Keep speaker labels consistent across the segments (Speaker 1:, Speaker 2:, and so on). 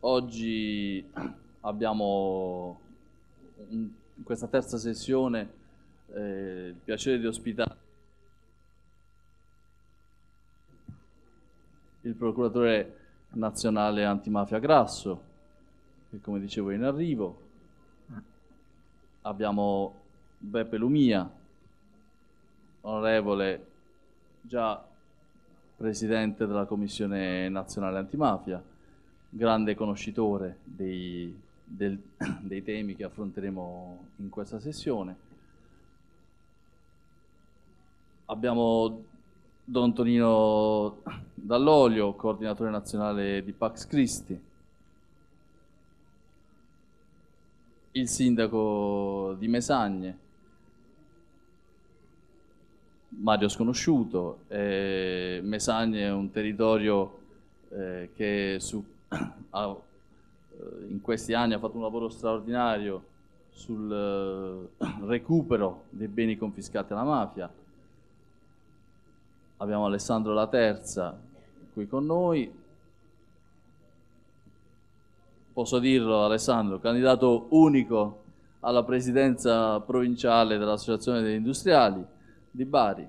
Speaker 1: Oggi abbiamo in questa terza sessione eh, il piacere di ospitare il procuratore nazionale antimafia Grasso, che come dicevo è in arrivo. Abbiamo Beppe Lumia, onorevole già presidente della Commissione nazionale antimafia grande conoscitore dei, del, dei temi che affronteremo in questa sessione. Abbiamo Don Antonino Dall'Olio, coordinatore nazionale di Pax Christi, il sindaco di Mesagne, Mario Sconosciuto. Eh, Mesagne è un territorio eh, che su ha, eh, in questi anni ha fatto un lavoro straordinario sul eh, recupero dei beni confiscati alla mafia. Abbiamo Alessandro La Terza qui con noi. Posso dirlo Alessandro, candidato unico alla presidenza provinciale dell'Associazione degli Industriali di Bari.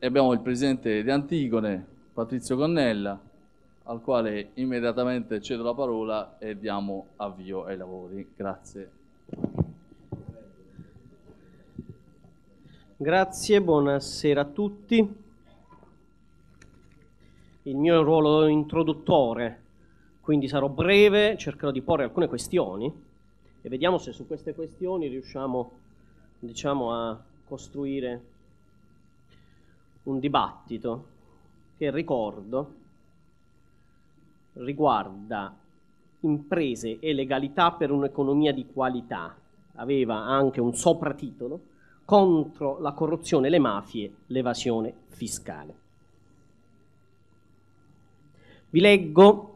Speaker 1: E abbiamo il presidente di Antigone, Patrizio Connella, al quale immediatamente cedo la parola e diamo avvio ai lavori. Grazie.
Speaker 2: Grazie, buonasera a tutti. Il mio ruolo introduttore, quindi sarò breve, cercherò di porre alcune questioni e vediamo se su queste questioni riusciamo diciamo, a costruire un dibattito che ricordo riguarda imprese e legalità per un'economia di qualità, aveva anche un sopratitolo, contro la corruzione, le mafie, l'evasione fiscale. Vi leggo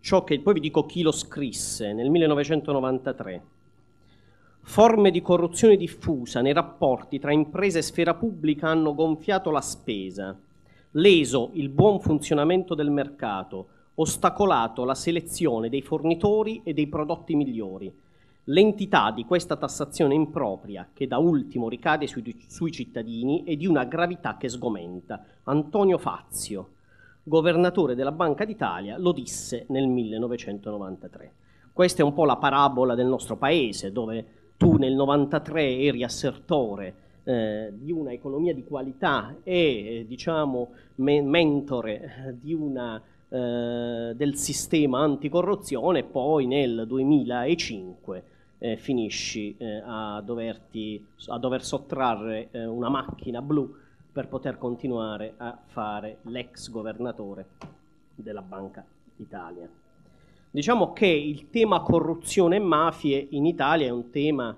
Speaker 2: ciò che poi vi dico chi lo scrisse nel 1993. Forme di corruzione diffusa nei rapporti tra imprese e sfera pubblica hanno gonfiato la spesa, leso il buon funzionamento del mercato, ostacolato la selezione dei fornitori e dei prodotti migliori. L'entità di questa tassazione impropria, che da ultimo ricade sui, sui cittadini, è di una gravità che sgomenta. Antonio Fazio, governatore della Banca d'Italia, lo disse nel 1993. Questa è un po' la parabola del nostro paese, dove tu nel 93 eri assertore eh, di una economia di qualità e eh, diciamo me- mentore eh, una, eh, del sistema anticorruzione, poi nel 2005 eh, finisci eh, a, doverti, a, dover sottrarre una macchina blu per poter continuare a fare l'ex governatore della Banca d'Italia. Diciamo che il tema corruzione e mafie in Italia è un tema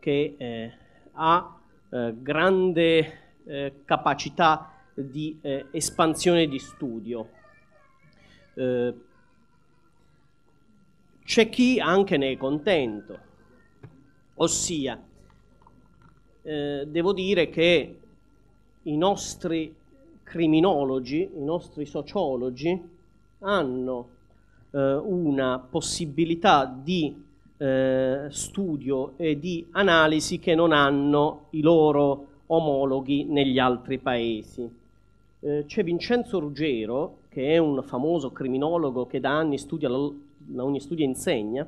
Speaker 2: che eh, ha eh, grande eh, capacità di eh, espansione di studio. Eh, c'è chi anche ne è contento, ossia eh, devo dire che i nostri criminologi, i nostri sociologi hanno eh, una possibilità di eh, studio e di analisi che non hanno i loro omologhi negli altri paesi. Eh, c'è Vincenzo Ruggero, che è un famoso criminologo che da anni studia, da ogni studio insegna,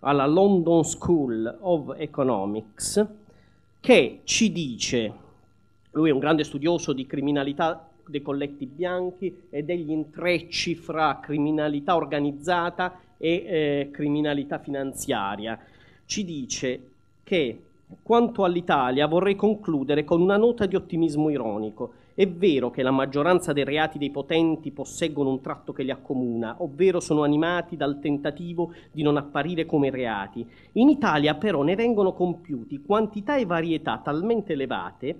Speaker 2: alla London School of Economics, che ci dice, lui è un grande studioso di criminalità dei colletti bianchi e degli intrecci fra criminalità organizzata e eh, criminalità finanziaria. Ci dice che quanto all'Italia vorrei concludere con una nota di ottimismo ironico. È vero che la maggioranza dei reati dei potenti posseggono un tratto che li accomuna, ovvero sono animati dal tentativo di non apparire come reati. In Italia però ne vengono compiuti quantità e varietà talmente elevate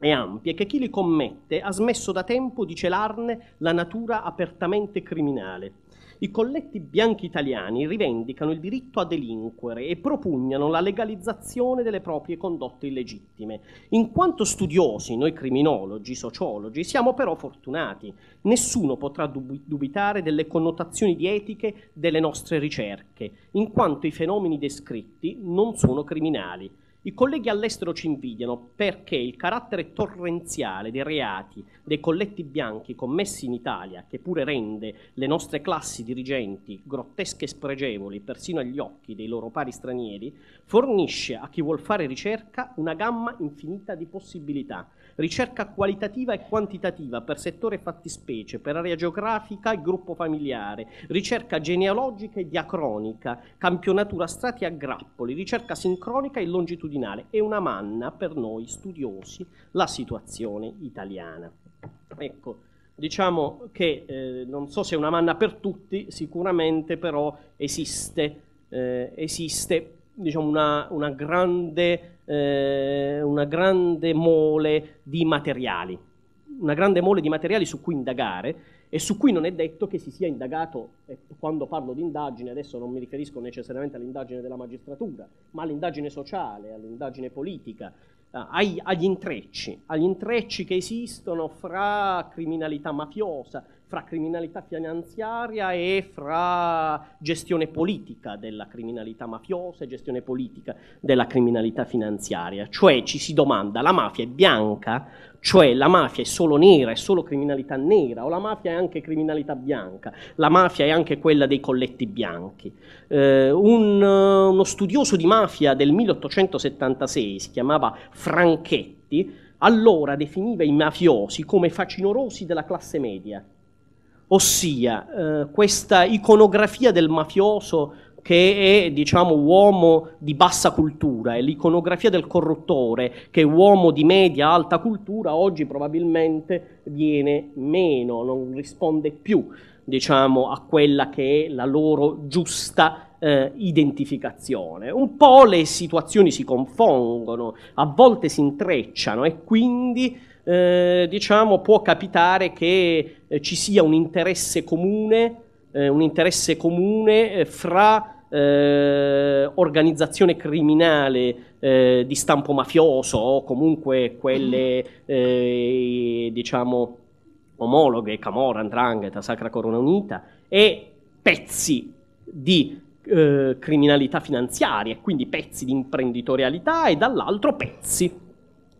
Speaker 2: e ampie che chi li commette ha smesso da tempo di celarne la natura apertamente criminale. I colletti bianchi italiani rivendicano il diritto a delinquere e propugnano la legalizzazione delle proprie condotte illegittime. In quanto studiosi, noi criminologi, sociologi, siamo però fortunati. Nessuno potrà dubitare delle connotazioni di etiche delle nostre ricerche, in quanto i fenomeni descritti non sono criminali i colleghi all'estero ci invidiano perché il carattere torrenziale dei reati dei colletti bianchi commessi in Italia, che pure rende le nostre classi dirigenti grottesche e spregevoli persino agli occhi dei loro pari stranieri, fornisce a chi vuol fare ricerca una gamma infinita di possibilità ricerca qualitativa e quantitativa per settore e fattispecie, per area geografica e gruppo familiare, ricerca genealogica e diacronica, campionatura strati a grappoli, ricerca sincronica e longitudinale. È una manna per noi studiosi la situazione italiana. Ecco, diciamo che eh, non so se è una manna per tutti, sicuramente però esiste, eh, esiste diciamo, una, una, grande, eh, una grande mole di materiali, una grande mole di materiali su cui indagare e su cui non è detto che si sia indagato, e quando parlo di indagine adesso non mi riferisco necessariamente all'indagine della magistratura, ma all'indagine sociale, all'indagine politica, eh, agli, agli intrecci, agli intrecci che esistono fra criminalità mafiosa, fra criminalità finanziaria e fra gestione politica della criminalità mafiosa e gestione politica della criminalità finanziaria. Cioè ci si domanda, la mafia è bianca? Cioè la mafia è solo nera, è solo criminalità nera o la mafia è anche criminalità bianca? La mafia è anche quella dei colletti bianchi. Eh, un, uno studioso di mafia del 1876 si chiamava Franchetti, allora definiva i mafiosi come facinorosi della classe media ossia eh, questa iconografia del mafioso che è diciamo, uomo di bassa cultura e l'iconografia del corruttore che è uomo di media alta cultura oggi probabilmente viene meno, non risponde più diciamo, a quella che è la loro giusta eh, identificazione. Un po' le situazioni si confongono, a volte si intrecciano e quindi eh, diciamo, può capitare che eh, ci sia un interesse comune, eh, un interesse comune eh, fra eh, organizzazione criminale di stampo mafioso o comunque quelle, diciamo, omologhe, Camorra, Andrangheta, Sacra Corona Unita, e pezzi di criminalità finanziaria, quindi pezzi di imprenditorialità e dall'altro pezzi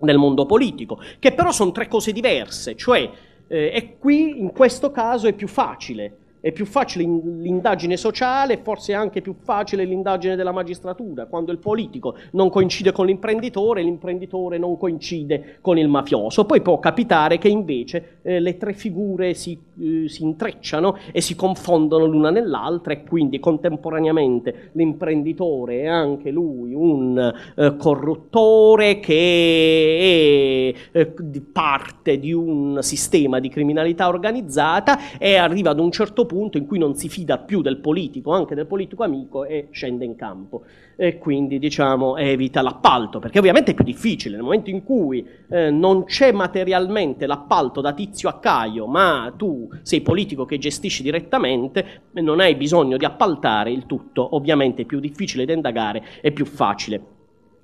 Speaker 2: nel mondo politico, che però sono tre cose diverse, cioè eh, e qui in questo caso è più facile è più facile l'indagine sociale, forse anche più facile l'indagine della magistratura, quando il politico non coincide con l'imprenditore, e l'imprenditore non coincide con il mafioso. Poi può capitare che invece eh, le tre figure si, eh, si, intrecciano e si confondono l'una nell'altra e quindi contemporaneamente l'imprenditore è anche lui un eh, corruttore che è eh, parte di un sistema di criminalità organizzata e arriva ad un certo punto in cui non si fida più del politico, anche del politico amico, e scende in campo. E quindi diciamo, evita l'appalto, perché ovviamente è più difficile nel momento in cui eh, non c'è materialmente l'appalto da Tizio a Caio, ma tu sei politico che gestisci direttamente, non hai bisogno di appaltare il tutto, ovviamente è più difficile da indagare e più facile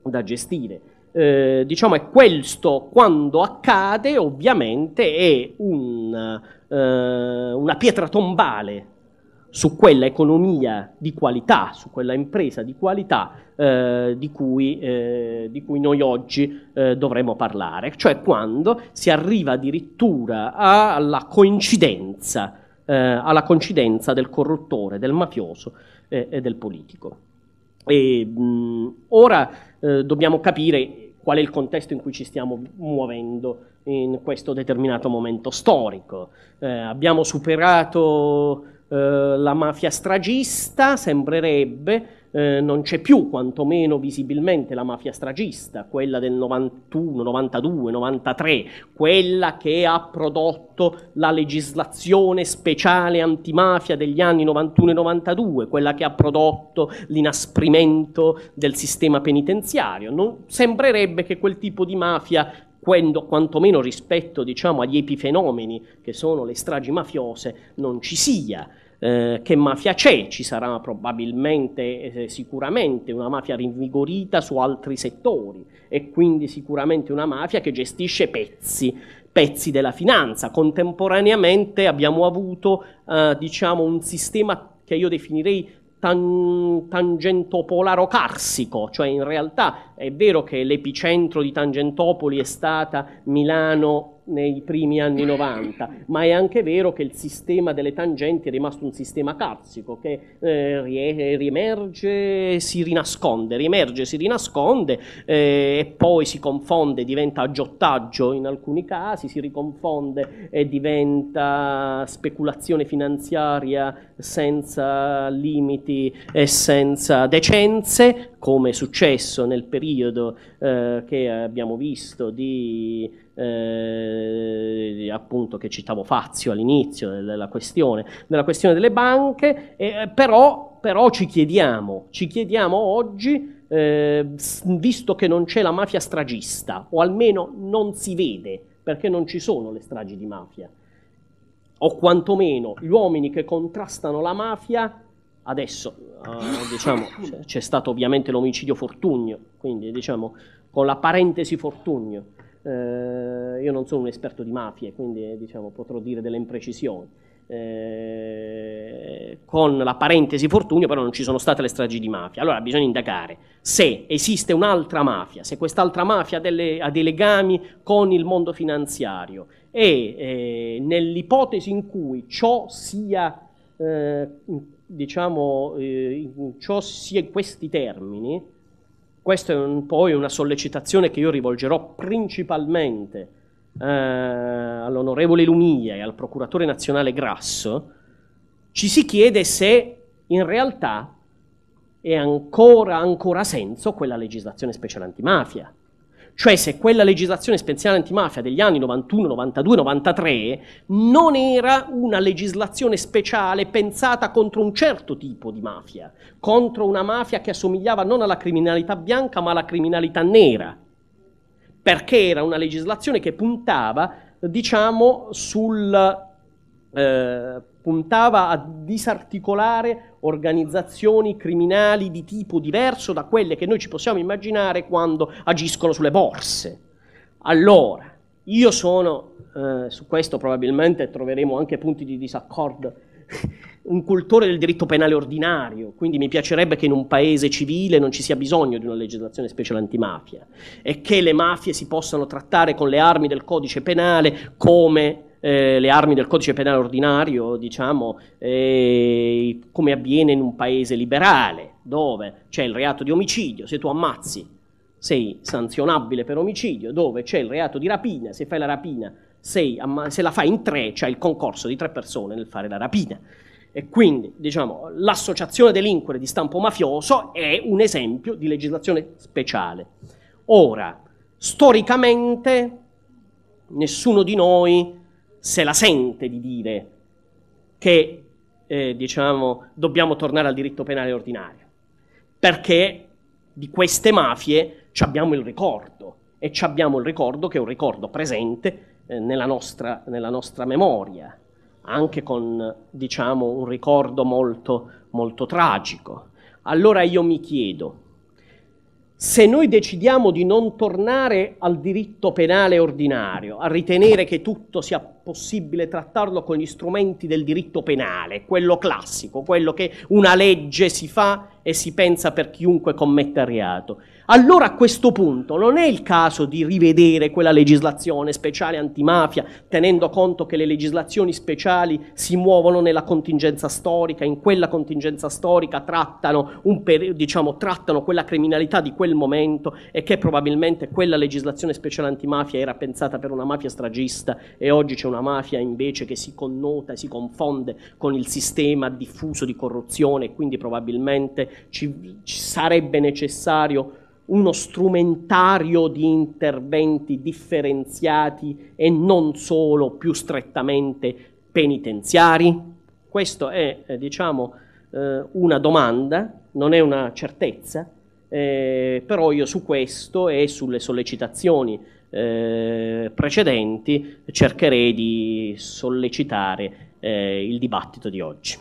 Speaker 2: da gestire. Eh, diciamo, è questo quando accade ovviamente è un eh, una pietra tombale su quella economia di qualità, su quella impresa di qualità eh, di, cui, eh, di, cui, noi oggi eh, dovremmo parlare, cioè quando si arriva addirittura alla coincidenza, eh, alla coincidenza del corruttore, del mafioso eh, e del politico. E, mh, mm, ora eh, dobbiamo capire qual è il contesto in cui ci stiamo muovendo in questo determinato momento storico. Eh, abbiamo superato eh, la mafia stragista, sembrerebbe, eh, non c'è più quantomeno visibilmente la mafia stragista, quella del 91, 92, 93, quella che ha prodotto la legislazione speciale antimafia degli anni 91 e 92, quella che ha prodotto l'inasprimento del sistema penitenziario. Non, sembrerebbe che quel tipo di mafia quando, quantomeno rispetto diciamo, agli epifenomeni che sono le stragi mafiose, non ci sia. Eh, che mafia c'è? Ci sarà probabilmente, eh, sicuramente, una mafia rinvigorita su altri settori e quindi sicuramente una mafia che gestisce pezzi, pezzi della finanza. Contemporaneamente abbiamo avuto eh, diciamo, un sistema che io definirei tan, tangentopolaro-carsico, cioè in realtà è vero che l'epicentro di Tangentopoli è stata Milano nei primi anni 90, ma è anche vero che il sistema delle tangenti è rimasto un sistema carsico che eh, rie- riemerge, si rinasconde, riemerge, si rinasconde eh, e poi si confonde, diventa aggiottaggio in alcuni casi, si riconfonde e diventa speculazione finanziaria senza limiti e senza decenze, come è successo nel periodo eh, che abbiamo visto di eh, appunto che citavo Fazio all'inizio della questione, della questione delle banche, eh, però, però ci chiediamo, ci chiediamo oggi, eh, visto che non c'è la mafia stragista, o almeno non si vede, perché non ci sono le stragi di mafia, o quantomeno gli uomini che contrastano la mafia adesso eh, diciamo, c'è stato ovviamente l'omicidio Fortunio, quindi diciamo con la parentesi Fortunio, eh, io non sono un esperto di mafie, quindi eh, diciamo, potrò dire delle imprecisioni. Eh, con la parentesi fortunio però non ci sono state le stragi di mafia. Allora bisogna indagare se esiste un'altra mafia, se quest'altra mafia ha, delle, ha dei legami con il mondo finanziario e eh, nell'ipotesi in cui ciò sia eh, diciamo eh, ciò sia in questi termini questa è un, poi una sollecitazione che io rivolgerò principalmente eh, all'onorevole Lumia e al procuratore nazionale Grasso. Ci si chiede se in realtà e ancora, ancora senso quella legislazione speciale antimafia. Cioè se quella legislazione speziale antimafia degli anni 91, 92, 93 non era una legislazione speciale pensata contro un certo tipo di mafia, contro una mafia che assomigliava non alla criminalità bianca ma alla criminalità nera, perché era una legislazione che puntava, diciamo, sul... Eh, puntava a disarticolare organizzazioni criminali di tipo diverso da quelle che noi ci possiamo immaginare quando agiscono sulle borse. Allora, io sono, eh, su questo probabilmente troveremo anche punti di disaccordo, un cultore del diritto penale ordinario, quindi mi piacerebbe che in un paese civile non ci sia bisogno di una legislazione speciale antimafia e che le mafie si possano trattare con le armi del codice penale come eh, le armi del codice penale ordinario, diciamo, eh, come avviene in un paese liberale, dove c'è il reato di omicidio, se tu ammazzi sei sanzionabile per omicidio, dove c'è il reato di rapina, se fai la rapina, sei, se la fai in tre, c'è il concorso di tre persone nel fare la rapina. E quindi, diciamo, l'associazione delinquere di stampo mafioso è un esempio di legislazione speciale. Ora, storicamente, nessuno di noi se la sente di dire che, eh, diciamo, dobbiamo tornare al diritto penale ordinario, perché di queste mafie abbiamo il ricordo e abbiamo il ricordo che è un ricordo presente eh, nella, nostra, nella, nostra, memoria, anche con, diciamo, un ricordo molto, molto tragico. Allora io mi chiedo, se noi decidiamo di non tornare al diritto penale ordinario, a ritenere che tutto sia possibile trattarlo con gli strumenti del diritto penale, quello classico, quello che una legge si fa e si pensa per chiunque commetta reato, allora a questo punto non è il caso di rivedere quella legislazione speciale antimafia, tenendo conto che le legislazioni speciali si muovono nella contingenza storica, in quella contingenza storica trattano, peri- diciamo, trattano quella criminalità di quel momento e che probabilmente quella legislazione speciale antimafia era pensata per una mafia stragista e oggi c'è una mafia invece che si connota e si confonde con il sistema diffuso di corruzione e quindi probabilmente ci, ci sarebbe necessario uno strumentario di interventi differenziati e non solo più strettamente penitenziari? Questa è, eh, diciamo, eh, una domanda, non è una certezza, eh, però io su questo e sulle sollecitazioni eh, precedenti cercherei di sollecitare eh, il dibattito di oggi.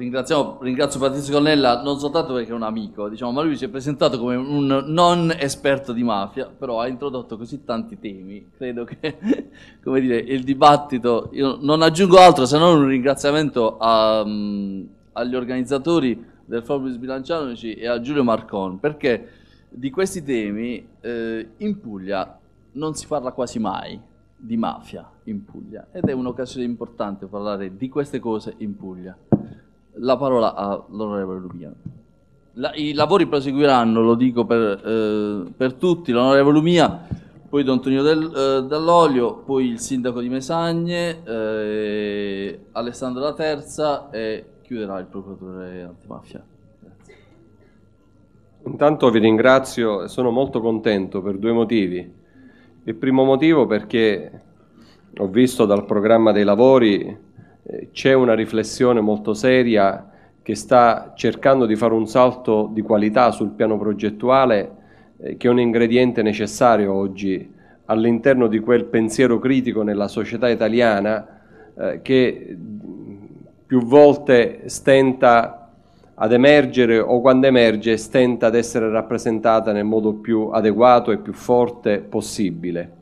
Speaker 1: ringrazio Patrizio Colnella non soltanto perché è un amico, diciamo, ma lui si è presentato come un non esperto di mafia, però ha introdotto così tanti temi, credo che dire, il dibattito, io non aggiungo altro se non un ringraziamento a, um, agli organizzatori del Forum Sbilancianoci e a Giulio Marcon, perché di questi temi eh, in Puglia non si parla quasi mai, di mafia in Puglia ed è un'occasione importante parlare di queste cose in Puglia la parola all'onorevole Lumia. La, I lavori proseguiranno, lo dico per, eh, per tutti, l'onorevole Lumia, poi Don Antonio del, eh, Dall'Olio, poi il sindaco di Mesagne, eh, Alessandro La Terza e chiuderà il procuratore antimafia. Grazie.
Speaker 3: Intanto vi ringrazio e sono molto contento per due motivi. Il primo motivo perché ho visto dal programma dei lavori c'è una riflessione molto seria che sta cercando di fare un salto di qualità sul piano progettuale, eh, che è un ingrediente necessario oggi all'interno di quel pensiero critico nella società italiana eh, che più volte stenta ad emergere o quando emerge stenta ad essere rappresentata nel modo più adeguato e più forte possibile.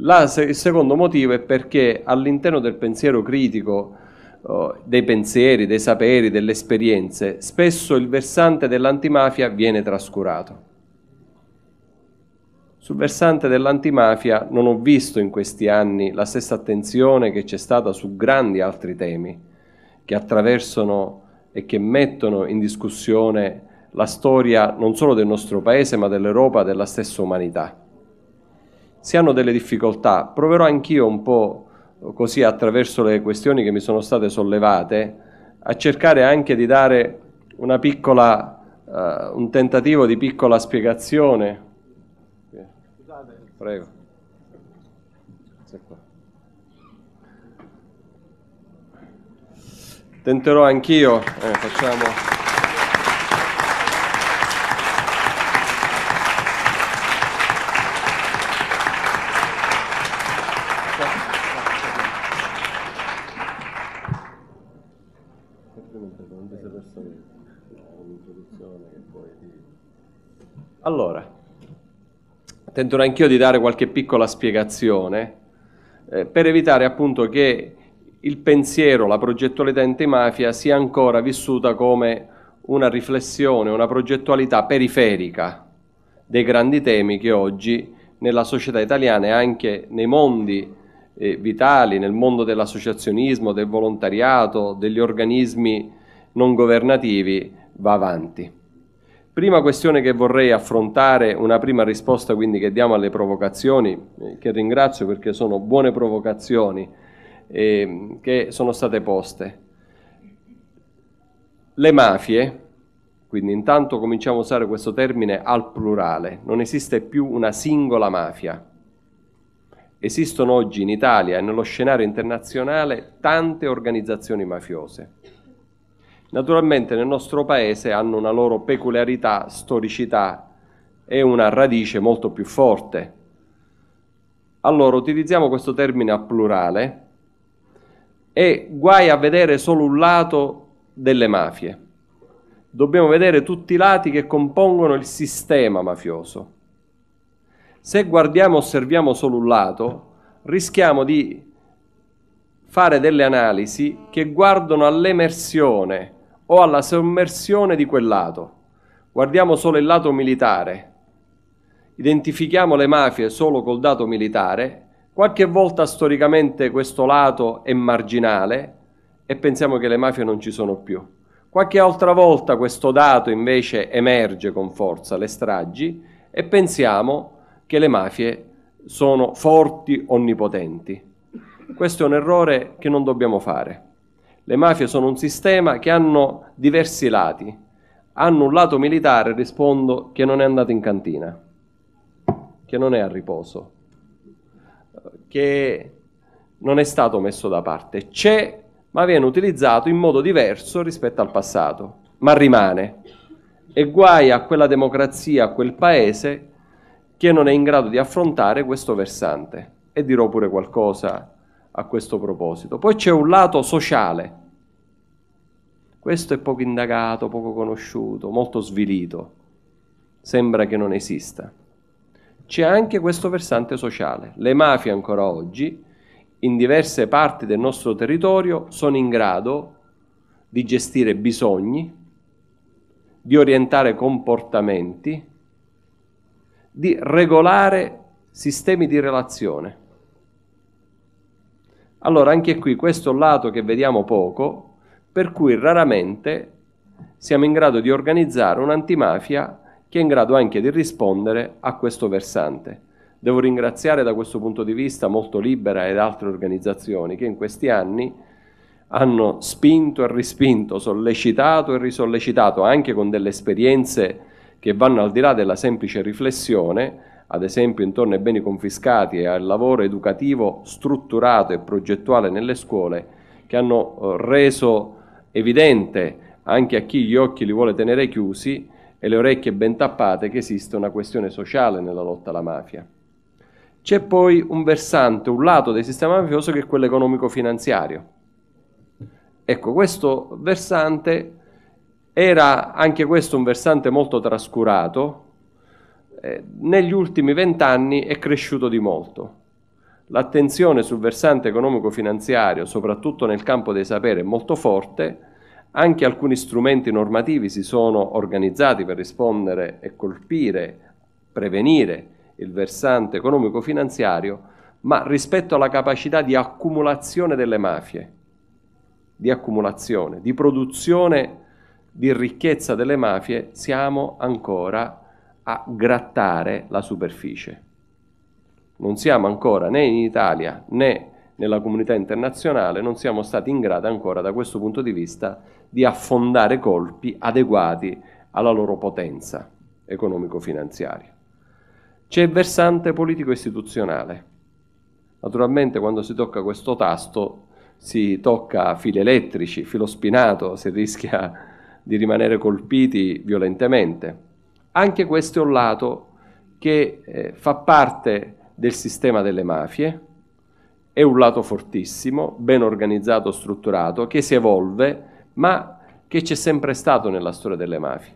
Speaker 3: La, il secondo motivo è perché all'interno del pensiero critico, oh, dei pensieri, dei saperi, delle esperienze, spesso il versante dell'antimafia viene trascurato. Sul versante dell'antimafia non ho visto in questi anni la stessa attenzione che c'è stata su grandi altri temi che attraversano e che mettono in discussione la storia non solo del nostro paese ma dell'Europa, della stessa umanità si hanno delle difficoltà, proverò anch'io un po' così attraverso le questioni che mi sono state sollevate a cercare anche di dare una piccola, uh, un tentativo di piccola spiegazione. Prego. Tenterò anch'io, eh, facciamo... Allora, tenterò anch'io di dare qualche piccola spiegazione eh, per evitare appunto che il pensiero, la progettualità antimafia sia ancora vissuta come una riflessione, una progettualità periferica dei grandi temi che oggi nella società italiana e anche nei mondi eh, vitali, nel mondo dell'associazionismo, del volontariato, degli organismi non governativi va avanti. Prima questione che vorrei affrontare, una prima risposta quindi che diamo alle provocazioni, eh, che ringrazio perché sono buone provocazioni eh, che sono state poste. Le mafie, quindi intanto cominciamo a usare questo termine al plurale, non esiste più una singola mafia. Esistono oggi in Italia e nello scenario internazionale tante organizzazioni mafiose naturalmente nel nostro paese hanno una loro peculiarità, storicità e una radice molto più forte. Allora utilizziamo questo termine a plurale e guai a vedere solo un lato delle mafie. Dobbiamo vedere tutti i lati che compongono il sistema mafioso. Se guardiamo e osserviamo solo un lato, rischiamo di fare delle analisi che guardano all'emersione o alla sommersione di quel lato. Guardiamo solo il lato militare, identifichiamo le mafie solo col dato militare, qualche volta storicamente questo lato è marginale e pensiamo che le mafie non ci sono più. Qualche altra volta questo dato invece emerge con forza, le stragi, e pensiamo che le mafie sono forti, onnipotenti. Questo è un errore che non dobbiamo fare. Le mafie sono un sistema che hanno diversi lati. Hanno un lato militare, rispondo, che non è andato in cantina, che non è a riposo, che non è stato messo da parte. C'è, ma viene utilizzato in modo diverso rispetto al passato, ma rimane. E guai a quella democrazia, a quel paese che non è in grado di affrontare questo versante. E dirò pure qualcosa a questo proposito. Poi c'è un lato sociale, questo è poco indagato, poco conosciuto, molto svilito, sembra che non esista. C'è anche questo versante sociale. Le mafie ancora oggi, in diverse parti del nostro territorio, sono in grado di gestire bisogni, di orientare comportamenti, di regolare sistemi di relazione allora anche qui questo lato che vediamo poco, per cui raramente siamo in grado di organizzare un'antimafia che è in grado anche di rispondere a questo versante. Devo ringraziare da questo punto di vista molto Libera ed altre organizzazioni che in questi anni hanno spinto e rispinto, sollecitato e risollecitato, anche con delle esperienze che vanno al di là della semplice riflessione, ad esempio intorno ai beni confiscati e al lavoro educativo strutturato e progettuale nelle scuole, che hanno eh, reso evidente anche a chi gli occhi li vuole tenere chiusi e le orecchie ben tappate che esiste una questione sociale nella lotta alla mafia. C'è poi un versante, un lato del sistema mafioso che è quello economico-finanziario. Ecco, questo versante era anche questo un versante molto trascurato, eh, negli ultimi vent'anni è cresciuto di molto. L'attenzione sul versante economico-finanziario, soprattutto nel campo dei sapere, è molto forte, anche alcuni strumenti normativi si sono organizzati per rispondere e colpire, prevenire il versante economico-finanziario, ma rispetto alla capacità di accumulazione delle mafie, di accumulazione, di produzione di ricchezza delle mafie, siamo ancora a grattare la superficie. Non siamo ancora né in Italia né nella comunità internazionale, non siamo stati in grado ancora da questo punto di vista di affondare colpi adeguati alla loro potenza economico-finanziaria. C'è il versante politico-istituzionale. Naturalmente quando si tocca questo tasto si tocca fili elettrici, filo spinato, si rischia di rimanere colpiti violentemente. Anche questo è un lato che eh, fa parte del sistema delle mafie, è un lato fortissimo, ben organizzato, strutturato, che si evolve, ma che c'è sempre stato nella storia delle mafie.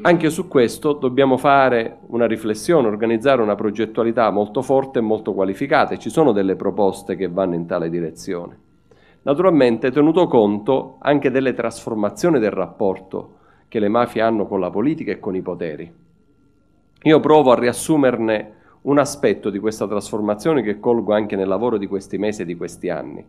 Speaker 3: Anche su questo dobbiamo fare una riflessione, organizzare una progettualità molto forte e molto qualificata e ci sono delle proposte che vanno in tale direzione. Naturalmente tenuto conto anche delle trasformazioni del rapporto che le mafie hanno con la politica e con i poteri. Io provo a riassumerne un aspetto di questa trasformazione che colgo anche nel lavoro di questi mesi e di questi anni.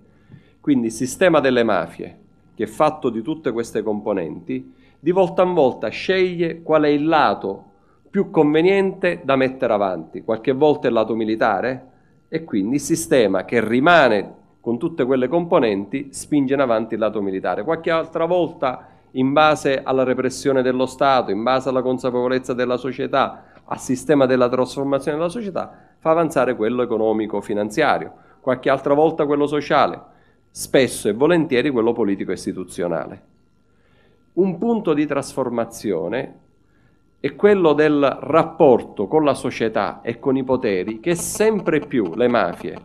Speaker 3: Quindi il sistema delle mafie, che è fatto di tutte queste componenti, di volta in volta sceglie qual è il lato più conveniente da mettere avanti. Qualche volta è il lato militare e quindi il sistema che rimane con tutte quelle componenti spinge in avanti il lato militare. Qualche altra volta in base alla repressione dello Stato, in base alla consapevolezza della società, al sistema della trasformazione della società, fa avanzare quello economico-finanziario, qualche altra volta quello sociale, spesso e volentieri quello politico-istituzionale. Un punto di trasformazione è quello del rapporto con la società e con i poteri che sempre più le mafie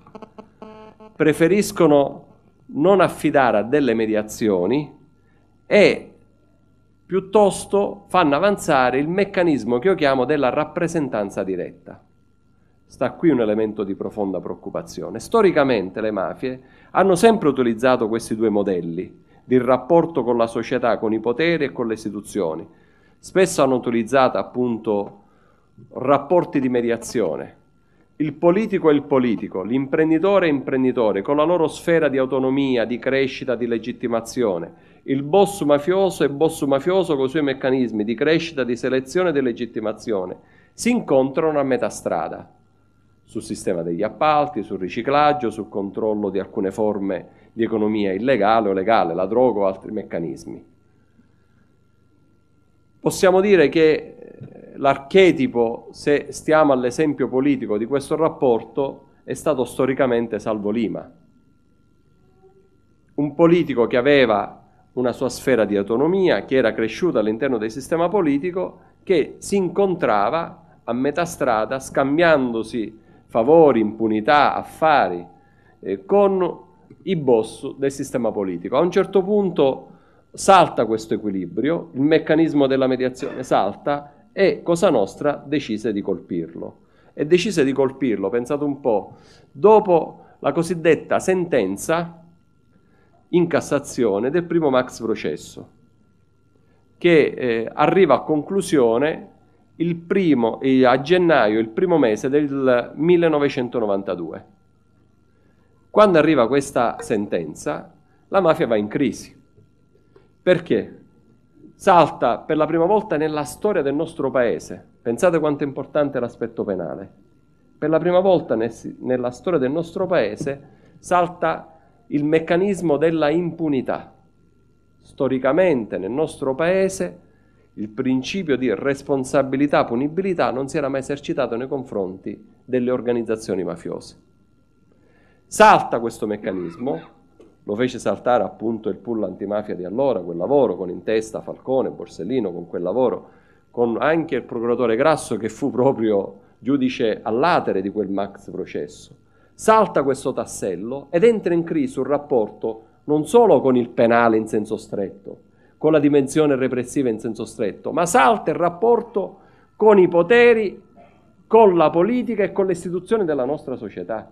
Speaker 3: preferiscono non affidare a delle mediazioni e piuttosto fanno avanzare il meccanismo che io chiamo della rappresentanza diretta. Sta qui un elemento di profonda preoccupazione. Storicamente le mafie hanno sempre utilizzato questi due modelli di rapporto con la società, con i poteri e con le istituzioni. Spesso hanno utilizzato appunto rapporti di mediazione. Il politico è il politico, l'imprenditore è imprenditore, con la loro sfera di autonomia, di crescita, di legittimazione il boss mafioso e boss mafioso con i suoi meccanismi di crescita, di selezione e di legittimazione. Si incontrano a metà strada sul sistema degli appalti, sul riciclaggio, sul controllo di alcune forme di economia illegale o legale, la droga o altri meccanismi. Possiamo dire che eh, l'archetipo, se stiamo all'esempio politico di questo rapporto, è stato storicamente Salvo Lima, un politico che aveva una sua sfera di autonomia che era cresciuta all'interno del sistema politico che si incontrava a metà strada scambiandosi favori, impunità, affari eh, con i boss del sistema politico. A un certo punto salta questo equilibrio, il meccanismo della mediazione salta e Cosa Nostra decise di colpirlo. E decise di colpirlo, pensate un po', dopo la cosiddetta sentenza in Cassazione del primo max processo, che eh, arriva a conclusione il primo, eh, a gennaio, il primo mese del 1992. Quando arriva questa sentenza, la mafia va in crisi. Perché? Salta per la prima volta nella storia del nostro paese. Pensate quanto è importante l'aspetto penale. Per la prima volta nel, nella storia del nostro paese salta il meccanismo della impunità. Storicamente nel nostro paese il principio di responsabilità punibilità non si era mai esercitato nei confronti delle organizzazioni mafiose. Salta questo meccanismo, lo fece saltare appunto il pull antimafia di allora, quel lavoro con in testa Falcone, Borsellino, con quel lavoro, con anche il procuratore Grasso che fu proprio giudice all'atere di quel max processo salta questo tassello ed entra in crisi un rapporto non solo con il penale in senso stretto, con la dimensione repressiva in senso stretto, ma salta il rapporto con i poteri, con la politica e con le istituzioni della nostra società.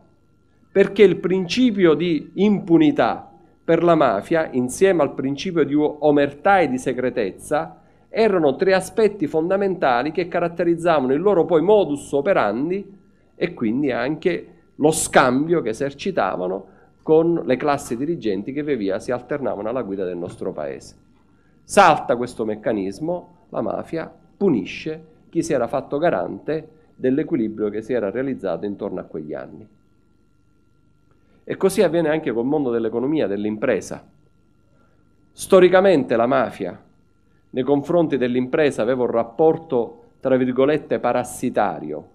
Speaker 3: Perché il principio di impunità per la mafia, insieme al principio di omertà e di segretezza, erano tre aspetti fondamentali che caratterizzavano il loro poi modus operandi e quindi anche lo scambio che esercitavano con le classi dirigenti che via via si alternavano alla guida del nostro paese. Salta questo meccanismo, la mafia punisce chi si era fatto garante dell'equilibrio che si era realizzato intorno a quegli anni. E così avviene anche col mondo dell'economia, dell'impresa. Storicamente la mafia nei confronti dell'impresa aveva un rapporto, tra virgolette, parassitario,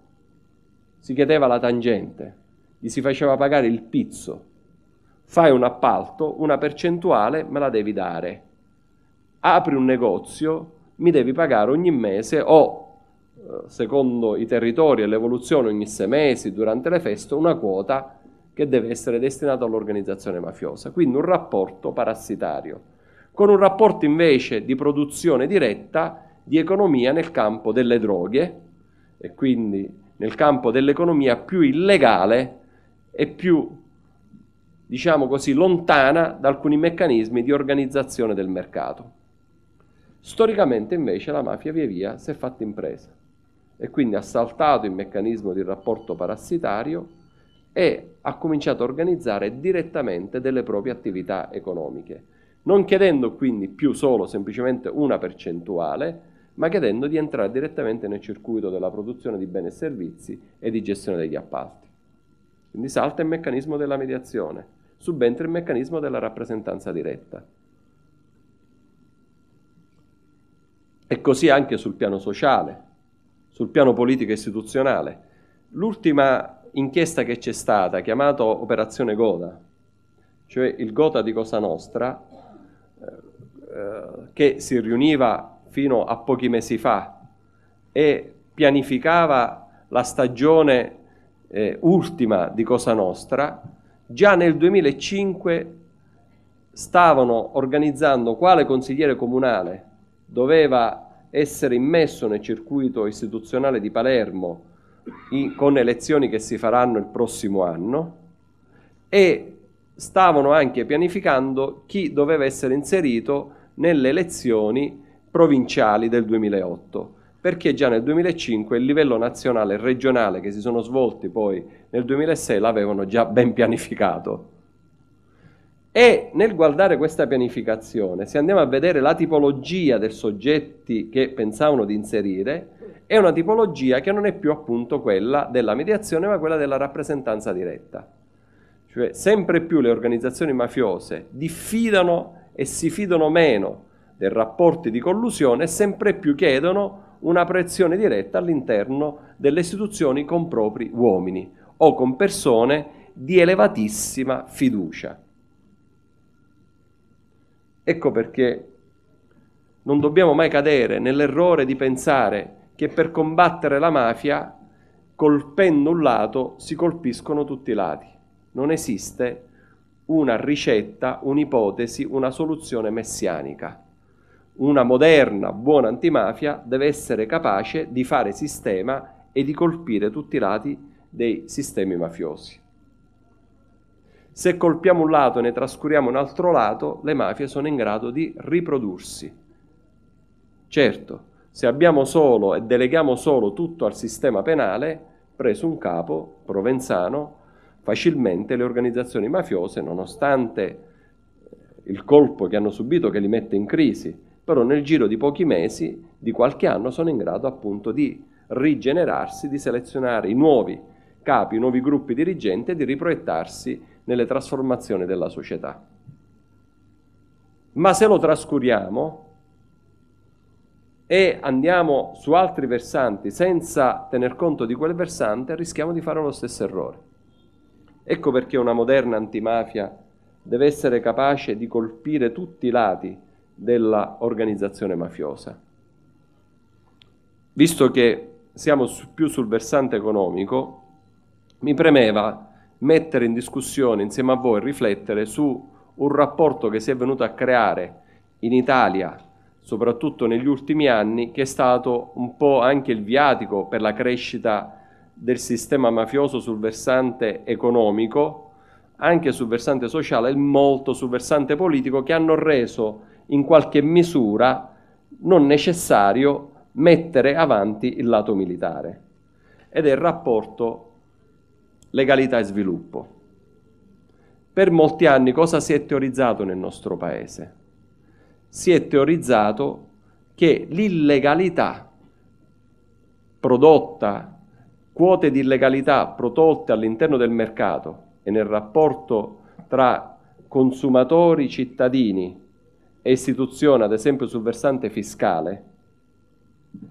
Speaker 3: si chiedeva la tangente, gli si faceva pagare il pizzo. Fai un appalto, una percentuale me la devi dare. Apri un negozio, mi devi pagare ogni mese o eh, secondo i territori e l'evoluzione ogni sei mesi durante le feste una quota che deve essere destinata all'organizzazione mafiosa. Quindi un rapporto parassitario, con un rapporto invece di produzione diretta di economia nel campo delle droghe e quindi nel campo dell'economia più illegale e più, diciamo così, lontana da alcuni meccanismi di organizzazione del mercato. Storicamente invece la mafia via via si è fatta impresa e quindi ha saltato il meccanismo di rapporto parassitario e ha cominciato a organizzare direttamente delle proprie attività economiche, non chiedendo quindi più solo semplicemente una percentuale, ma chiedendo di entrare direttamente nel circuito della produzione di beni e servizi e di gestione degli appalti. Quindi salta il meccanismo della mediazione, subentra il meccanismo della rappresentanza diretta. E così anche sul piano sociale, sul piano politico e istituzionale. L'ultima inchiesta che c'è stata, chiamata Operazione Goda, cioè il Gota di Cosa Nostra, eh, eh, che si riuniva fino a pochi mesi fa e pianificava la stagione eh, ultima di Cosa Nostra, già nel 2005 stavano organizzando quale consigliere comunale doveva essere immesso nel circuito istituzionale di Palermo in, con elezioni che si faranno il prossimo anno e stavano anche pianificando chi doveva essere inserito nelle elezioni provinciali del 2008 perché già nel 2005 il livello nazionale e regionale che si sono svolti poi nel 2006 l'avevano già ben pianificato. E nel guardare questa pianificazione, se andiamo a vedere la tipologia dei soggetti che pensavano di inserire, è una tipologia che non è più appunto quella della mediazione, ma quella della rappresentanza diretta. Cioè, sempre più le organizzazioni mafiose diffidano e si fidano meno dei rapporti di collusione e sempre più chiedono una proiezione diretta all'interno delle istituzioni con propri uomini o con persone di elevatissima fiducia. Ecco perché non dobbiamo mai cadere nell'errore di pensare che per combattere la mafia, colpendo un lato, si colpiscono tutti i lati. Non esiste una ricetta, un'ipotesi, una soluzione messianica una moderna, buona antimafia deve essere capace di fare sistema e di colpire tutti i lati dei sistemi mafiosi. Se colpiamo un lato e ne trascuriamo un altro lato, le mafie sono in grado di riprodursi. Certo, se abbiamo solo e deleghiamo solo tutto al sistema penale, preso un capo, Provenzano, facilmente le organizzazioni mafiose, nonostante eh, il colpo che hanno subito che li mette in crisi, però nel giro di pochi mesi, di qualche anno, sono in grado appunto di rigenerarsi, di selezionare i nuovi capi, i nuovi gruppi dirigenti e di riproiettarsi nelle trasformazioni della società. Ma se lo trascuriamo e andiamo su altri versanti senza tener conto di quel versante, rischiamo di fare lo stesso errore. Ecco perché una moderna antimafia deve essere capace di colpire tutti i lati dell'organizzazione mafiosa. Visto che siamo su, più sul versante economico, mi premeva mettere in discussione insieme a voi, riflettere su un rapporto che si è venuto a creare in Italia, soprattutto negli ultimi anni, che è stato un po' anche il viatico per la crescita del sistema mafioso sul versante economico, anche sul versante sociale e molto sul versante politico, che hanno reso in qualche misura non necessario mettere avanti il lato militare ed è il rapporto legalità e sviluppo. Per molti anni cosa si è teorizzato nel nostro paese? Si è teorizzato che l'illegalità prodotta, quote di illegalità prodotte all'interno del mercato e nel rapporto tra consumatori, cittadini e istituzione, ad esempio sul versante fiscale,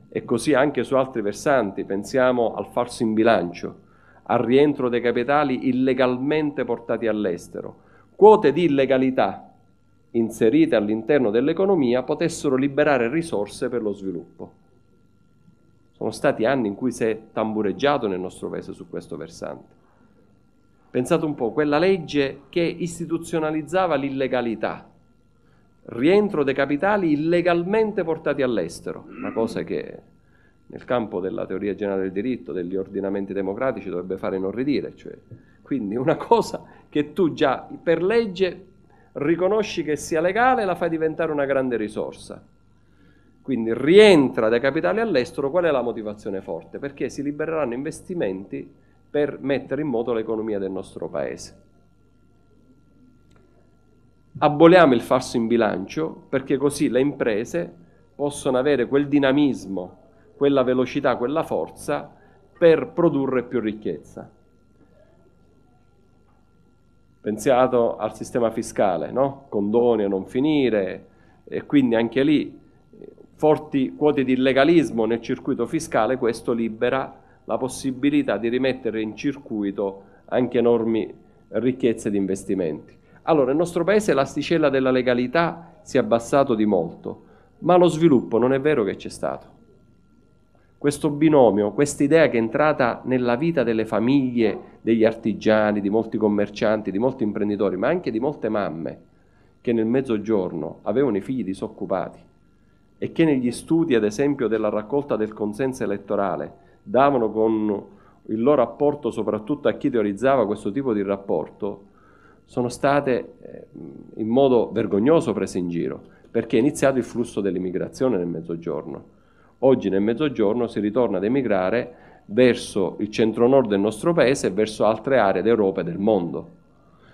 Speaker 3: e così anche su altri versanti, pensiamo al falso in bilancio, al rientro dei capitali illegalmente portati all'estero, quote di illegalità inserite all'interno dell'economia potessero liberare risorse per lo sviluppo. Sono stati anni in cui si è tambureggiato nel nostro paese su questo versante. Pensate un po', quella legge che istituzionalizzava l'illegalità, rientro dei capitali illegalmente portati all'estero, una cosa che nel campo della teoria generale del diritto, degli ordinamenti democratici dovrebbe fare inorridire, cioè, quindi una cosa che tu già per legge riconosci che sia legale e la fai diventare una grande risorsa. Quindi rientra dai capitali all'estero, qual è la motivazione forte? Perché si libereranno investimenti per mettere in moto l'economia del nostro paese aboliamo il falso in bilancio perché così le imprese possono avere quel dinamismo, quella velocità, quella forza per produrre più ricchezza. Pensiamo al sistema fiscale, no? condoni a non finire e quindi anche lì forti quote di illegalismo nel circuito fiscale, questo libera la possibilità di rimettere in circuito anche enormi ricchezze di investimenti. Allora, nel nostro paese l'asticella della legalità si è abbassato di molto, ma lo sviluppo non è vero che c'è stato. Questo binomio, questa idea che è entrata nella vita delle famiglie, degli artigiani, di molti commercianti, di molti imprenditori, ma anche di molte mamme che nel mezzogiorno avevano i figli disoccupati e che negli studi, ad esempio, della raccolta del consenso elettorale davano con il loro apporto soprattutto a chi teorizzava questo tipo di rapporto, sono state eh, in modo vergognoso prese in giro, perché è iniziato il flusso dell'immigrazione nel mezzogiorno. Oggi nel mezzogiorno si ritorna ad emigrare verso il centro-nord del nostro paese e verso altre aree d'Europa e del mondo.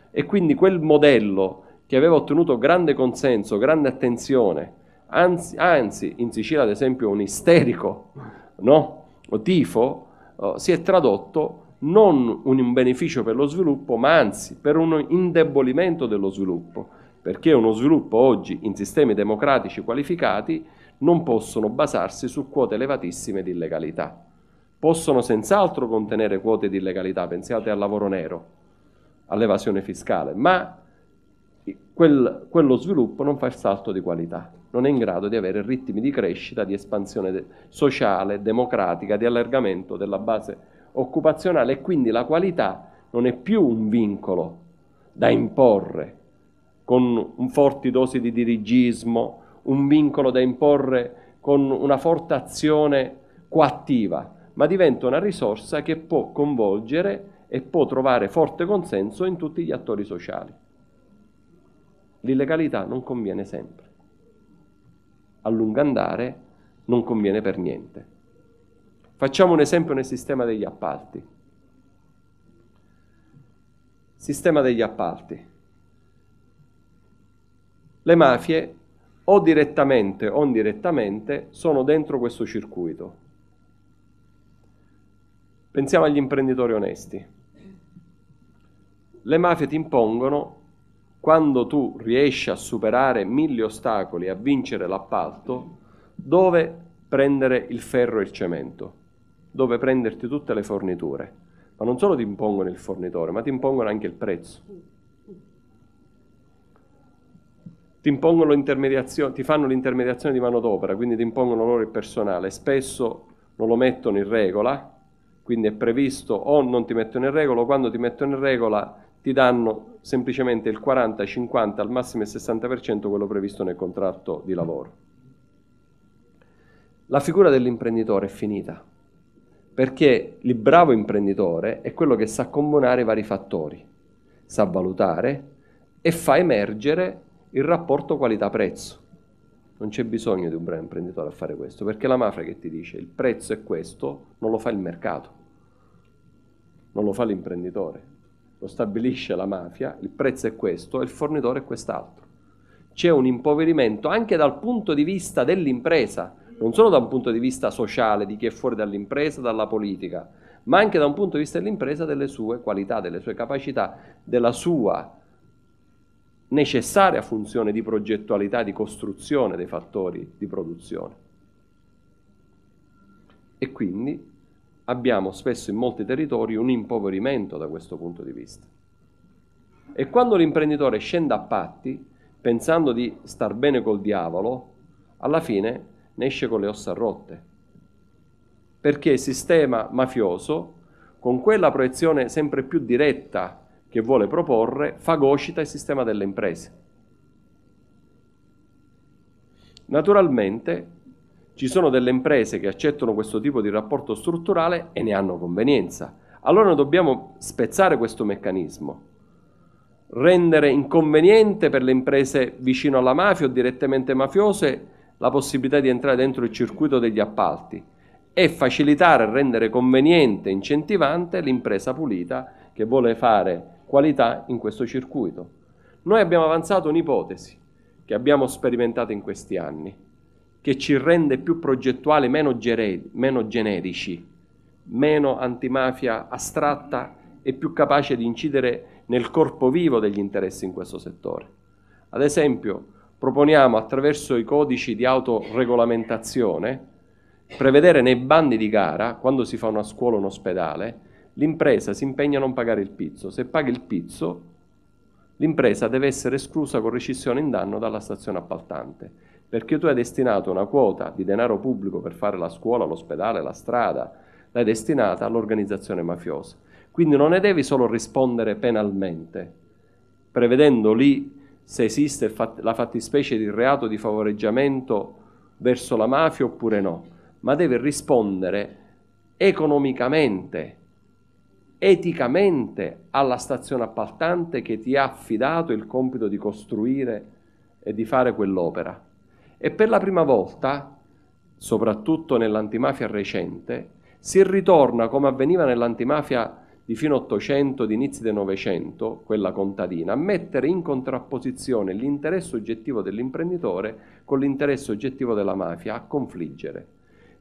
Speaker 3: E quindi quel modello che aveva ottenuto grande consenso, grande attenzione, anzi, anzi in Sicilia ad esempio un isterico no? tifo, oh, si è tradotto non un beneficio per lo sviluppo, ma anzi per un indebolimento dello sviluppo, perché uno sviluppo oggi in sistemi democratici qualificati non possono basarsi su quote elevatissime di illegalità. Possono senz'altro contenere quote di illegalità, pensate al lavoro nero, all'evasione fiscale, ma quel, quello sviluppo non fa il salto di qualità, non è in grado di avere ritmi di crescita, di espansione sociale, democratica, di allargamento della base occupazionale e quindi la qualità non è più un vincolo da imporre con forti dosi di dirigismo, un vincolo da imporre con una forte azione coattiva, ma diventa una risorsa che può coinvolgere e può trovare forte consenso in tutti gli attori sociali. L'illegalità non conviene sempre, a lungo andare non conviene per niente. Facciamo un esempio nel sistema degli appalti. Sistema degli appalti. Le mafie o direttamente o indirettamente sono dentro questo circuito. Pensiamo agli imprenditori onesti. Le mafie ti impongono, quando tu riesci a superare mille ostacoli, a vincere l'appalto, dove prendere il ferro e il cemento dove prenderti tutte le forniture. Ma non solo ti impongono il fornitore, ma ti impongono anche il prezzo. Ti impongono l'intermediazione, ti fanno l'intermediazione di manodopera, quindi ti impongono loro il personale. Spesso non lo mettono in regola, quindi è previsto o non ti mettono in regola, o quando ti mettono in regola ti danno semplicemente il 40, 50, al massimo il 60% quello previsto nel contratto di lavoro. La figura dell'imprenditore è finita perché il bravo imprenditore è quello che sa combinare i vari fattori, sa valutare e fa emergere il rapporto qualità-prezzo. Non c'è bisogno di un bravo imprenditore a fare questo, perché la mafia che ti dice il prezzo è questo, non lo fa il mercato, non lo fa l'imprenditore, lo stabilisce la mafia, il prezzo è questo e il fornitore è quest'altro. C'è un impoverimento anche dal punto di vista dell'impresa, non solo da un punto di vista sociale di chi è fuori dall'impresa, dalla politica, ma anche da un punto di vista dell'impresa delle sue qualità, delle sue capacità, della sua necessaria funzione di progettualità, di costruzione dei fattori di produzione. E quindi abbiamo spesso in molti territori un impoverimento da questo punto di vista. E quando l'imprenditore scende a patti, pensando di star bene col diavolo, alla fine ne esce con le ossa rotte, perché il sistema mafioso, con quella proiezione sempre più diretta che vuole proporre, fagocita il sistema delle imprese. Naturalmente ci sono delle imprese che accettano questo tipo di rapporto strutturale e ne hanno convenienza. Allora noi dobbiamo spezzare questo meccanismo, rendere inconveniente per le imprese vicino alla mafia o direttamente mafiose la possibilità di entrare dentro il circuito degli appalti e facilitare e rendere conveniente, e incentivante l'impresa pulita che vuole fare qualità in questo circuito. Noi abbiamo avanzato un'ipotesi che abbiamo sperimentato in questi anni, che ci rende più progettuali, meno, gere- meno generici, meno antimafia astratta e più capace di incidere nel corpo vivo degli interessi in questo settore. Ad esempio, proponiamo attraverso i codici di autoregolamentazione prevedere nei bandi di gara, quando si fa una scuola o un ospedale, l'impresa si impegna a non pagare il pizzo. Se paga il pizzo, l'impresa deve essere esclusa con rescissione in danno dalla stazione appaltante, perché tu hai destinato una quota di denaro pubblico per fare la scuola, l'ospedale, la strada, l'hai destinata all'organizzazione mafiosa. Quindi non ne devi solo rispondere penalmente, prevedendo lì se esiste la fattispecie di reato di favoreggiamento verso la mafia oppure no, ma deve rispondere economicamente, eticamente alla stazione appaltante che ti ha affidato il compito di costruire e di fare quell'opera. E per la prima volta, soprattutto nell'antimafia recente, si ritorna come avveniva nell'antimafia di fine 800, di inizi del 900, quella contadina, a mettere in contrapposizione l'interesse oggettivo dell'imprenditore con l'interesse oggettivo della mafia, a confliggere.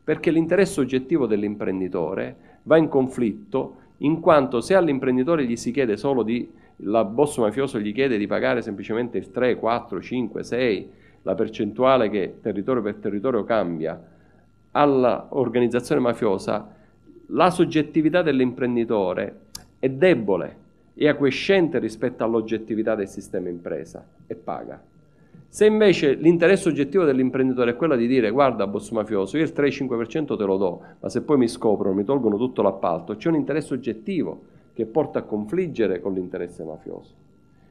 Speaker 3: Perché l'interesse oggettivo dell'imprenditore va in conflitto in quanto se all'imprenditore gli si chiede solo di, la boss mafioso gli chiede di pagare semplicemente il 3, 4, 5, 6, la percentuale che territorio per territorio cambia, all'organizzazione mafiosa la soggettività dell'imprenditore è debole e acquiescente rispetto all'oggettività del sistema impresa e paga. Se invece l'interesse oggettivo dell'imprenditore è quello di dire guarda boss mafioso, io il 3-5% te lo do, ma se poi mi scoprono, mi tolgono tutto l'appalto, c'è un interesse oggettivo che porta a confliggere con l'interesse mafioso.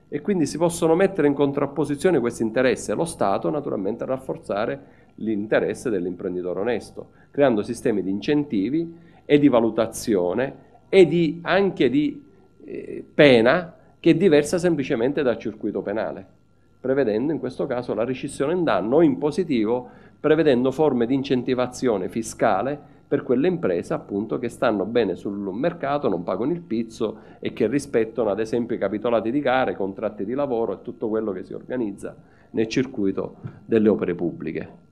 Speaker 3: E quindi si possono mettere in contrapposizione questi interessi e lo Stato naturalmente a rafforzare l'interesse dell'imprenditore onesto, creando sistemi di incentivi e di valutazione e di, anche di eh, pena che è diversa semplicemente dal circuito penale, prevedendo in questo caso la rescissione in danno o in positivo, prevedendo forme di incentivazione fiscale per quelle imprese appunto che stanno bene sul mercato, non pagano il pizzo e che rispettano ad esempio i capitolati di gare, i contratti di lavoro e tutto quello che si organizza nel circuito delle opere pubbliche.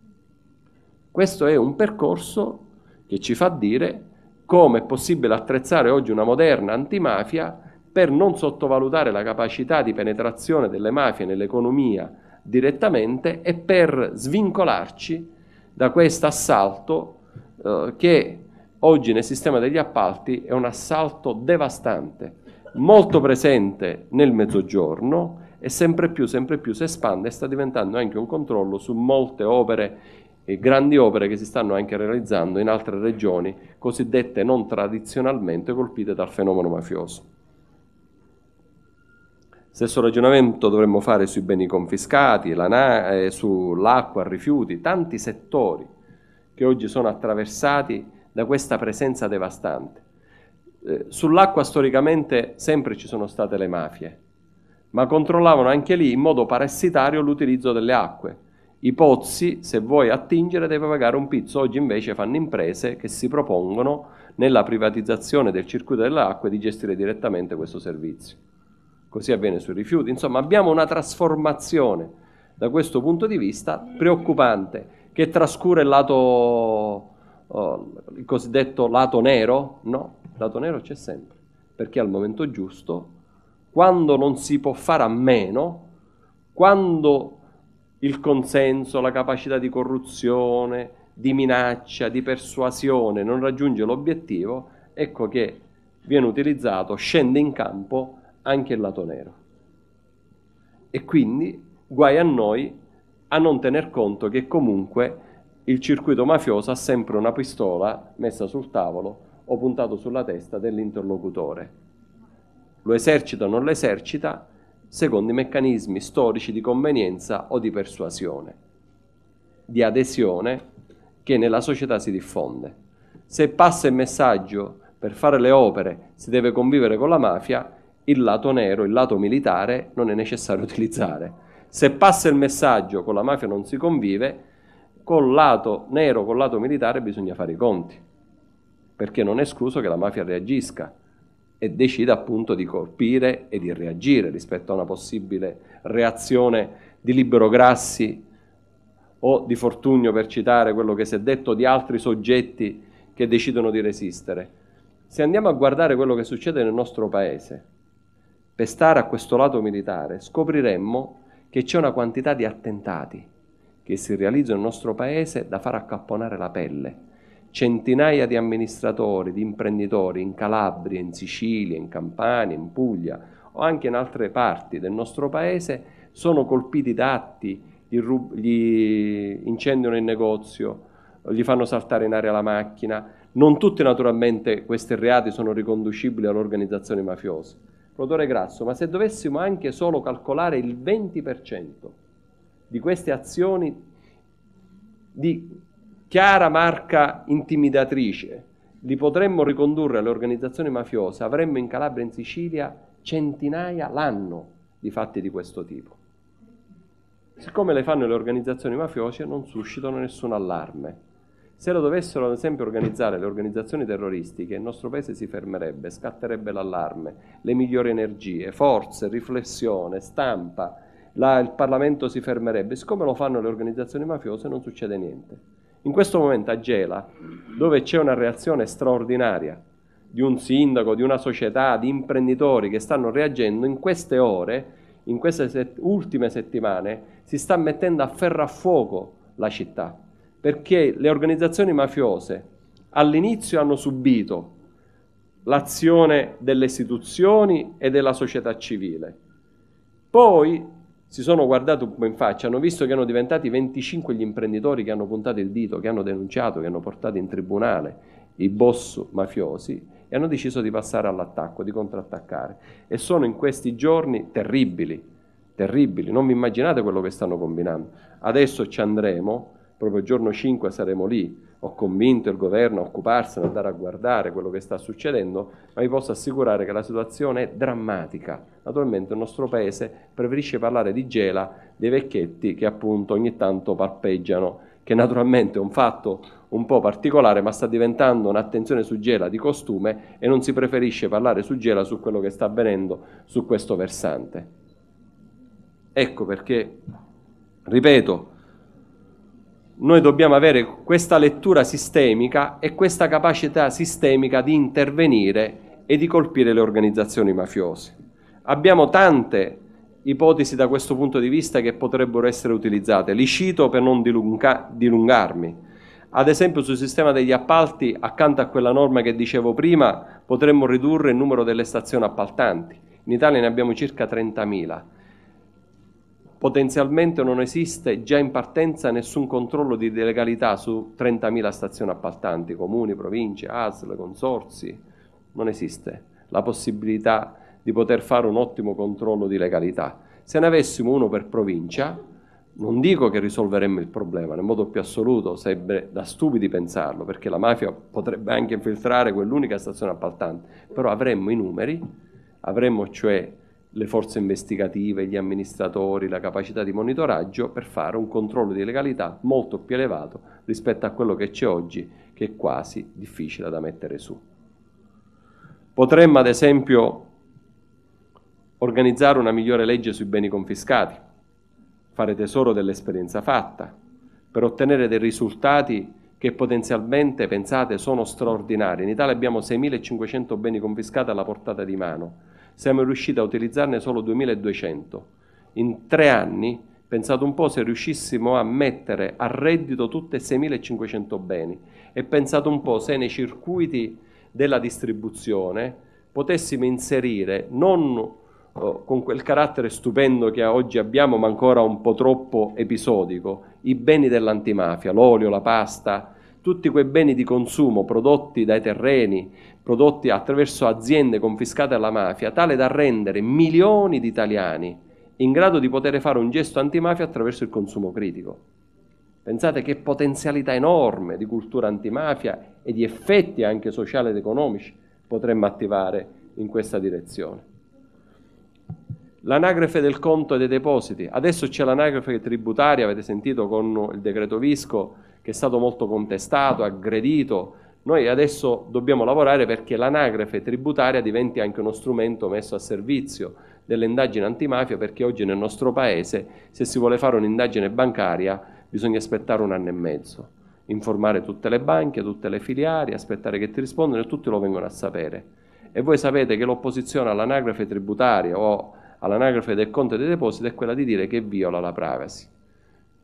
Speaker 3: Questo è un percorso che ci fa dire come è possibile attrezzare oggi una moderna antimafia per non sottovalutare la capacità di penetrazione delle mafie nell'economia direttamente e per svincolarci da questo assalto eh, che oggi nel sistema degli appalti è un assalto devastante, molto presente nel mezzogiorno e sempre più, sempre più si espande e sta diventando anche un controllo su molte opere e grandi opere che si stanno anche realizzando in altre regioni cosiddette non tradizionalmente colpite dal fenomeno mafioso. Stesso ragionamento dovremmo fare sui beni confiscati, na- eh, sull'acqua, rifiuti, tanti settori che oggi sono attraversati da questa presenza devastante. Eh, sull'acqua storicamente sempre ci sono state le mafie, ma controllavano anche lì in modo parassitario l'utilizzo delle acque i pozzi, se vuoi attingere, devi pagare un pizzo. Oggi invece fanno imprese che si propongono nella privatizzazione del circuito dell'acqua e di gestire direttamente questo servizio. Così avviene sui rifiuti. Insomma, abbiamo una trasformazione da questo punto di vista preoccupante che trascura il lato oh, il cosiddetto lato nero? No, lato nero c'è sempre, perché al momento giusto, quando non si può fare a meno, quando il consenso, la capacità di corruzione, di minaccia, di persuasione non raggiunge l'obiettivo, ecco che viene utilizzato, scende in campo anche il lato nero. E quindi guai a noi a non tener conto che comunque il circuito mafioso ha sempre una pistola messa sul tavolo o puntato sulla testa dell'interlocutore. Lo esercita o non lo esercita, secondo i meccanismi storici di convenienza o di persuasione, di adesione che nella società si diffonde. Se passa il messaggio per fare le opere si deve convivere con la mafia, il lato nero, il lato militare non è necessario utilizzare. Se passa il messaggio con la mafia non si convive, col lato nero, col lato militare bisogna fare i conti, perché non è escluso che la mafia reagisca e decide appunto di colpire e di reagire rispetto a una possibile reazione di Libero Grassi o di fortunio, per citare quello che si è detto di altri soggetti che decidono di resistere. Se andiamo a guardare quello che succede nel nostro paese, per stare a questo lato militare, scopriremmo che c'è una quantità di attentati che si realizzano nel nostro paese da far accapponare la pelle centinaia di amministratori, di imprenditori in Calabria, in Sicilia, in Campania, in Puglia o anche in altre parti del nostro paese sono colpiti da atti, gli, rub- gli incendiano il negozio, gli fanno saltare in aria la macchina. Non tutti naturalmente questi reati sono riconducibili alle organizzazioni mafiose. Prodore Grasso, ma se dovessimo anche solo calcolare il 20% di queste azioni di chiara marca intimidatrice, li potremmo ricondurre alle organizzazioni mafiose, avremmo in Calabria e in Sicilia centinaia l'anno di fatti di questo tipo. Siccome le fanno le organizzazioni mafiose non suscitano nessun allarme. Se lo dovessero ad esempio organizzare le organizzazioni terroristiche, il nostro paese si fermerebbe, scatterebbe l'allarme, le migliori energie, forze, riflessione, stampa, la, il Parlamento si fermerebbe. Siccome lo fanno le organizzazioni mafiose non succede niente. In questo momento a Gela, dove c'è una reazione straordinaria di un sindaco, di una società, di imprenditori che stanno reagendo, in queste ore, in queste set- ultime settimane, si sta mettendo a ferro a fuoco la città, perché le organizzazioni mafiose all'inizio hanno subito l'azione delle istituzioni e della società civile. Poi si sono guardati un po' in faccia, hanno visto che erano diventati 25 gli imprenditori che hanno puntato il dito, che hanno denunciato, che hanno portato in tribunale i boss mafiosi e hanno deciso di passare all'attacco, di contrattaccare. E sono in questi giorni terribili, terribili, non vi immaginate quello che stanno combinando. Adesso ci andremo proprio il giorno 5 saremo lì, ho convinto il governo a occuparsene, andare a guardare quello che sta succedendo, ma vi posso assicurare che la situazione è drammatica. Naturalmente il nostro paese preferisce parlare di gela dei vecchietti che appunto ogni tanto palpeggiano, che naturalmente è un fatto un po' particolare, ma sta diventando un'attenzione su gela di costume e non si preferisce parlare su gela su quello che sta avvenendo su questo versante. Ecco perché, ripeto, noi dobbiamo avere questa lettura sistemica e questa capacità sistemica di intervenire e di colpire le organizzazioni mafiose. Abbiamo tante ipotesi da questo punto di vista che potrebbero essere utilizzate. Li cito per non dilunga- dilungarmi. Ad esempio sul sistema degli appalti, accanto a quella norma che dicevo prima, potremmo ridurre il numero delle stazioni appaltanti. In Italia ne abbiamo circa 30.000 Potenzialmente non esiste già in partenza nessun controllo di legalità su 30.000 stazioni appaltanti, comuni, province, ASL, consorsi. Non esiste la possibilità di poter fare un ottimo controllo di legalità. Se ne avessimo uno per provincia, non dico che risolveremmo il problema, nel modo più assoluto, sarebbe da stupidi pensarlo, perché la mafia potrebbe anche infiltrare quell'unica stazione appaltante, però avremmo i numeri, avremmo cioè le forze investigative, gli amministratori, la capacità di monitoraggio per fare un controllo di legalità molto più elevato rispetto a quello che c'è oggi, che è quasi difficile da mettere su. Potremmo ad esempio organizzare una migliore legge sui beni confiscati, fare tesoro dell'esperienza fatta, per ottenere dei risultati che potenzialmente, pensate, sono straordinari. In Italia abbiamo 6.500 beni confiscati alla portata di mano siamo riusciti a utilizzarne solo 2200. In tre anni, pensate un po' se riuscissimo a mettere a reddito tutte 6500 beni e pensate un po' se nei circuiti della distribuzione potessimo inserire non eh, con quel carattere stupendo che oggi abbiamo, ma ancora un po' troppo episodico, i beni dell'antimafia, l'olio, la pasta, tutti quei beni di consumo prodotti dai terreni, prodotti attraverso aziende confiscate alla mafia, tale da rendere milioni di italiani in grado di poter fare un gesto antimafia attraverso il consumo critico. Pensate che potenzialità enorme di cultura antimafia e di effetti anche sociali ed economici potremmo attivare in questa direzione. L'anagrafe del conto e dei depositi, adesso c'è l'anagrafe tributaria, avete sentito con il decreto Visco, che è stato molto contestato, aggredito. Noi adesso dobbiamo lavorare perché l'anagrafe tributaria diventi anche uno strumento messo a servizio delle indagini antimafia perché oggi nel nostro paese se si vuole fare un'indagine bancaria bisogna aspettare un anno e mezzo, informare tutte le banche, tutte le filiali, aspettare che ti rispondano e tutti lo vengono a sapere. E voi sapete che l'opposizione all'anagrafe tributaria o all'anagrafe del conto dei depositi è quella di dire che viola la privacy,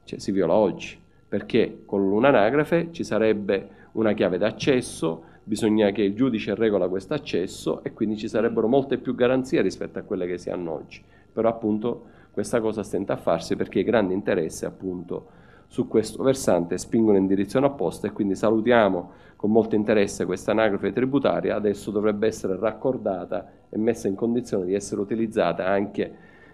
Speaker 3: cioè si viola oggi perché con un'anagrafe ci sarebbe una chiave d'accesso, bisogna che il giudice regola questo accesso e quindi ci sarebbero molte più garanzie rispetto a quelle che si hanno oggi. Però appunto questa cosa stenta a farsi perché i grandi interessi appunto su questo versante spingono in direzione opposta e quindi salutiamo con molto interesse questa anagrafe tributaria, adesso dovrebbe essere raccordata e messa in condizione di essere utilizzata anche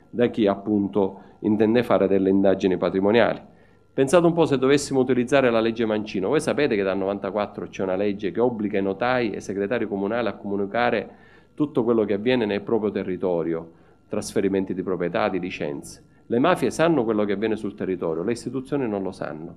Speaker 3: da chi appunto intende fare delle indagini patrimoniali. Pensate un po' se dovessimo utilizzare la legge Mancino. Voi sapete che dal 94 c'è una legge che obbliga i notai e i segretari comunali a comunicare tutto quello che avviene nel proprio territorio, trasferimenti di proprietà, di licenze. Le mafie sanno quello che avviene sul territorio, le istituzioni non lo sanno.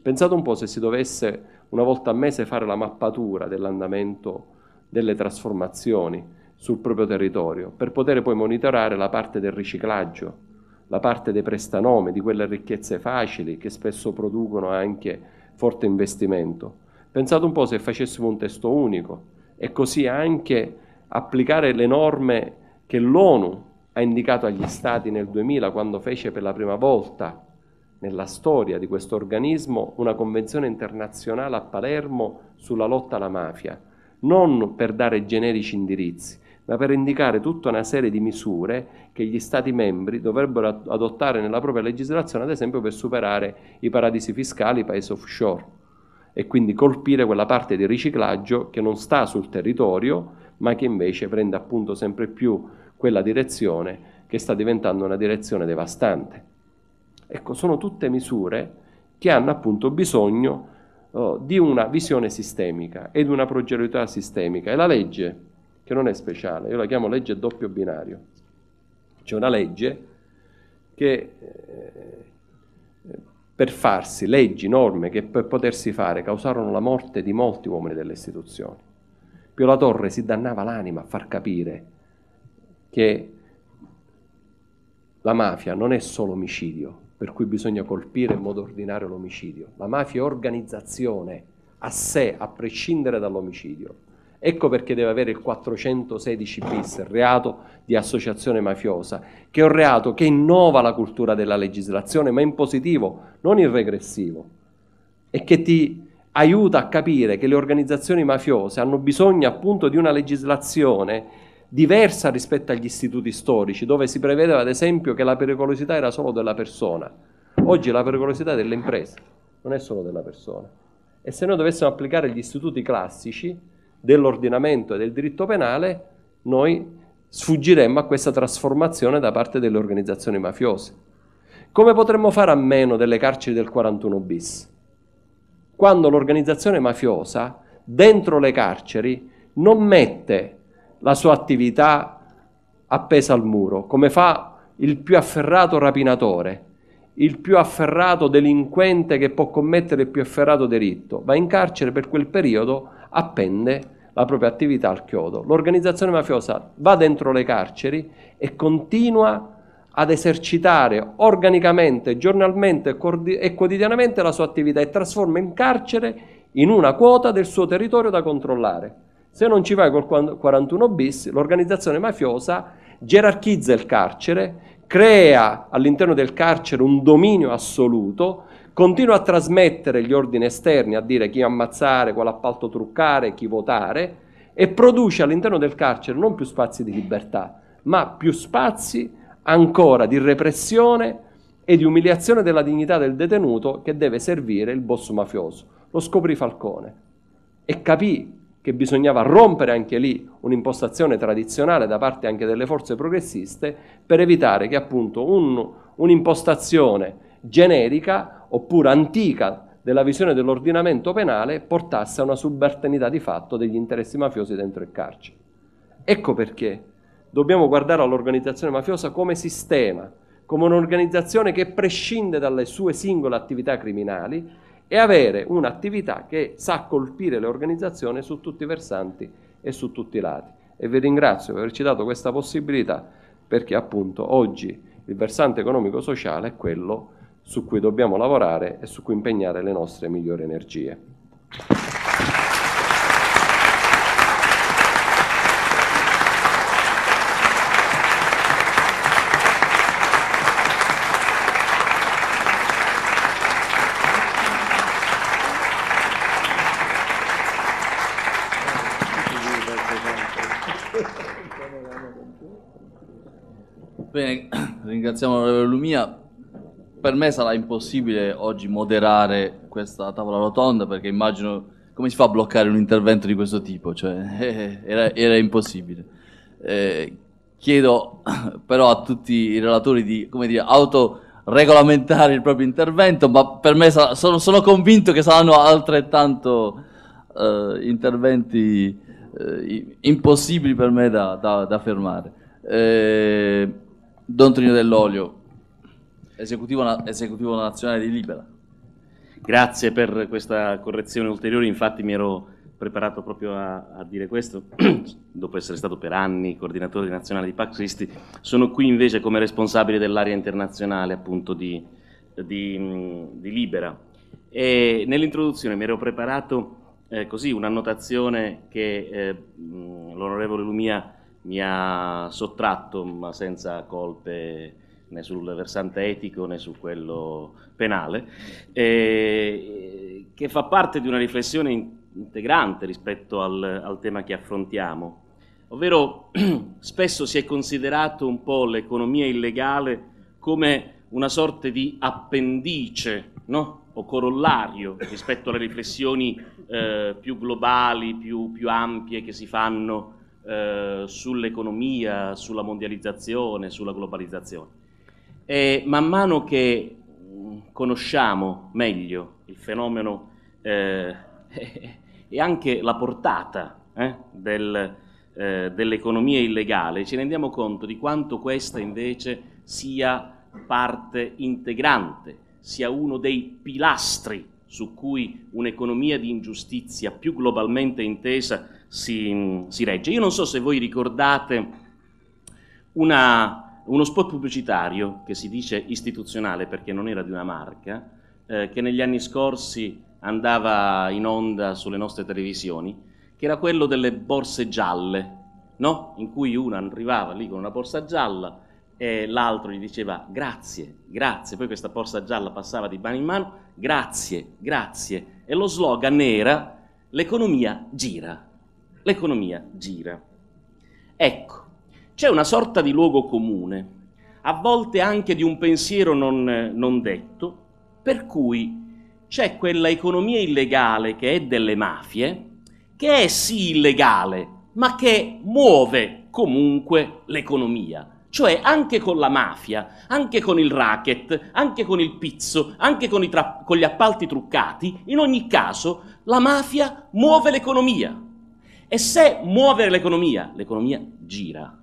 Speaker 3: Pensate un po' se si dovesse una volta al mese fare la mappatura dell'andamento delle trasformazioni sul proprio territorio, per poter poi monitorare la parte del riciclaggio la parte dei prestanome, di quelle ricchezze facili che spesso producono anche forte investimento. Pensate un po' se facessimo un testo unico e così anche applicare le norme che l'ONU ha indicato agli Stati nel 2000 quando fece per la prima volta nella storia di questo organismo una convenzione internazionale a Palermo sulla lotta alla mafia, non per dare generici indirizzi, ma per indicare tutta una serie di misure che gli Stati membri dovrebbero adottare nella propria legislazione, ad esempio per superare i paradisi fiscali, i paesi offshore, e quindi colpire quella parte di riciclaggio che non sta sul territorio, ma che invece prende appunto sempre più quella direzione che sta diventando una direzione devastante. Ecco, sono tutte misure che hanno appunto bisogno oh, di una visione sistemica e di una progettualità sistemica e la legge che non è speciale, io la chiamo legge doppio binario. C'è una legge che eh, per farsi leggi, norme che per potersi fare causarono la morte di molti uomini delle istituzioni. Pio La Torre si dannava l'anima a far capire che la mafia non è solo omicidio, per cui bisogna colpire in modo ordinario l'omicidio. La mafia è organizzazione a sé, a prescindere dall'omicidio. Ecco perché deve avere il 416 bis, il reato di associazione mafiosa, che è un reato che innova la cultura della legislazione, ma in positivo, non in regressivo, e che ti aiuta a capire che le organizzazioni mafiose hanno bisogno appunto di una legislazione diversa rispetto agli istituti storici, dove si prevedeva ad esempio che la pericolosità era solo della persona. Oggi la pericolosità è delle imprese, non è solo della persona. E se noi dovessimo applicare gli istituti classici, dell'ordinamento e del diritto penale, noi sfuggiremmo a questa trasformazione da parte delle organizzazioni mafiose. Come potremmo fare a meno delle carceri del 41 bis? Quando l'organizzazione mafiosa dentro le carceri non mette la sua attività appesa al muro, come fa il più afferrato rapinatore, il più afferrato delinquente che può commettere il più afferrato delitto, va in carcere per quel periodo appende la propria attività al chiodo. L'organizzazione mafiosa va dentro le carceri e continua ad esercitare organicamente, giornalmente e quotidianamente la sua attività e trasforma in carcere in una quota del suo territorio da controllare. Se non ci vai col 41 bis, l'organizzazione mafiosa gerarchizza il carcere, crea all'interno del carcere un dominio assoluto, Continua a trasmettere gli ordini esterni, a dire chi ammazzare, quale appalto truccare, chi votare, e produce all'interno del carcere non più spazi di libertà, ma più spazi ancora di repressione e di umiliazione della dignità del detenuto che deve servire il boss mafioso. Lo scoprì Falcone e capì che bisognava rompere anche lì un'impostazione tradizionale da parte anche delle forze progressiste per evitare che appunto un, un'impostazione generica oppure antica della visione dell'ordinamento penale portasse a una subalternità di fatto degli interessi mafiosi dentro il carcere. Ecco perché dobbiamo guardare all'organizzazione mafiosa come sistema, come un'organizzazione che prescinde dalle sue singole attività criminali e avere un'attività che sa colpire le organizzazioni su tutti i versanti e su tutti i lati. E vi ringrazio per averci dato questa possibilità perché appunto oggi il versante economico-sociale è quello su cui dobbiamo lavorare e su cui impegnare le nostre migliori energie.
Speaker 1: Bene, ringraziamo l'onorevole Lumia per me sarà impossibile oggi moderare questa tavola rotonda perché immagino come si fa a bloccare un intervento di questo tipo, cioè, era, era, impossibile. Eh, chiedo però a tutti i relatori di dire, autoregolamentare il proprio intervento, ma per me sarà, sono, sono, convinto che saranno altrettanto eh, interventi eh, impossibili per me da, da, da fermare. Eh, Don Trino dell'Olio, esecutivo, esecutivo nazionale di Libera. Grazie per questa correzione ulteriore,
Speaker 4: infatti mi ero preparato proprio a, a dire questo, dopo essere stato per anni coordinatore nazionale di Paxisti, sono qui invece come responsabile dell'area internazionale appunto di, di, di Libera. E nell'introduzione mi ero preparato eh, così un'annotazione che eh, l'onorevole Lumia mi ha sottratto, ma senza colpe né sul versante etico né su quello penale, eh, che fa parte di una riflessione integrante rispetto al, al tema che affrontiamo, ovvero spesso si è considerato un po' l'economia illegale come una sorta di appendice no? o corollario rispetto alle riflessioni eh, più globali, più, più, ampie che si fanno eh, sull'economia, sulla mondializzazione, sulla globalizzazione. E man mano che mm, conosciamo meglio il fenomeno eh, e anche la portata eh, del, eh, dell'economia illegale, ci rendiamo conto di quanto questa invece sia parte integrante, sia uno dei pilastri su cui un'economia di ingiustizia più globalmente intesa si, si regge. Io non so se voi ricordate una uno spot pubblicitario che si dice istituzionale perché non era di una marca, eh, che negli anni scorsi andava in onda sulle nostre televisioni, che era quello delle borse gialle, no? in cui uno arrivava lì con una borsa gialla e l'altro gli diceva grazie, grazie, poi questa borsa gialla passava di mano in mano, grazie, grazie, e lo slogan era l'economia gira, l'economia gira. Ecco, c'è una sorta di luogo comune, a volte anche di un pensiero non, non detto, per cui c'è quella economia illegale che è delle mafie, che è sì illegale, ma che muove comunque l'economia. Cioè anche con la mafia, anche con il racket, anche con il pizzo, anche con, tra- con gli appalti truccati, in ogni caso la mafia muove l'economia. E se muovere l'economia, l'economia gira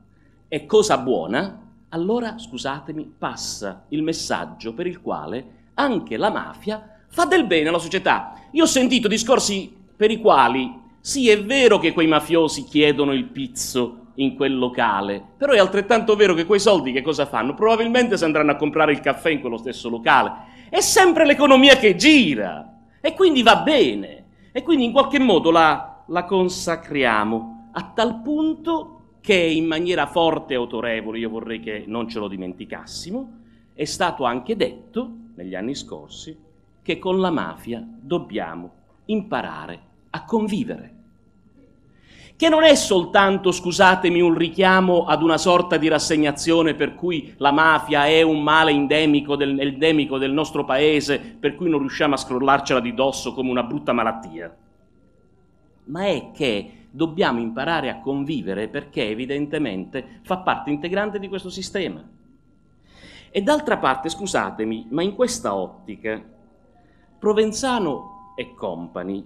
Speaker 4: è cosa buona, allora, scusatemi, passa il messaggio per il quale anche la mafia fa del bene alla società. Io ho sentito discorsi per i quali sì, è vero che quei mafiosi chiedono il pizzo in quel locale, però è altrettanto vero che quei soldi che cosa fanno? Probabilmente si andranno a comprare il caffè in quello stesso locale. È sempre l'economia che gira e quindi va bene. E quindi in qualche modo la, la consacriamo a tal punto che in maniera forte e autorevole, io vorrei che non ce lo dimenticassimo, è stato anche detto negli anni scorsi che con la mafia dobbiamo imparare a convivere. Che non è soltanto, scusatemi, un richiamo ad una sorta di rassegnazione per cui la mafia è un male endemico del, endemico del nostro paese, per cui non riusciamo a scrollarcela di dosso come una brutta malattia, ma è che dobbiamo imparare a convivere perché evidentemente fa parte integrante di questo sistema. E d'altra parte, scusatemi, ma in questa ottica, Provenzano e compagni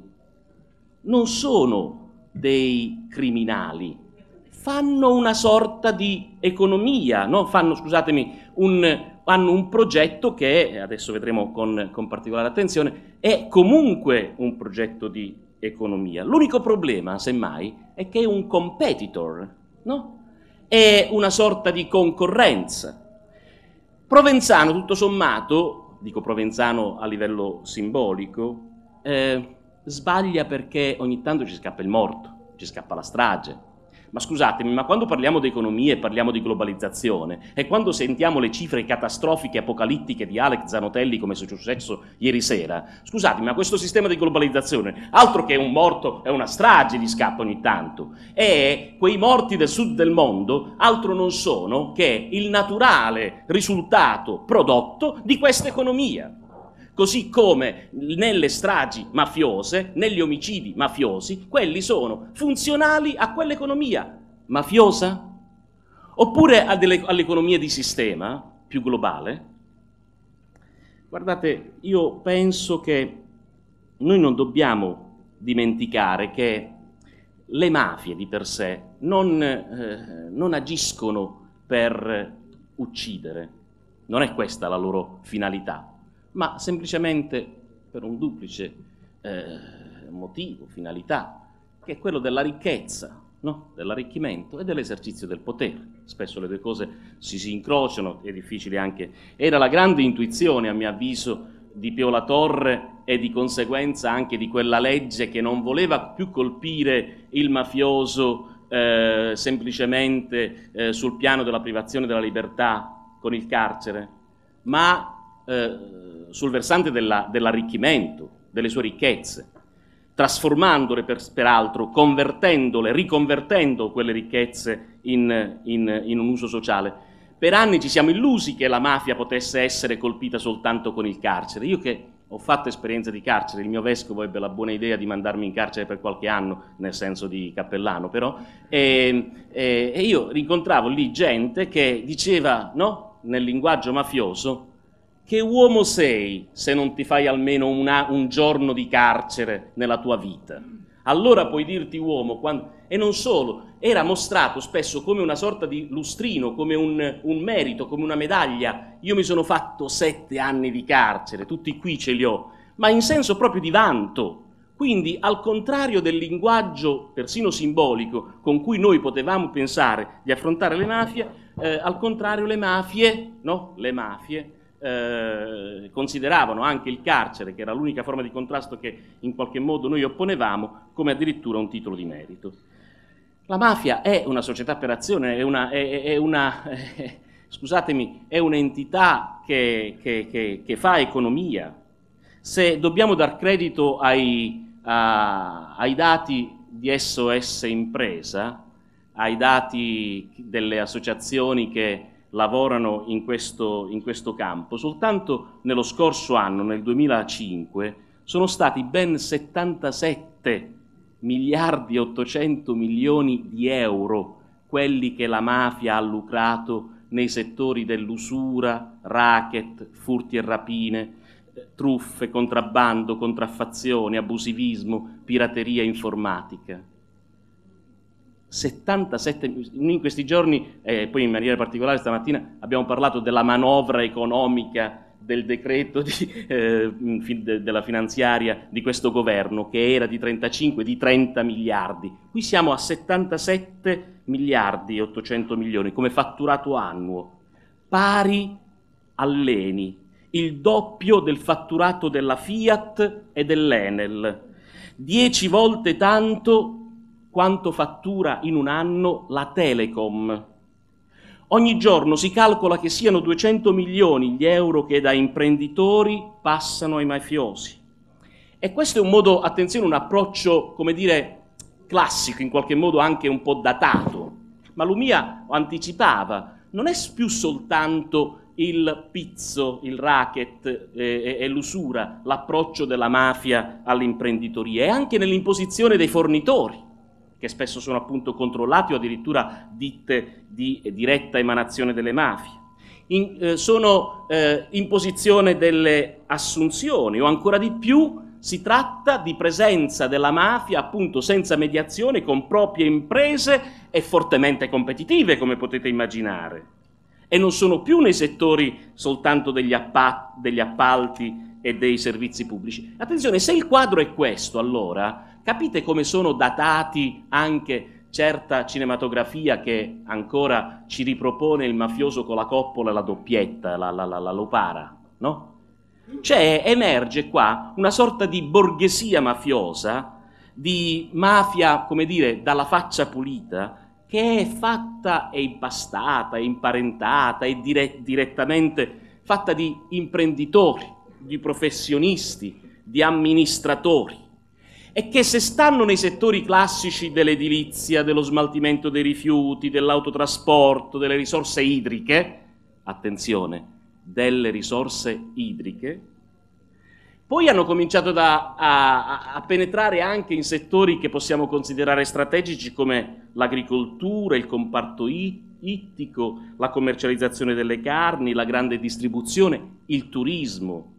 Speaker 4: non sono dei criminali, fanno una sorta di economia, no? fanno, scusatemi, un, hanno un progetto che, adesso vedremo con, con particolare attenzione, è comunque un progetto di economia. L'unico problema, semmai, è che è un competitor, no? È una sorta di concorrenza. Provenzano, tutto sommato, dico Provenzano a livello simbolico, eh, sbaglia perché ogni tanto ci scappa il morto, ci scappa la strage, ma scusatemi, ma quando parliamo di economia e parliamo di globalizzazione e quando sentiamo le cifre catastrofiche, apocalittiche di Alex Zanotelli come è successo ieri sera, scusatemi, ma questo sistema di globalizzazione, altro che un morto, è una strage di scappa ogni tanto, e quei morti del sud del mondo altro non sono che il naturale risultato prodotto di questa economia. Così come nelle stragi mafiose, negli omicidi mafiosi, quelli sono funzionali a quell'economia mafiosa oppure all'economia di sistema più globale. Guardate, io penso che noi non dobbiamo dimenticare che le mafie di per sé non, eh, non agiscono per uccidere, non è questa la loro finalità ma semplicemente per un duplice eh, motivo, finalità, che è quello della ricchezza, no? dell'arricchimento e dell'esercizio del potere. Spesso le due cose si, si incrociano, è difficile anche... Era la grande intuizione, a mio avviso, di Pio La Torre e di conseguenza anche di quella legge che non voleva più colpire il mafioso eh, semplicemente eh, sul piano della privazione della libertà con il carcere, ma eh, sul versante della, dell'arricchimento, delle sue ricchezze, trasformandole per, peraltro, convertendole, riconvertendo quelle ricchezze in, in, in un uso sociale. Per anni ci siamo illusi che la mafia potesse essere colpita soltanto con il carcere. Io che ho fatto esperienza di carcere, il mio vescovo ebbe la buona idea di mandarmi in carcere per qualche anno, nel senso di cappellano però, e, e, e io rincontravo lì gente che diceva, no, nel linguaggio mafioso, che uomo sei se non ti fai almeno una, un giorno di carcere nella tua vita? Allora puoi dirti uomo, quando... e non solo, era mostrato spesso come una sorta di lustrino, come un, un merito, come una medaglia. Io mi sono fatto sette anni di carcere, tutti qui ce li ho, ma in senso proprio di vanto. Quindi, al contrario del linguaggio persino simbolico con cui noi potevamo pensare di affrontare le mafie, eh, al contrario le mafie, no? le mafie eh, consideravano anche il carcere, che era l'unica forma di contrasto che in qualche modo noi opponevamo, come addirittura un titolo di merito. La mafia è una società per azione, è una... È, è una eh, scusatemi, è un'entità che, che, che, che, fa economia. Se dobbiamo dar credito ai, a, ai dati di SOS Impresa, ai dati delle associazioni che lavorano in questo, in questo campo. Soltanto nello scorso anno, nel 2005, sono stati ben 77 miliardi e 800 milioni di euro quelli che la mafia ha lucrato nei settori dell'usura, racket, furti e rapine, truffe, contrabbando, contraffazione, abusivismo, pirateria informatica. 77, in questi giorni, e eh, poi in maniera particolare stamattina, abbiamo parlato della manovra economica del decreto di, eh, mm, della finanziaria di questo governo che era di 35, di 30 miliardi. Qui siamo a 77 miliardi e 800 milioni come fatturato annuo, pari all'ENI, il doppio del fatturato della Fiat e dell'Enel, 10 volte tanto quanto fattura in un anno la Telecom. Ogni giorno si calcola che siano 200 milioni gli euro che da imprenditori passano ai mafiosi. E questo è un modo, attenzione, un approccio, come dire, classico, in qualche modo anche un po' datato. Ma Lumia anticipava, non è più soltanto il pizzo, il racket eh, e l'usura, l'approccio della mafia all'imprenditoria, è anche nell'imposizione dei fornitori che spesso sono appunto controllati o addirittura ditte di diretta emanazione delle mafie. In, eh, sono eh, in posizione delle assunzioni o ancora di più si tratta di presenza della mafia appunto senza mediazione con proprie imprese e fortemente competitive come potete immaginare e non sono più nei settori soltanto degli, appa- degli appalti e dei servizi pubblici. Attenzione, se il quadro è questo allora Capite come sono datati anche certa cinematografia che ancora ci ripropone il mafioso con la coppola e la doppietta, la, la, la, la lopara, no? C'è, cioè, emerge qua una sorta di borghesia mafiosa, di mafia, come dire, dalla faccia pulita, che è fatta e impastata, è imparentata, e dire- direttamente fatta di imprenditori, di professionisti, di amministratori è che se stanno nei settori classici dell'edilizia, dello smaltimento dei rifiuti, dell'autotrasporto, delle risorse idriche, attenzione, delle risorse idriche, poi hanno cominciato da, a, a, penetrare anche in settori che possiamo considerare strategici come l'agricoltura, il comparto ittico, la commercializzazione delle carni, la grande distribuzione, il turismo,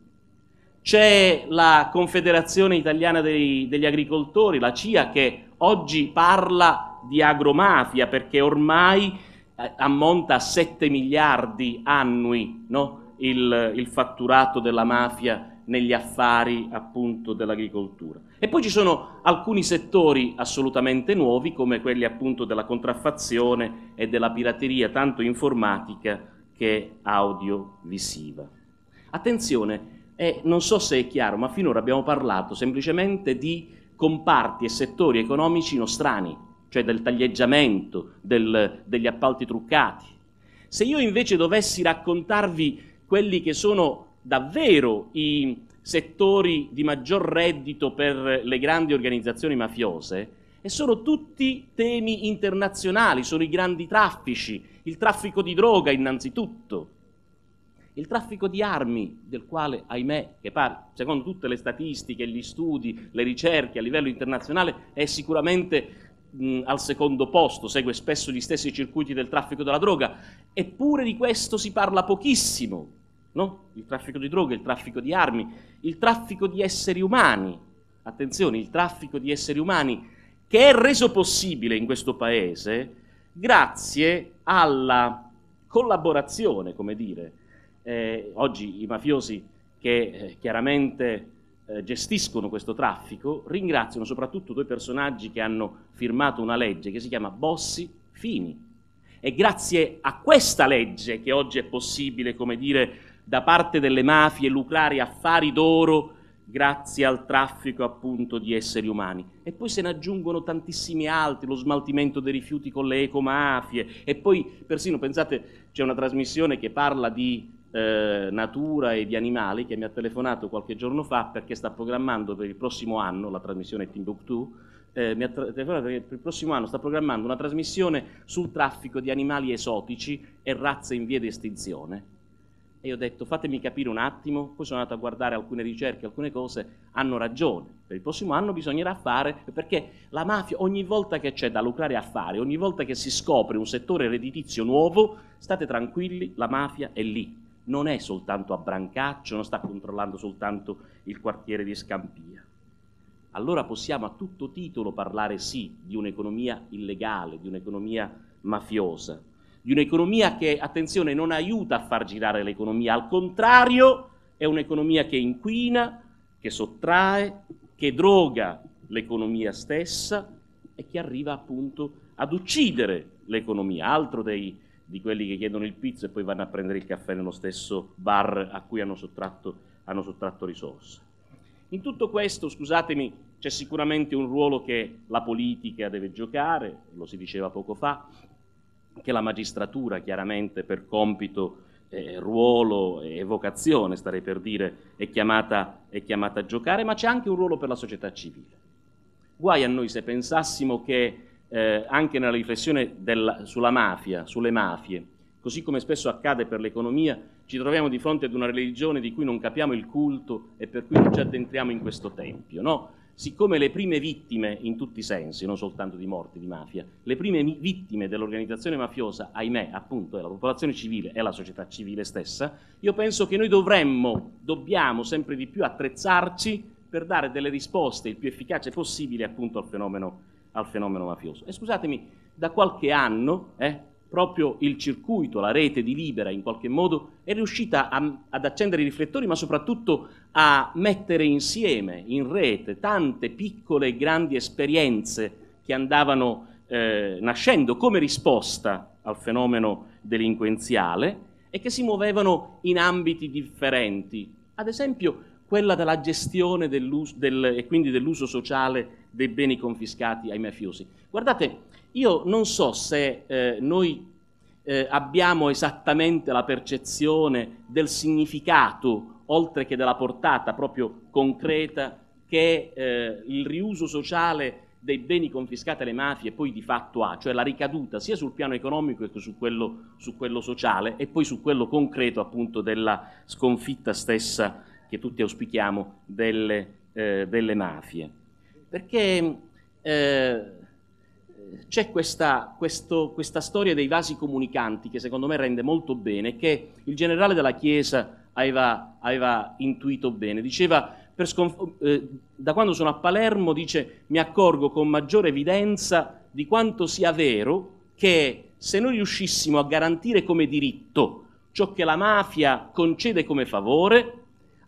Speaker 4: c'è la Confederazione Italiana dei, degli Agricoltori, la CIA, che oggi parla di agromafia perché ormai eh, ammonta a 7 miliardi annui no? il, il fatturato della mafia negli affari appunto dell'agricoltura. E poi ci sono alcuni settori assolutamente nuovi come quelli appunto della contraffazione e della pirateria tanto informatica che audiovisiva. Attenzione, e non so se è chiaro, ma finora abbiamo parlato semplicemente di comparti e settori economici nostrani, cioè del taglieggiamento, del, degli appalti truccati. Se io invece dovessi raccontarvi quelli che sono davvero i settori di maggior reddito per le grandi organizzazioni mafiose, e sono tutti temi internazionali, sono i grandi traffici, il traffico di droga innanzitutto, il traffico di armi, del quale, ahimè, che pare, secondo tutte le statistiche, gli studi, le ricerche a livello internazionale, è sicuramente mh, al secondo posto, segue spesso gli stessi circuiti del traffico della droga, eppure di questo si parla pochissimo. No? Il traffico di droga, il traffico di armi, il traffico di esseri umani. Attenzione, il traffico di esseri umani che è reso possibile in questo paese grazie alla collaborazione, come dire, eh, oggi i mafiosi che eh, chiaramente eh, gestiscono questo traffico ringraziano soprattutto due personaggi che hanno firmato una legge che si chiama Bossi Fini. È grazie a questa legge che oggi è possibile, come dire, da parte delle mafie lucrare affari d'oro grazie al traffico appunto di esseri umani. E poi se ne aggiungono tantissimi altri, lo smaltimento dei rifiuti con le ecomafie, e poi persino, pensate, c'è una trasmissione che parla di eh, natura e di animali che mi ha telefonato qualche giorno fa perché sta programmando per il prossimo anno, la trasmissione è Timbuktu, eh, mi ha tra- telefonato perché per il prossimo anno sta programmando una trasmissione sul traffico di animali esotici e razze in via di estinzione. E io ho detto fatemi capire un attimo, poi sono andato a guardare alcune ricerche, alcune cose, hanno ragione, per il prossimo anno bisognerà fare, perché la mafia ogni volta che c'è da lucrare a fare, ogni volta che si scopre un settore redditizio nuovo, state tranquilli, la mafia è lì, non è soltanto a Brancaccio, non sta controllando soltanto il quartiere di Scampia. Allora possiamo a tutto titolo parlare sì di un'economia illegale, di un'economia mafiosa, di un'economia che, attenzione, non aiuta a far girare l'economia, al contrario è un'economia che inquina, che sottrae, che droga l'economia stessa e che arriva appunto ad uccidere l'economia. Altro dei di quelli che chiedono il pizzo e poi vanno a prendere il caffè nello stesso bar a cui hanno sottratto, hanno sottratto risorse. In tutto questo, scusatemi, c'è sicuramente un ruolo che la politica deve giocare, lo si diceva poco fa, che la magistratura chiaramente per compito, eh, ruolo e vocazione, starei per dire, è chiamata, è chiamata a giocare, ma c'è anche un ruolo per la società civile. Guai a noi se pensassimo che eh, anche nella riflessione della, sulla mafia, sulle mafie, così come spesso accade per l'economia, ci troviamo di fronte ad una religione di cui non capiamo il culto e per cui non ci addentriamo in questo tempio. No? Siccome le prime vittime, in tutti i sensi, non soltanto di morte, di mafia, le prime vittime dell'organizzazione mafiosa, ahimè, appunto, è la popolazione civile e la società civile stessa, io penso che noi dovremmo, dobbiamo sempre di più attrezzarci per dare delle risposte il più efficace possibile appunto al fenomeno al fenomeno mafioso. E scusatemi, da qualche anno eh, proprio il circuito, la rete di Libera in qualche modo è riuscita a, ad accendere i riflettori, ma soprattutto a mettere insieme in rete tante piccole e grandi esperienze che andavano eh, nascendo come risposta al fenomeno delinquenziale e che si muovevano in ambiti differenti. Ad esempio, quella della gestione del, e quindi dell'uso sociale dei beni confiscati ai mafiosi. Guardate, io non so se eh, noi eh, abbiamo esattamente la percezione del significato, oltre che della portata proprio concreta, che eh, il riuso sociale dei beni confiscati alle mafie poi di fatto ha, cioè la ricaduta sia sul piano economico che su quello, su quello sociale e poi su quello concreto appunto della sconfitta stessa che tutti auspichiamo delle, eh, delle mafie. Perché eh, c'è questa, questo, questa, storia dei vasi comunicanti che secondo me rende molto bene, che il generale della Chiesa aveva, aveva intuito bene. Diceva, sconf- eh, da quando sono a Palermo, dice, mi accorgo con maggiore evidenza di quanto sia vero che se noi riuscissimo a garantire come diritto ciò che la mafia concede come favore,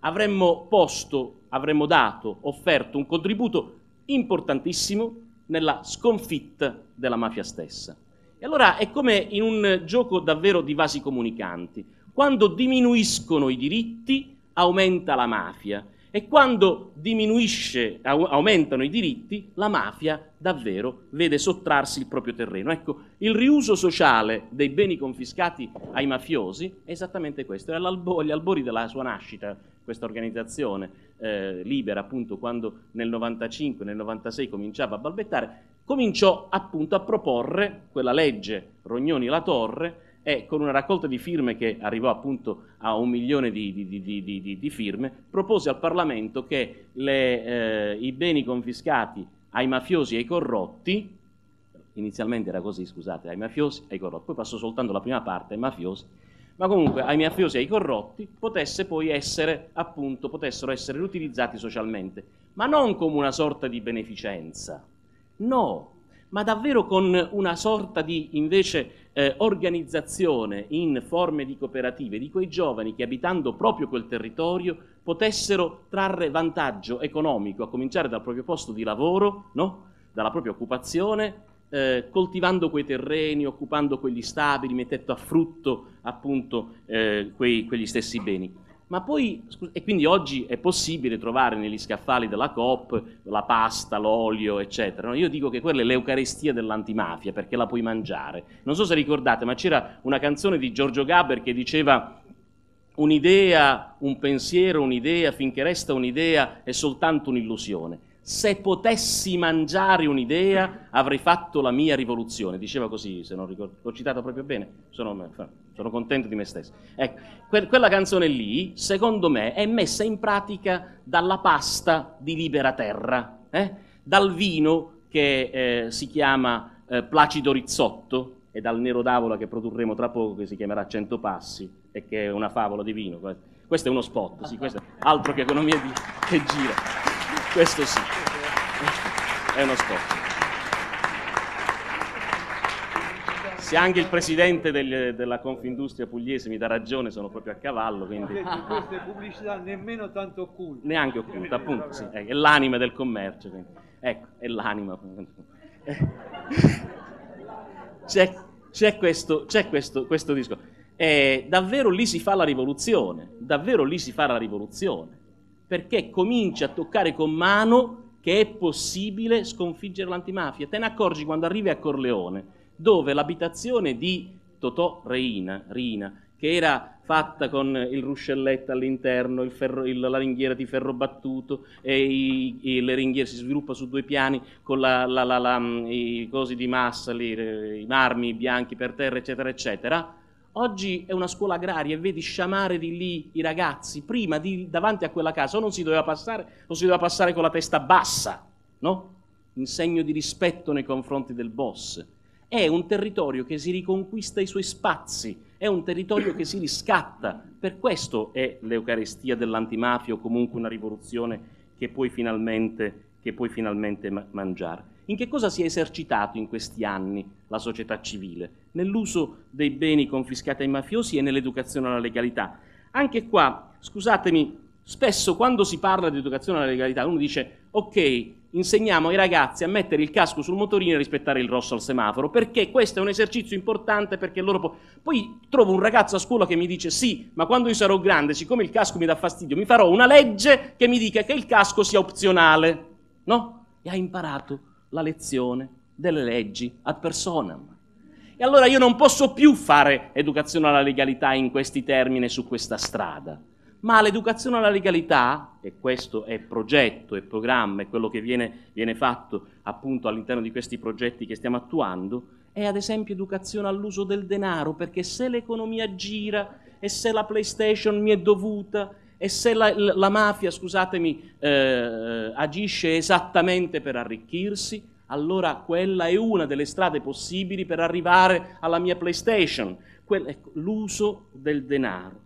Speaker 4: avremmo posto, avremmo dato, offerto un contributo importantissimo nella sconfitta della mafia stessa. E allora è come in un gioco davvero di vasi comunicanti. Quando diminuiscono i diritti, aumenta la mafia e quando diminuisce, aumentano i diritti, la mafia davvero vede sottrarsi il proprio terreno. Ecco, il riuso sociale dei beni confiscati ai mafiosi è esattamente questo, è agli albori della sua nascita, questa organizzazione eh, libera appunto quando nel 95, nel 96 cominciava a balbettare, cominciò appunto a proporre quella legge Rognoni-La Torre e con una raccolta di firme che arrivò appunto a un milione di, di, di, di firme, propose al Parlamento che le, eh, i beni confiscati ai mafiosi e ai corrotti, inizialmente era così, scusate, ai mafiosi e ai corrotti, poi passò soltanto la prima parte ai mafiosi ma comunque ai mafiosi e ai corrotti potesse poi essere, appunto, potessero essere riutilizzati socialmente, ma non come una sorta di beneficenza, no, ma davvero con una sorta di invece eh, organizzazione in forme di cooperative di quei giovani che abitando proprio quel territorio potessero trarre vantaggio economico, a cominciare dal proprio posto di lavoro, no? dalla propria occupazione eh, coltivando quei terreni, occupando quegli stabili, mettendo a frutto appunto eh, quei, quegli stessi beni. Ma poi, e quindi oggi è possibile trovare negli scaffali della COP la pasta, l'olio, eccetera. No, io dico che quella è l'Eucarestia dell'antimafia, perché la puoi mangiare. Non so se ricordate, ma c'era una canzone di Giorgio Gabber che diceva un'idea, un pensiero, un'idea, finché resta un'idea, è soltanto un'illusione. Se potessi mangiare un'idea avrei fatto la mia rivoluzione. Diceva così, se non ricordo, l'ho citato proprio bene, sono, sono contento di me stesso. Ecco, que- quella canzone lì, secondo me, è messa in pratica dalla pasta di Libera Terra, eh? dal vino che eh, si chiama eh, Placido Rizzotto, e dal Nero d'Avola che produrremo tra poco, che si chiamerà Cento Passi, e che è una favola di vino. Questo è uno spot, sì, questo è altro che economia di, che gira. Questo sì, è uno sport. Se anche il presidente del, della Confindustria pugliese mi dà ragione, sono proprio a cavallo. Quindi... è
Speaker 5: pubblicità nemmeno tanto occulta Neanche occulta appunto, sì,
Speaker 4: è l'anima del commercio. Quindi. Ecco, è l'anima. Eh, c'è, c'è, questo, c'è questo, questo disco. Eh, davvero lì si fa la rivoluzione, davvero lì si fa la rivoluzione perché cominci a toccare con mano che è possibile sconfiggere l'antimafia. Te ne accorgi quando arrivi a Corleone, dove l'abitazione di Totò Reina, Rina, che era fatta con il ruscelletto all'interno, il ferro, il, la ringhiera di ferro battuto, e i, i, le ringhiere si sviluppano su due piani con la, la, la, mm, i cosi di massa, lì, i marmi bianchi per terra, eccetera, eccetera. Oggi è una scuola agraria e vedi sciamare di lì i ragazzi. Prima di, davanti a quella casa o non si doveva passare o si doveva passare con la testa bassa, no? In segno di rispetto nei confronti del boss. È un territorio che si riconquista i suoi spazi, è un territorio che si riscatta. Per questo è l'Eucarestia dell'antimafia o comunque una rivoluzione che puoi finalmente, che puoi finalmente ma- mangiare. In che cosa si è esercitato in questi anni la società civile? Nell'uso dei beni confiscati ai mafiosi e nell'educazione alla legalità. Anche qua, scusatemi, spesso quando si parla di educazione alla legalità uno dice ok, insegniamo ai ragazzi a mettere il casco sul motorino e rispettare il rosso al semaforo, perché questo è un esercizio importante perché loro po- poi trovo un ragazzo a scuola che mi dice "Sì, ma quando io sarò grande, siccome il casco mi dà fastidio, mi farò una legge che mi dica che il casco sia opzionale". No? E ha imparato la lezione delle leggi ad personam. E allora io non posso più fare educazione alla legalità in questi termini, su questa strada, ma l'educazione alla legalità, e questo è progetto, è programma, è quello che viene, viene fatto appunto all'interno di questi progetti che stiamo attuando, è ad esempio educazione all'uso del denaro, perché se l'economia gira e se la PlayStation mi è dovuta e se la, la mafia, scusatemi, eh, agisce esattamente per arricchirsi, allora quella è una delle strade possibili per arrivare alla mia PlayStation, que- ecco, l'uso del denaro.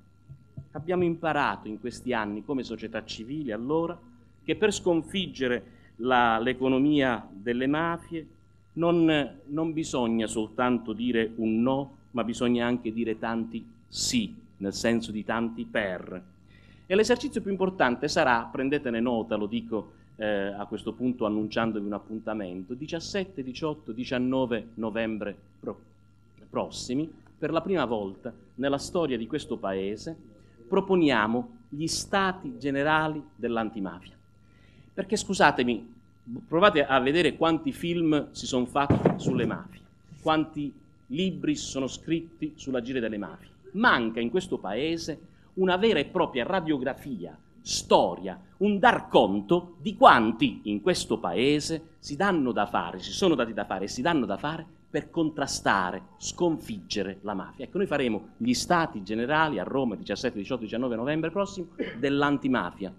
Speaker 4: Abbiamo imparato in questi anni come società civile allora che per sconfiggere la, l'economia delle mafie non, non bisogna soltanto dire un no, ma bisogna anche dire tanti sì, nel senso di tanti per. E l'esercizio più importante sarà, prendetene nota, lo dico eh, a questo punto annunciandovi un appuntamento, 17, 18, 19 novembre pro- prossimi, per la prima volta nella storia di questo Paese, proponiamo gli stati generali dell'antimafia. Perché scusatemi, provate a vedere quanti film si sono fatti sulle mafie, quanti libri sono scritti sull'agire delle mafie. Manca in questo Paese una vera e propria radiografia, storia, un dar conto di quanti in questo paese si danno da fare, si sono dati da fare e si danno da fare per contrastare, sconfiggere la mafia. Ecco, noi faremo gli stati generali a Roma il 17, 18, 19 novembre prossimo dell'antimafia.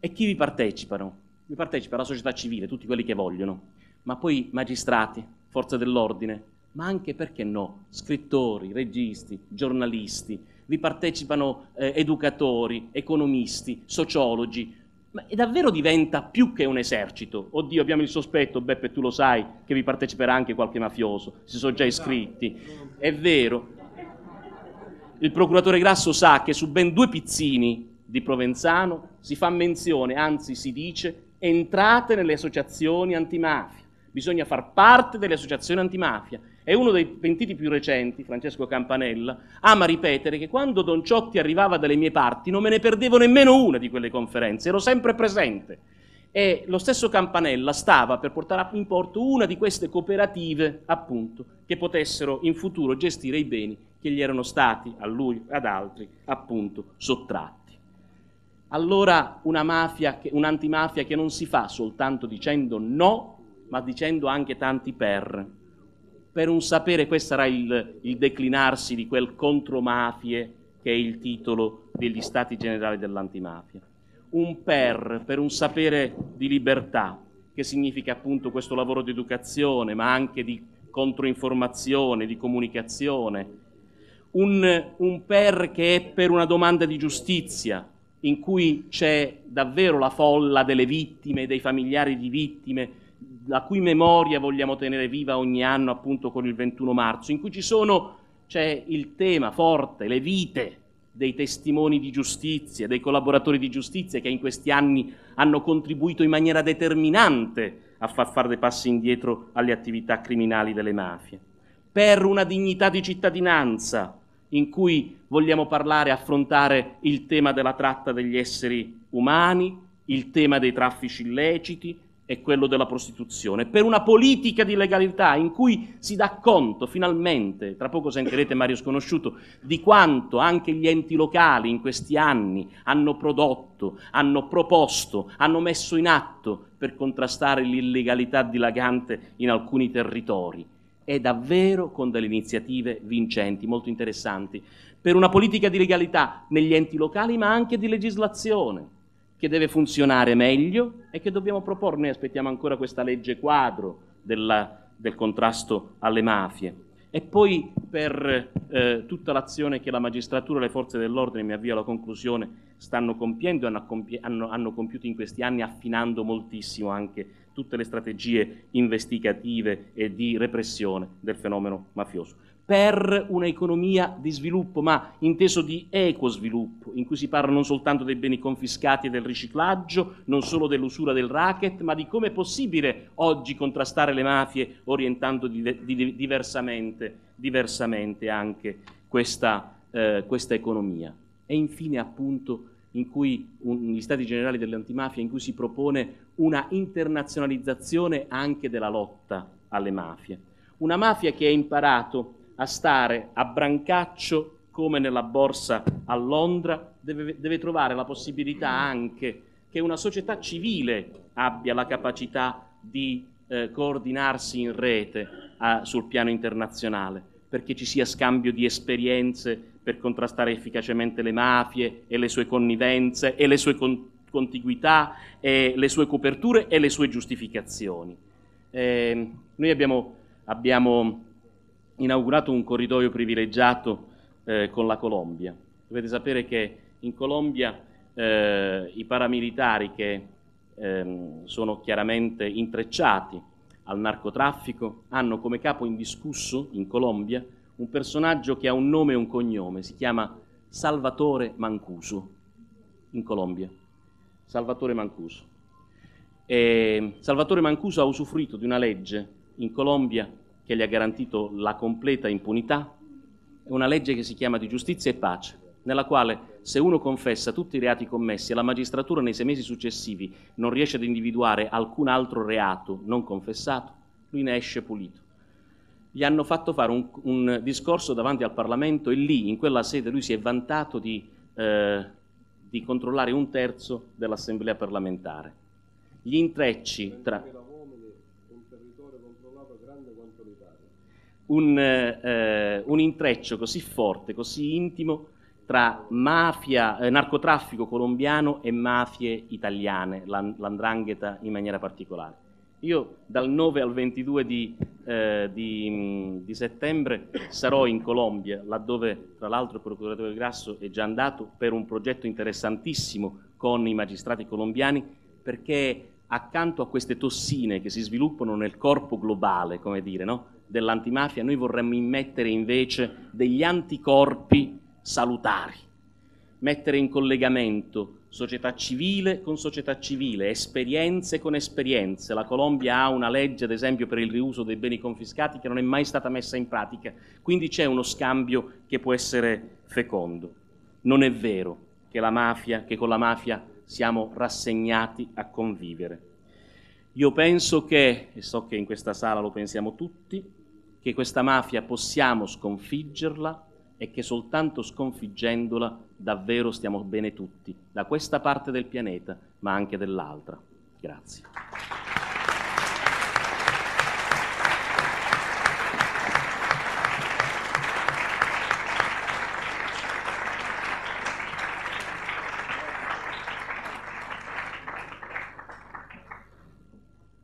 Speaker 4: E chi vi partecipano? Vi partecipa la società civile, tutti quelli che vogliono, ma poi magistrati, forze dell'ordine, ma anche, perché no, scrittori, registi, giornalisti, vi partecipano eh, educatori, economisti, sociologi. Ma davvero diventa più che un esercito. Oddio, abbiamo il sospetto, Beppe, tu lo sai, che vi parteciperà anche qualche mafioso. Si sono già iscritti. È vero. Il procuratore Grasso sa che su ben due pizzini di Provenzano si fa menzione, anzi si dice, entrate nelle associazioni antimafia. Bisogna far parte delle associazioni antimafia e uno dei pentiti più recenti, Francesco Campanella, ama ripetere che quando Don Ciotti arrivava dalle mie parti non me ne perdevo nemmeno una di quelle conferenze, ero sempre presente. E lo stesso Campanella stava per portare in porto una di queste cooperative, appunto, che potessero in futuro gestire i beni che gli erano stati, a lui, e ad altri, appunto, sottratti. Allora una mafia, un'antimafia che non si fa soltanto dicendo no, ma dicendo anche tanti per per un sapere, questo sarà il, il declinarsi di quel contromafie che è il titolo degli stati generali dell'antimafia. Un per, per un sapere di libertà, che significa appunto questo lavoro di educazione, ma anche di controinformazione, di comunicazione. Un, un per che è per una domanda di giustizia, in cui c'è davvero la folla delle vittime, dei familiari di vittime, la cui memoria vogliamo tenere viva ogni anno appunto con il 21 marzo, in cui ci sono, c'è il tema forte, le vite dei testimoni di giustizia, dei collaboratori di giustizia che in questi anni hanno contribuito in maniera determinante a far fare dei passi indietro alle attività criminali delle mafie. Per una dignità di cittadinanza in cui vogliamo parlare e affrontare il tema della tratta degli esseri umani, il tema dei traffici illeciti, è quello della prostituzione, per una politica di legalità in cui si dà conto finalmente, tra poco sentirete Mario Sconosciuto, di quanto anche gli enti locali in questi anni hanno prodotto, hanno proposto, hanno messo in atto per contrastare l'illegalità dilagante in alcuni territori. È davvero con delle iniziative vincenti, molto interessanti, per una politica di legalità negli enti locali ma anche di legislazione che deve funzionare meglio e che dobbiamo proporre. Noi aspettiamo ancora questa legge quadro della, del contrasto alle mafie. E poi per eh, tutta l'azione che la magistratura e le forze dell'ordine, mi avvio alla conclusione, stanno compiendo e hanno, compi- hanno, hanno compiuto in questi anni affinando moltissimo anche tutte le strategie investigative e di repressione del fenomeno mafioso per un'economia di sviluppo, ma inteso di equo sviluppo, in cui si parla non soltanto dei beni confiscati e del riciclaggio, non solo dell'usura del racket, ma di come è possibile oggi contrastare le mafie orientando di, di, diversamente, diversamente, anche questa, eh, questa, economia. E infine appunto in cui un, gli stati generali dell'antimafia, in cui si propone una internazionalizzazione anche della lotta alle mafie. Una mafia che ha imparato a stare a brancaccio come nella borsa a Londra, deve, deve trovare la possibilità anche che una società civile abbia la capacità di eh, coordinarsi in rete a, ah, sul piano internazionale, perché ci sia scambio di esperienze per contrastare efficacemente le mafie e le sue connivenze e le sue con- contiguità e le sue coperture e le sue giustificazioni. Eh, noi abbiamo, abbiamo inaugurato un corridoio privilegiato eh, con la Colombia. Dovete sapere che in Colombia eh, i paramilitari che ehm, sono chiaramente intrecciati al narcotraffico hanno come capo indiscusso in Colombia un personaggio che ha un nome e un cognome, si chiama Salvatore Mancuso, in Colombia. Salvatore Mancuso. E Salvatore Mancuso ha usufruito di una legge in Colombia che gli ha garantito la completa impunità, è una legge che si chiama di giustizia e pace, nella quale se uno confessa tutti i reati commessi e la magistratura nei sei mesi successivi non riesce ad individuare alcun altro reato non confessato, lui ne esce pulito. Gli hanno fatto fare un, un discorso davanti al Parlamento e lì, in quella sede, lui si è vantato di, eh, di controllare un terzo dell'Assemblea parlamentare. Gli intrecci tra... un, eh, un intreccio così forte, così intimo tra mafia, eh, narcotraffico colombiano e mafie italiane, l'andrangheta in maniera particolare. Io dal 9 al 22 di, eh, di, mm, di settembre sarò in Colombia, laddove tra l'altro il procuratore Grasso è già andato per un progetto interessantissimo con i magistrati colombiani, perché accanto a queste tossine che si sviluppano nel corpo globale, come dire, no? dell'antimafia, noi vorremmo immettere invece degli anticorpi salutari, mettere in collegamento società civile con società civile, esperienze con esperienze. La Colombia ha una legge, ad esempio, per il riuso dei beni confiscati che non è mai stata messa in pratica, quindi c'è uno scambio che può essere fecondo. Non è vero che, mafia, che con la mafia siamo rassegnati a convivere. Io penso che, e so che in questa sala lo pensiamo tutti, che questa mafia possiamo sconfiggerla e che soltanto sconfiggendola davvero stiamo bene tutti, da questa parte del pianeta ma anche dell'altra. Grazie.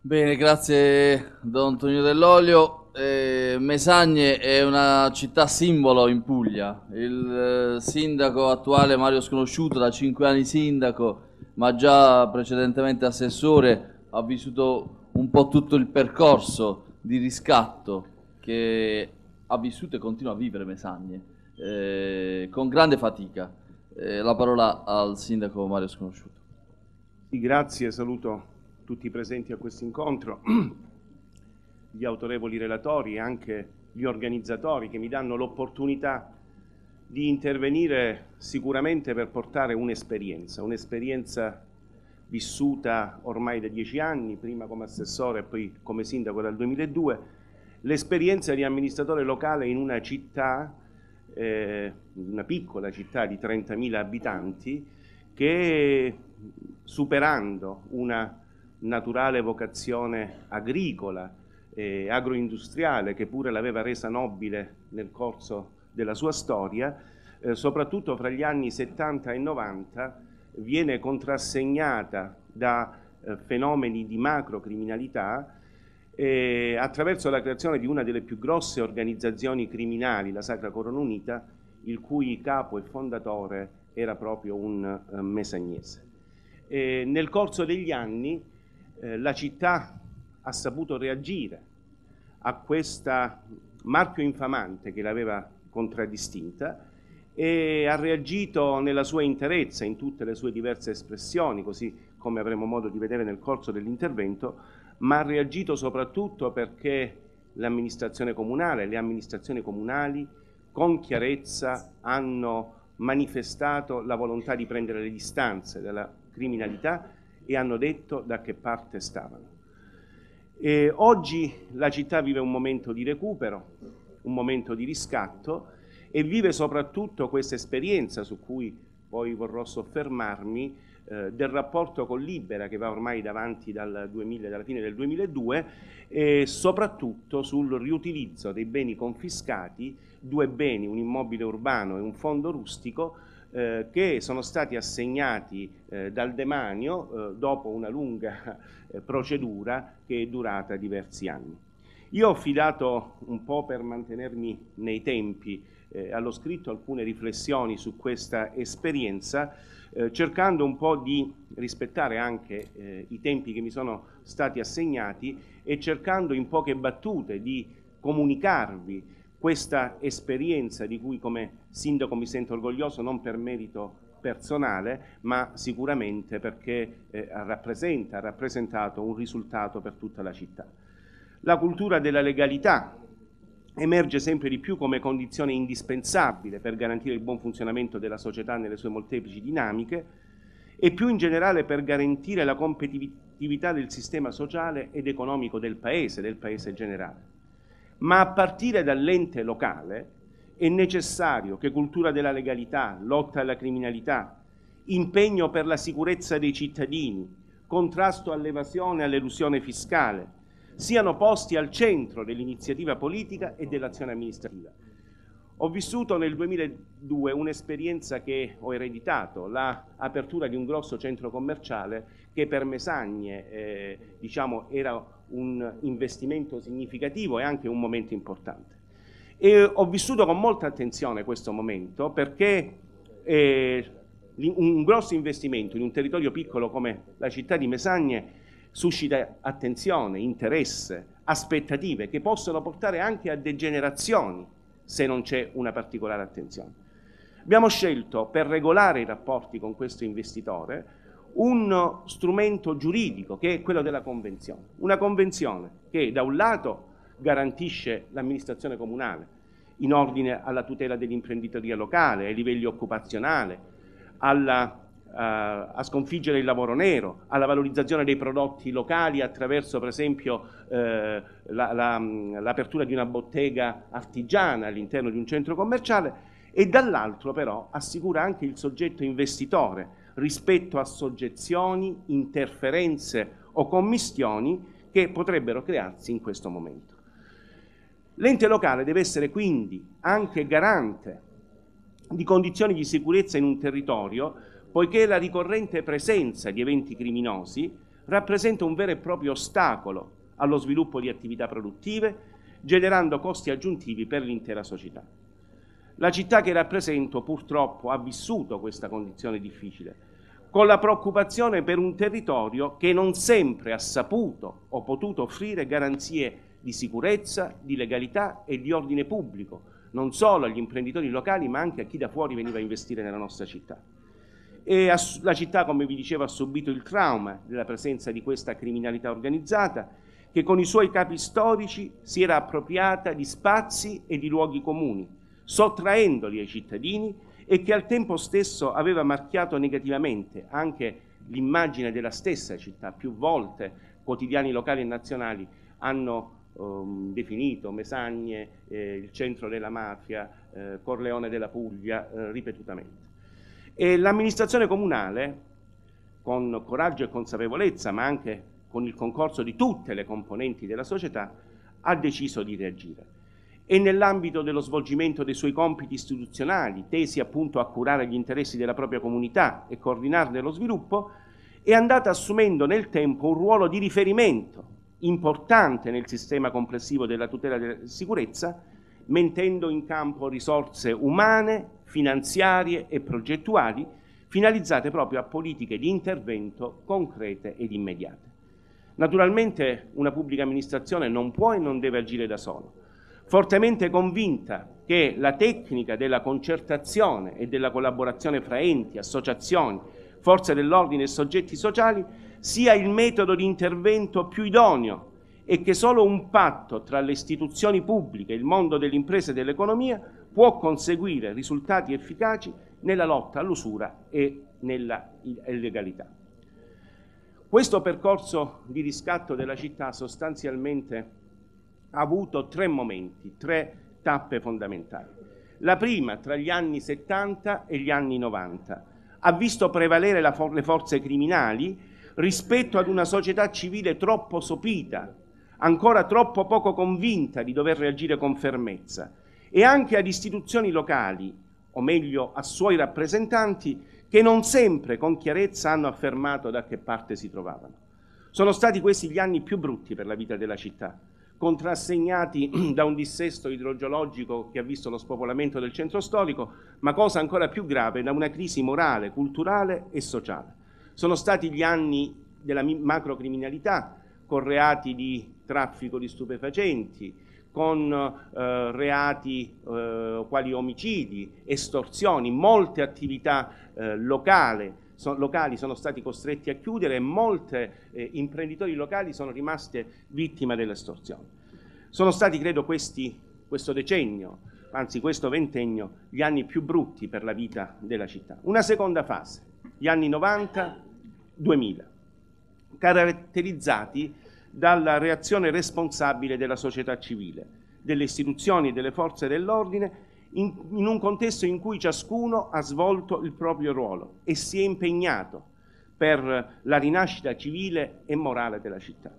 Speaker 1: Bene, grazie Don Antonio Dell'Olio. Eh... Mesagne è una città simbolo in Puglia. Il eh, sindaco attuale Mario Sconosciuto, da cinque anni sindaco, ma già precedentemente assessore, ha vissuto un po' tutto il percorso di riscatto che ha vissuto e continua a vivere Mesagne, eh, con grande fatica. Eh, la parola al sindaco Mario Sconosciuto. Sì, grazie, saluto tutti i presenti a questo incontro.
Speaker 6: gli autorevoli relatori e anche gli organizzatori che mi danno l'opportunità di intervenire sicuramente per portare un'esperienza, un'esperienza vissuta ormai da dieci anni, prima come assessore e poi come sindaco dal 2002, l'esperienza di amministratore locale in una città, eh, una piccola città di 30.000 abitanti, che superando una naturale vocazione agricola, eh, agroindustriale che pure l'aveva resa nobile nel corso della sua storia, eh, soprattutto fra gli anni 70 e 90 viene contrassegnata da eh, fenomeni di macrocriminalità eh, attraverso la creazione di una delle più grosse organizzazioni criminali, la Sacra Corona Unita, il cui capo e fondatore era proprio un eh, mesagnese. Eh, nel corso degli anni eh, la città ha saputo reagire a questo marchio infamante che l'aveva contraddistinta e ha reagito nella sua interezza, in tutte le sue diverse espressioni, così come avremo modo di vedere nel corso dell'intervento, ma ha reagito soprattutto perché l'amministrazione comunale, le amministrazioni comunali con chiarezza hanno manifestato la volontà di prendere le distanze dalla criminalità e hanno detto da che parte stavano. E oggi la città vive un momento di recupero, un momento di riscatto e vive soprattutto questa esperienza su cui poi vorrò soffermarmi eh, del rapporto con Libera che va ormai davanti dal 2000, dalla fine del 2002 e soprattutto sul riutilizzo dei beni confiscati, due beni, un immobile urbano e un fondo rustico eh, che sono stati assegnati eh, dal demanio eh, dopo una lunga eh, procedura che è durata diversi anni. Io ho fidato un po' per mantenermi nei tempi eh, allo scritto alcune riflessioni su questa esperienza, cercando un po' di rispettare anche i tempi che mi sono stati assegnati e cercando in poche battute di comunicarvi questa esperienza di cui come sindaco mi sento orgoglioso non per merito personale, ma sicuramente perché eh, rappresenta, ha rappresentato un risultato per tutta la città. La cultura della legalità emerge sempre di più come condizione indispensabile per garantire il buon funzionamento della società nelle sue molteplici dinamiche e più in generale per garantire la competitività del sistema sociale ed economico del Paese, del Paese generale ma a partire dall'ente locale è necessario che cultura della legalità, lotta alla criminalità, impegno per la sicurezza dei cittadini, contrasto all'evasione e all'elusione fiscale siano posti al centro dell'iniziativa politica e dell'azione amministrativa. Ho vissuto nel 2002 un'esperienza che ho ereditato, l'apertura la di un grosso centro commerciale che per Mesagne eh, diciamo, era un investimento significativo e anche un momento importante. E ho vissuto con molta attenzione questo momento perché eh, un grosso investimento in un territorio piccolo come la città di Mesagne suscita attenzione, interesse, aspettative che possono portare anche a degenerazioni se non c'è una particolare attenzione. Abbiamo scelto per regolare i rapporti con questo investitore un strumento giuridico che è quello della convenzione. Una convenzione che da un lato garantisce l'amministrazione comunale in ordine alla tutela dell'imprenditoria locale, ai livelli occupazionali, alla, uh, a sconfiggere il lavoro nero, alla valorizzazione dei prodotti locali attraverso per esempio uh, la, la, l'apertura di una bottega artigiana all'interno di un centro commerciale e dall'altro però assicura anche il soggetto investitore rispetto a soggezioni, interferenze o commistioni che potrebbero crearsi in questo momento. L'ente locale deve essere quindi anche garante di condizioni di sicurezza in un territorio, poiché la ricorrente presenza di eventi criminosi rappresenta un vero e proprio ostacolo allo sviluppo di attività produttive, generando costi aggiuntivi per l'intera società. La città che rappresento purtroppo ha vissuto questa condizione difficile, con la preoccupazione per un territorio che non sempre ha saputo o potuto offrire garanzie di sicurezza, di legalità e di ordine pubblico, non solo agli imprenditori locali ma anche a chi da fuori veniva a investire nella nostra città. E la città, come vi dicevo, ha subito il trauma della presenza di questa criminalità organizzata che con i suoi capi storici si era appropriata di spazi e di luoghi comuni, sottraendoli ai cittadini e che al tempo stesso aveva marchiato negativamente anche l'immagine della stessa città. Più volte quotidiani locali e nazionali hanno ehm, definito Mesagne eh, il centro della mafia, eh, Corleone della Puglia, eh, ripetutamente. E l'amministrazione comunale, con coraggio e consapevolezza, ma anche con il concorso di tutte le componenti della società, ha deciso di reagire e nell'ambito dello svolgimento dei suoi compiti istituzionali, tesi appunto a curare gli interessi della propria comunità e coordinarne lo sviluppo, è andata assumendo nel tempo un ruolo di riferimento importante nel sistema complessivo della tutela della sicurezza, mettendo in campo risorse umane, finanziarie e progettuali finalizzate proprio a politiche di intervento concrete ed immediate. Naturalmente una pubblica amministrazione non può e non deve agire da sola fortemente convinta che la tecnica della concertazione e della collaborazione fra enti, associazioni, forze dell'ordine e soggetti sociali sia il metodo di intervento più idoneo e che solo un patto tra le istituzioni pubbliche il mondo delle imprese e dell'economia può conseguire risultati efficaci nella lotta all'usura e nella illegalità. Questo percorso di riscatto della città sostanzialmente ha avuto tre momenti, tre tappe fondamentali. La prima tra gli anni 70 e gli anni 90 ha visto prevalere for- le forze criminali rispetto ad una società civile troppo sopita, ancora troppo poco convinta di dover reagire con fermezza e anche ad istituzioni locali, o meglio a suoi rappresentanti, che non sempre con chiarezza hanno affermato da che parte si trovavano. Sono stati questi gli anni più brutti per la vita della città, contrassegnati da un dissesto idrogeologico che ha visto lo spopolamento del centro storico, ma cosa ancora più grave, da una crisi morale, culturale e sociale. Sono stati gli anni della macrocriminalità, con reati di traffico di stupefacenti, con eh, reati eh, quali omicidi, estorsioni, molte attività eh, locali, so, locali sono stati costretti a chiudere e molti eh, imprenditori locali sono rimasti vittime dell'estorsione. Sono stati, credo, questi, questo decennio, anzi questo ventennio, gli anni più brutti per la vita della città. Una seconda fase, gli anni 90-2000, caratterizzati dalla reazione responsabile della società civile, delle istituzioni e delle forze dell'ordine in, in un contesto in cui ciascuno ha svolto il proprio ruolo e si è impegnato per la rinascita civile e morale della città.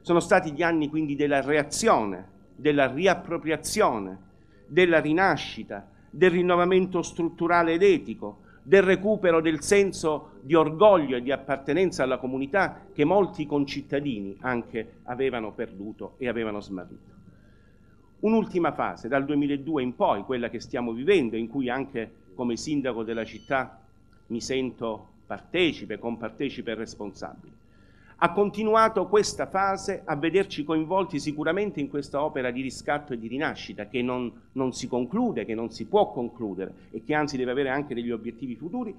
Speaker 6: Sono stati gli anni quindi della reazione, della riappropriazione, della rinascita, del rinnovamento strutturale ed etico, del recupero del senso di orgoglio e di appartenenza alla comunità che molti concittadini anche avevano perduto e avevano smarrito. Un'ultima fase, dal 2002 in poi, quella che stiamo vivendo, in cui anche come sindaco della città mi sento partecipe, compartecipe e responsabile. Ha continuato questa fase a vederci coinvolti sicuramente in questa opera di riscatto e di rinascita che non, non si conclude, che non si può concludere e che anzi deve avere anche degli obiettivi futuri,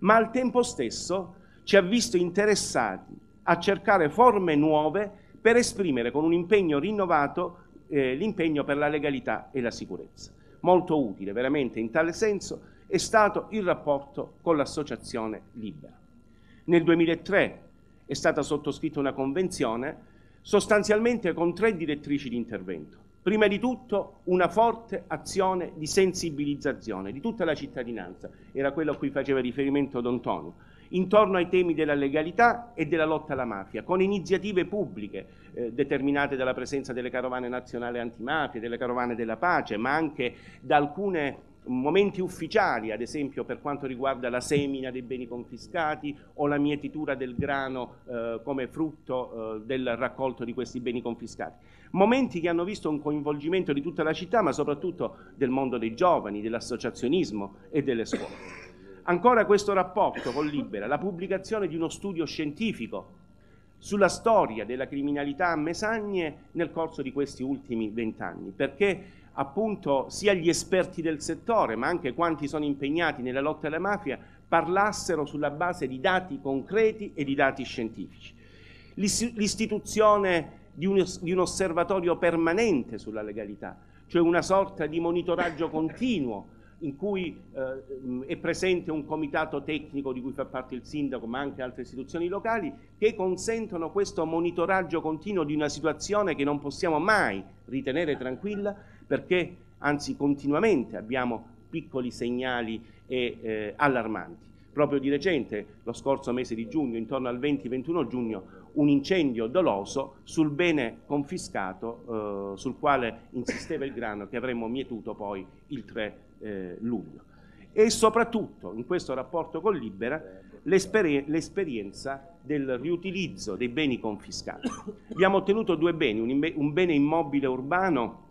Speaker 6: ma al tempo stesso ci ha visto interessati a cercare forme nuove per esprimere con un impegno rinnovato eh, l'impegno per la legalità e la sicurezza. Molto utile veramente in tale senso è stato il rapporto con l'associazione Libera. Nel 2003 è stata sottoscritta una convenzione sostanzialmente con tre direttrici di intervento. Prima di tutto una forte azione di sensibilizzazione di tutta la cittadinanza, era quello a cui faceva riferimento Don Tonio, intorno ai temi della legalità e della lotta alla mafia, con iniziative pubbliche eh, determinate dalla presenza delle carovane nazionali antimafia, delle carovane della pace, ma anche da alcuni momenti ufficiali, ad esempio per quanto riguarda la semina dei beni confiscati o la mietitura del grano eh, come frutto eh, del raccolto di questi beni confiscati. Momenti che hanno visto un coinvolgimento di tutta la città, ma soprattutto del mondo dei giovani, dell'associazionismo e delle scuole. Ancora questo rapporto con Libera, la pubblicazione di uno studio scientifico sulla storia della criminalità a Mesagne nel corso di questi ultimi vent'anni, perché appunto sia gli esperti del settore, ma anche quanti sono impegnati nella lotta alla mafia, parlassero sulla base di dati concreti e di dati scientifici. L'istituzione di un, osservatorio permanente sulla legalità, cioè una sorta di monitoraggio continuo in cui eh, è presente un comitato tecnico di cui fa parte il sindaco ma anche altre istituzioni locali che consentono questo monitoraggio continuo di una situazione che non possiamo mai ritenere tranquilla perché anzi continuamente abbiamo piccoli segnali e, eh, allarmanti. Proprio di recente, lo scorso mese di giugno, intorno al 20-21 giugno, un incendio doloso sul bene confiscato eh, sul quale insisteva il grano che avremmo mietuto poi il 3 eh, luglio. E soprattutto in questo rapporto con Libera l'esper- l'esperienza del riutilizzo dei beni confiscati. Abbiamo ottenuto due beni, un, im- un bene immobile urbano,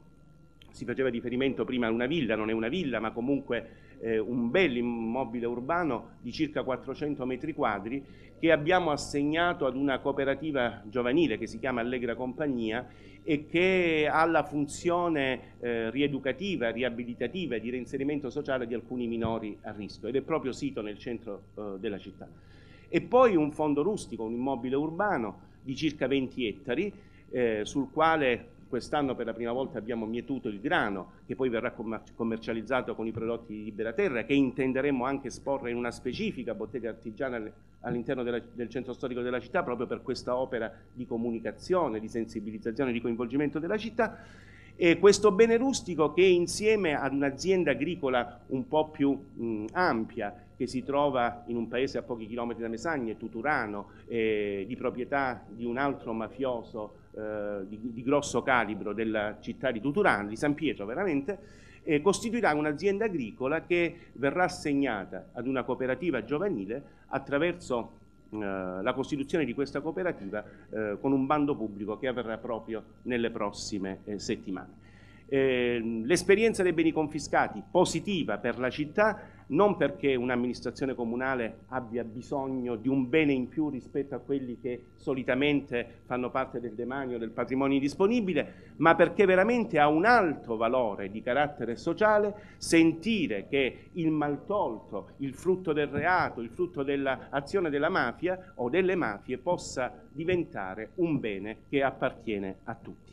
Speaker 6: si faceva riferimento prima a una villa, non è una villa ma comunque eh, un bel immobile urbano di circa 400 metri quadri che abbiamo assegnato ad una cooperativa giovanile che si chiama Allegra Compagnia e che ha la funzione eh, rieducativa, riabilitativa e di reinserimento sociale di alcuni minori a rischio ed è proprio sito nel centro eh, della città. E poi un fondo rustico, un immobile urbano di circa 20 ettari eh, sul quale quest'anno per la prima volta abbiamo mietuto il grano che poi verrà commercializzato con i prodotti di libera terra che intenderemo anche esporre in una specifica bottega artigiana all'interno della, del centro storico della città proprio per questa opera di comunicazione, di sensibilizzazione, di coinvolgimento della città e questo bene rustico che insieme ad un'azienda agricola un po' più mh, ampia che si trova in un paese a pochi chilometri da Mesagne, Tuturano, eh, di proprietà di un altro mafioso eh, di, di, grosso calibro della città di Tuturano, di San Pietro veramente, eh, costituirà un'azienda agricola che verrà assegnata ad una cooperativa giovanile attraverso eh, la costituzione di questa cooperativa eh, con un bando pubblico che avverrà proprio nelle prossime settimane. Ehm, l'esperienza dei beni confiscati positiva per la città, non perché un'amministrazione comunale abbia bisogno di un bene in più rispetto a quelli che solitamente fanno parte del demanio del patrimonio disponibile, ma perché veramente ha un alto valore di carattere sociale sentire che il maltolto, il frutto del reato, il frutto dell'azione della mafia o delle mafie possa diventare un bene che appartiene a tutti.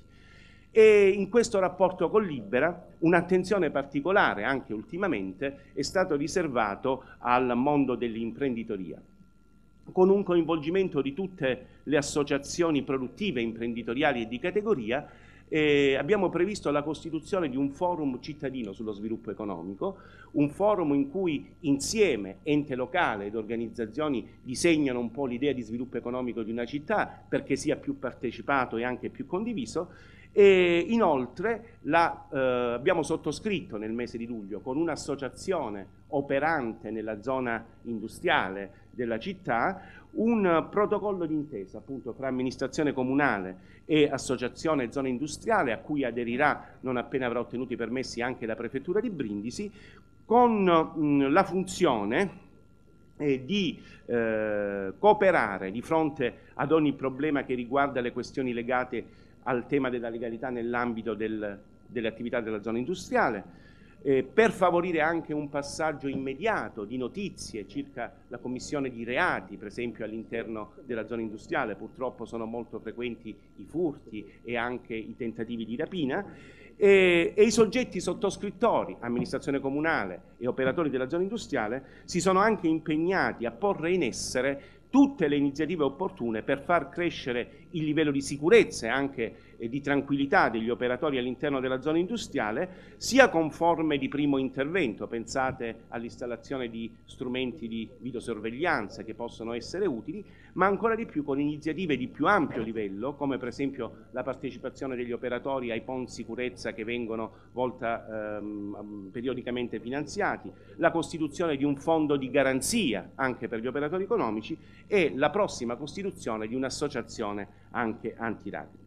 Speaker 6: E in questo rapporto con Libera un'attenzione particolare, anche ultimamente, è stato riservato al mondo dell'imprenditoria con un coinvolgimento di tutte le associazioni produttive, imprenditoriali e di categoria, eh, abbiamo previsto la costituzione di un forum cittadino sullo sviluppo economico, un forum in cui insieme ente locale ed organizzazioni disegnano un po' l'idea di sviluppo economico di una città perché sia più partecipato e anche più condiviso e inoltre la, eh, abbiamo sottoscritto nel mese di luglio con un'associazione operante nella zona industriale della città un protocollo d'intesa appunto tra amministrazione comunale e associazione zona industriale a cui aderirà non appena avrà ottenuto i permessi anche la prefettura di Brindisi con mh, mm, la funzione eh, di eh, cooperare di fronte ad ogni problema che riguarda le questioni legate al tema della legalità nell'ambito del, delle attività della zona industriale, eh, per favorire anche un passaggio immediato di notizie circa la commissione di reati, per esempio all'interno della zona industriale, purtroppo sono molto frequenti i furti e anche i tentativi di rapina, eh, e, i soggetti sottoscrittori, amministrazione comunale e operatori della zona industriale, si sono anche impegnati a porre in essere tutte le iniziative opportune per far crescere il livello di sicurezza e anche eh, di tranquillità degli operatori all'interno della zona industriale, sia con forme di primo intervento, pensate all'installazione di strumenti di videosorveglianza che possono essere utili, ma ancora di più con iniziative di più ampio livello, come per esempio la partecipazione degli operatori ai PON sicurezza che vengono volta, ehm, periodicamente finanziati, la costituzione di un fondo di garanzia anche per gli operatori economici e la prossima costituzione di un'associazione anche anti-racket.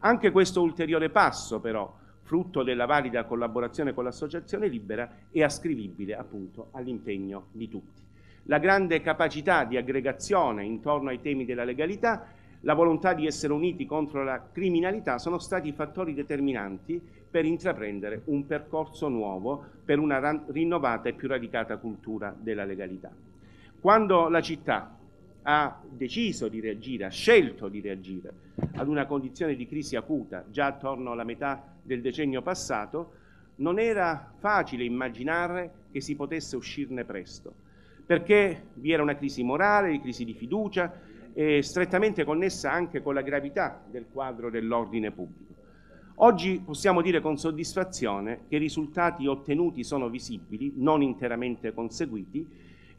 Speaker 6: Anche questo ulteriore passo però, frutto della valida collaborazione con l'Associazione Libera, è ascrivibile appunto all'impegno di tutti. La grande capacità di aggregazione intorno ai temi della legalità, la volontà di essere uniti contro la criminalità sono stati fattori determinanti per intraprendere un percorso nuovo per una rinnovata e più radicata cultura della legalità. Quando la città, ha deciso di reagire, ha scelto di reagire ad una condizione di crisi acuta già attorno alla metà del decennio passato, non era facile immaginare che si potesse uscirne presto, perché vi era una crisi morale, una crisi di fiducia, eh, strettamente connessa anche con la gravità del quadro dell'ordine pubblico. Oggi possiamo dire con soddisfazione che i risultati ottenuti sono visibili, non interamente conseguiti,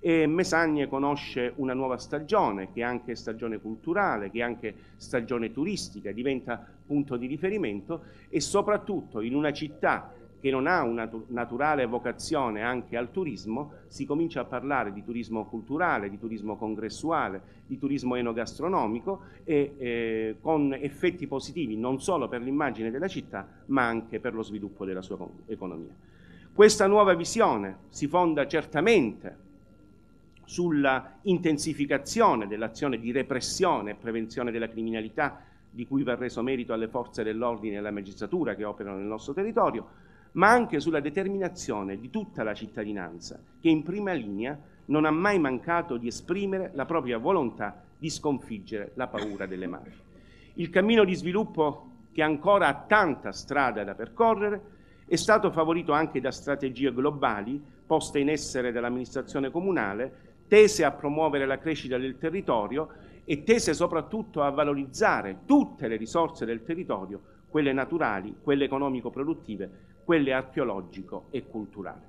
Speaker 6: e Mesagne conosce una nuova stagione che è anche stagione culturale, che è anche stagione turistica, diventa punto di riferimento e soprattutto in una città che non ha una naturale vocazione anche al turismo, si comincia a parlare di turismo culturale, di turismo congressuale, di turismo enogastronomico e eh, con effetti positivi non solo per l'immagine della città ma anche per lo sviluppo della sua economia. Questa nuova visione si fonda certamente sulla intensificazione dell'azione di repressione e prevenzione della criminalità di cui va reso merito alle forze dell'ordine e alla magistratura che operano nel nostro territorio, ma anche sulla determinazione di tutta la cittadinanza che in prima linea non ha mai mancato di esprimere la propria volontà di sconfiggere la paura delle mafie. Il cammino di sviluppo che ancora ha tanta strada da percorrere è stato favorito anche da strategie globali poste in essere dall'amministrazione comunale tese a promuovere la crescita del territorio e tese soprattutto a valorizzare tutte le risorse del territorio, quelle naturali, quelle economico-produttive, quelle archeologico e culturali.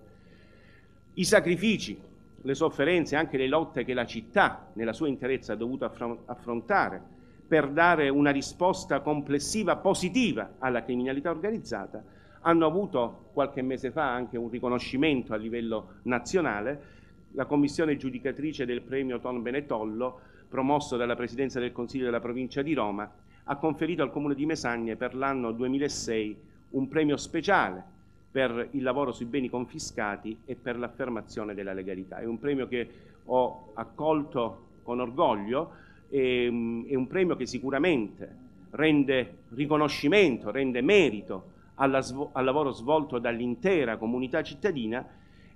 Speaker 6: I sacrifici, le sofferenze, e anche le lotte che la città nella sua interezza ha dovuto affrontare per dare una risposta complessiva positiva alla criminalità organizzata, hanno avuto qualche mese fa anche un riconoscimento a livello nazionale la commissione giudicatrice del premio Ton Benetollo, promosso dalla Presidenza del Consiglio della Provincia di Roma, ha conferito al Comune di Mesagne per l'anno 2006 un premio speciale per il lavoro sui beni confiscati e per l'affermazione della legalità. È un premio che ho accolto con orgoglio, ehm, è un premio che sicuramente rende riconoscimento, rende merito al lavoro svolto dall'intera comunità cittadina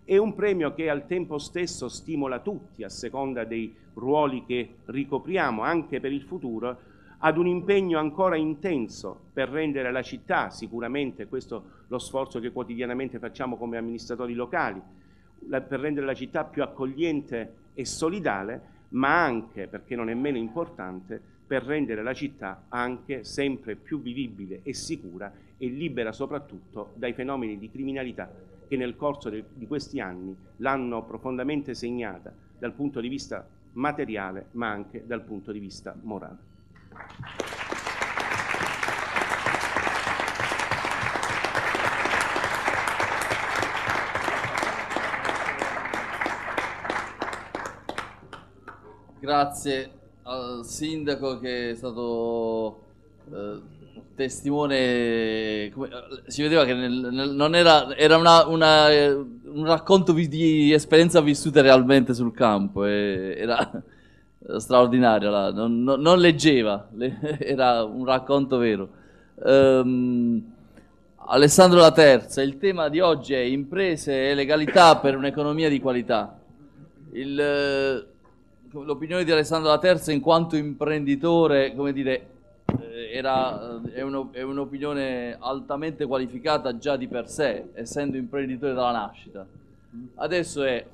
Speaker 6: è un premio che al tempo stesso stimola tutti, a seconda dei ruoli che ricopriamo, anche per il futuro, ad un impegno ancora intenso per rendere la città, sicuramente questo lo sforzo che quotidianamente facciamo come amministratori locali, per rendere la città più accogliente e solidale, ma anche, perché non è meno importante, per rendere la città anche sempre più vivibile e sicura e libera soprattutto dai fenomeni di criminalità che nel corso de, di questi anni l'hanno profondamente segnata dal punto di vista materiale ma anche dal punto di vista morale.
Speaker 1: Grazie al sindaco che è stato eh, testimone, come, si vedeva che nel, nel, non era, era una, una, un racconto di esperienza vissuta realmente sul campo, era straordinario, là, non, non, non, leggeva, le, era un racconto vero. Um, Alessandro La Terza, il tema di oggi è imprese e legalità per un'economia di qualità. Il, l'opinione di Alessandro La Terza in quanto imprenditore, come dire, era, eh, è, uno, è, un'opinione altamente qualificata già di per sé, essendo imprenditore dalla nascita. Adesso è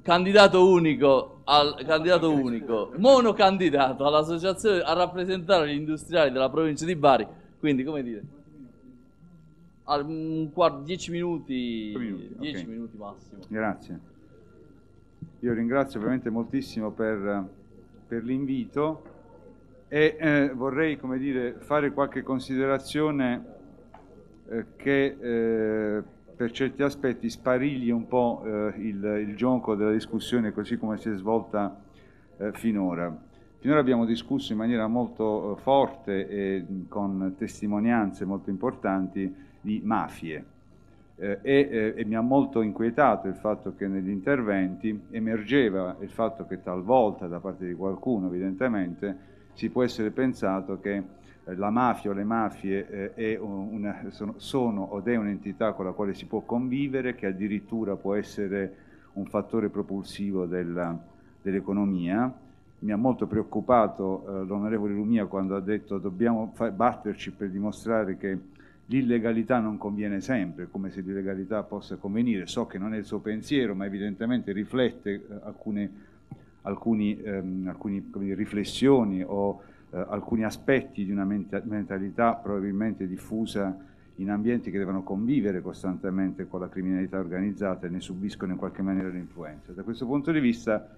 Speaker 1: candidato unico, al, candidato unico monocandidato all'associazione a rappresentare gli industriali della provincia di Bari. Quindi, come dire, 10 minuti, minuti, dieci okay. minuti massimo.
Speaker 5: Grazie. Io ringrazio ovviamente moltissimo per, per l'invito e eh, vorrei dire, fare qualche considerazione eh, che eh, per certi aspetti sparigli un po' eh, il, il, gioco della discussione così come si è svolta eh, finora. Finora abbiamo discusso in maniera molto eh, forte e mm, con testimonianze molto importanti di mafie. Eh, e, e, mi ha molto inquietato il fatto che negli interventi emergeva il fatto che talvolta da parte di qualcuno evidentemente si può essere pensato che eh, la mafia o le mafie eh, una, sono, sono, ed è un'entità con la quale si può convivere, che addirittura può essere un fattore propulsivo della, dell'economia. Mi ha molto preoccupato eh, l'onorevole Lumia quando ha detto dobbiamo fa- batterci per dimostrare che l'illegalità non conviene sempre, come se l'illegalità possa convenire. So che non è il suo pensiero, ma evidentemente riflette eh, alcune alcune ehm, alcuni riflessioni o eh, alcuni aspetti di una mentalità probabilmente diffusa in ambienti che devono convivere costantemente con la criminalità organizzata e ne subiscono in qualche maniera l'influenza. Da questo punto di vista,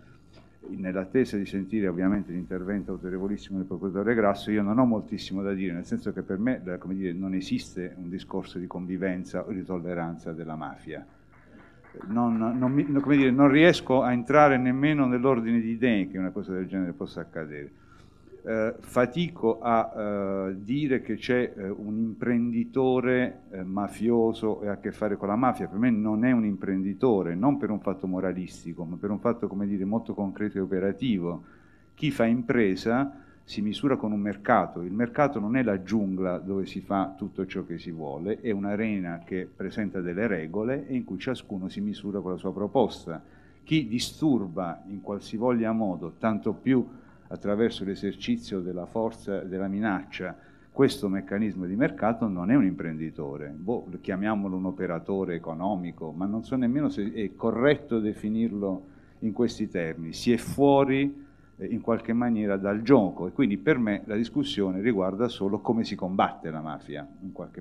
Speaker 5: nell'attesa di sentire ovviamente l'intervento autorevolissimo del procuratore Grasso, io non ho moltissimo da dire, nel senso che per me dire, non esiste un discorso di convivenza o di tolleranza della mafia non, non, mi, dire, non, riesco a entrare nemmeno nell'ordine di idee che una cosa del genere possa accadere. Eh, fatico a eh, dire che c'è eh, un imprenditore eh, mafioso e ha a che fare con la mafia, per me non è un imprenditore, non per un fatto moralistico, ma per un fatto dire, molto concreto e operativo. Chi fa impresa si misura con un mercato. Il mercato non è la giungla dove si fa tutto ciò che si vuole, è un'arena che presenta delle regole e in cui ciascuno si misura con la sua proposta. Chi disturba in qualsivoglia modo, tanto più attraverso l'esercizio della forza e della minaccia, questo meccanismo di mercato non è un imprenditore, boh, chiamiamolo un operatore economico, ma non so nemmeno se è corretto definirlo in questi termini. Si è fuori eh, in qualche maniera dal gioco e quindi per me la discussione riguarda solo come si combatte la mafia,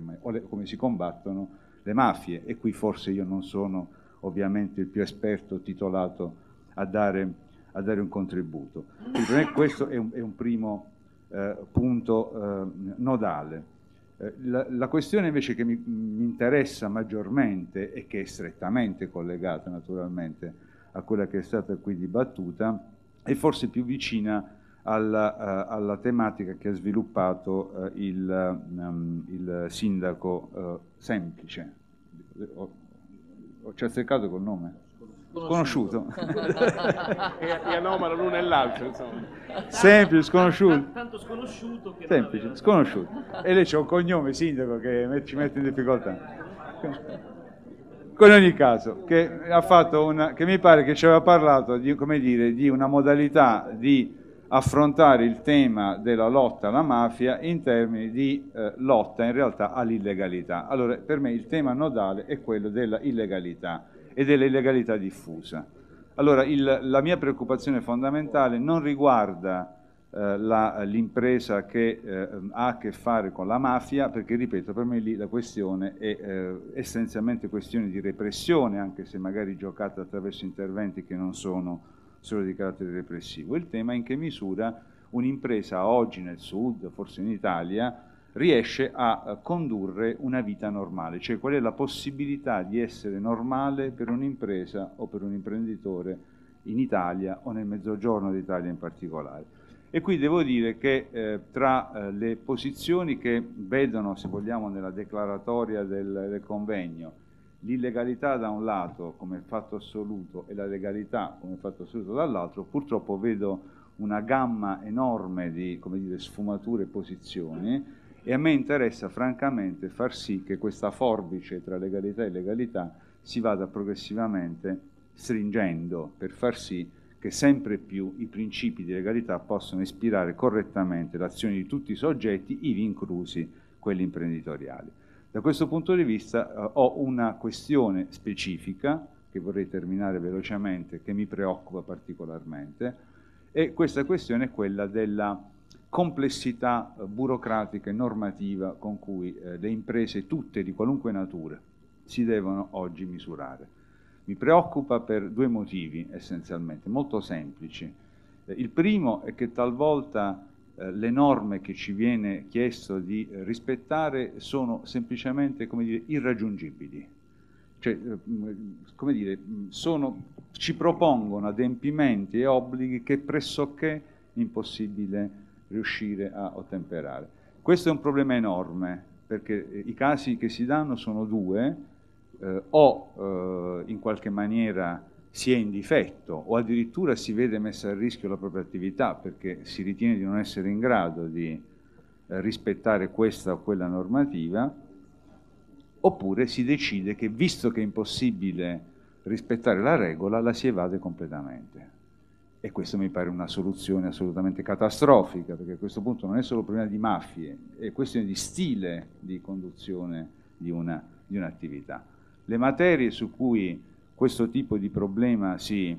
Speaker 5: man- o le- come si combattono le mafie e qui forse io non sono ovviamente il più esperto titolato a dare, a dare un contributo. Quindi per me questo è un, è un primo eh, punto eh, nodale. Eh, la, la, questione invece che mi, mi interessa maggiormente e che è strettamente collegata naturalmente a quella che è stata qui dibattuta è forse più vicina alla, eh, alla tematica che ha sviluppato eh, il, um, il, sindaco eh, semplice. Ho, ho cercato col nome? sconosciuto.
Speaker 6: e, e anomalo l'uno e l'altro, insomma. Semplice,
Speaker 5: sconosciuto.
Speaker 4: Tanto sconosciuto che
Speaker 5: Semplice, sconosciuto. E lei c'è un cognome sindaco che ci mette in difficoltà con ogni caso, che, una, che, mi pare che ci aveva parlato di, dire, di, una modalità di affrontare il tema della lotta alla mafia in termini di eh, lotta in realtà all'illegalità. Allora, per me il tema nodale è quello della illegalità e dell'illegalità diffusa. Allora, il, la mia preoccupazione fondamentale non riguarda eh, eh, l'impresa che eh, ha a che fare con la mafia, perché ripeto, per me lì la questione è essenzialmente questione di repressione, anche se magari giocata attraverso interventi che non sono solo di carattere repressivo. Il tema è in che misura un'impresa oggi nel sud, forse in Italia, riesce a condurre una vita normale, cioè qual è la possibilità di essere normale per un'impresa o per un imprenditore in Italia o nel mezzogiorno d'Italia in particolare. E qui devo dire che eh, tra eh, le posizioni che vedono, se vogliamo, nella declaratoria del, del convegno, l'illegalità da un lato come fatto assoluto e la legalità come fatto assoluto dall'altro, purtroppo vedo una gamma enorme di dire, sfumature e posizioni e a me interessa francamente far sì che questa forbice tra legalità e illegalità si vada progressivamente stringendo per far sì che sempre più i principi di legalità possono ispirare correttamente l'azione di tutti i soggetti, ivi inclusi quelli imprenditoriali. Da questo punto di vista eh, ho una questione specifica, che vorrei terminare velocemente, che mi preoccupa particolarmente, e questa questione è quella della complessità eh, burocratica e normativa con cui eh, le imprese tutte di qualunque natura si devono oggi misurare. Mi preoccupa per due motivi essenzialmente, molto semplici. Eh, il primo è che talvolta eh, le norme che ci viene chiesto di rispettare sono semplicemente dire, irraggiungibili. Cioè, eh, mm, come dire, mm, sono, ci propongono adempimenti e obblighi che pressoché impossibile riuscire a ottemperare. Questo è un problema enorme, perché eh, i casi che si danno sono due, eh, o eh, in qualche maniera si è in difetto o addirittura si vede messa a rischio la propria attività perché si ritiene di non essere in grado di eh, rispettare questa o quella normativa, oppure si decide che visto che è impossibile rispettare la regola la si evade completamente. E questo mi pare una soluzione assolutamente catastrofica, perché a questo punto non è solo problema di mafie, è questione di stile di conduzione di, una, di un'attività. Le materie su cui questo tipo di problema si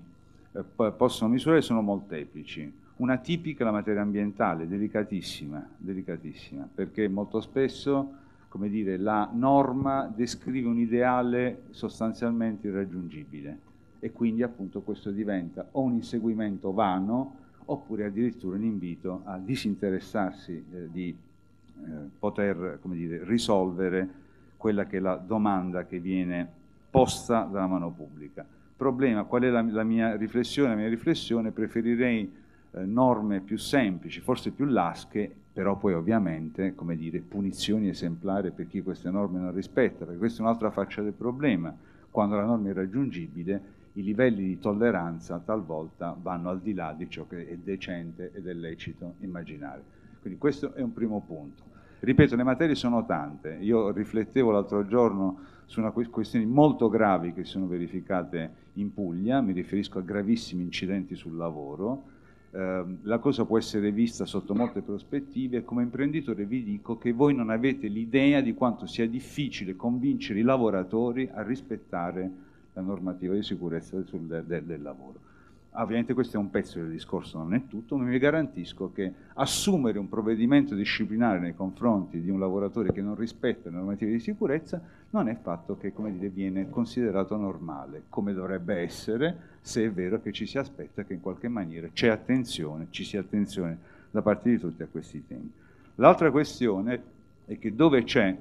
Speaker 5: eh, possono misurare sono molteplici. Una tipica è la materia ambientale, delicatissima, delicatissima perché molto spesso come dire, la norma descrive un ideale sostanzialmente irraggiungibile e quindi appunto questo diventa o un inseguimento vano oppure addirittura un invito a disinteressarsi eh, di eh, poter come dire, risolvere quella che è la domanda che viene posta dalla mano pubblica. Problema, qual è la, la mia riflessione? La mia riflessione preferirei eh, norme più semplici, forse più lasche, però poi ovviamente, come dire, punizioni esemplari per chi queste norme non rispetta, perché questa è un'altra faccia del problema. Quando la norma è raggiungibile, i livelli di tolleranza talvolta vanno al di là di ciò che è decente ed è lecito immaginare. Quindi questo è un primo punto. Ripeto, le materie sono tante. Io riflettevo l'altro giorno su una questioni molto gravi che si sono verificate in Puglia, mi riferisco a gravissimi incidenti sul lavoro. Ehm, la cosa può essere vista sotto molte prospettive e come imprenditore vi dico che voi non avete l'idea di quanto sia difficile convincere i lavoratori a rispettare la normativa di sicurezza del, del, del lavoro. Ah, ovviamente questo è un pezzo del discorso, non è tutto, ma vi garantisco che assumere un provvedimento disciplinare nei confronti di un lavoratore che non rispetta le normative di sicurezza non è fatto che come dire, viene considerato normale, come dovrebbe essere se è vero che ci si aspetta che in qualche maniera c'è attenzione, ci sia attenzione da parte di tutti a questi temi. L'altra questione è che dove c'è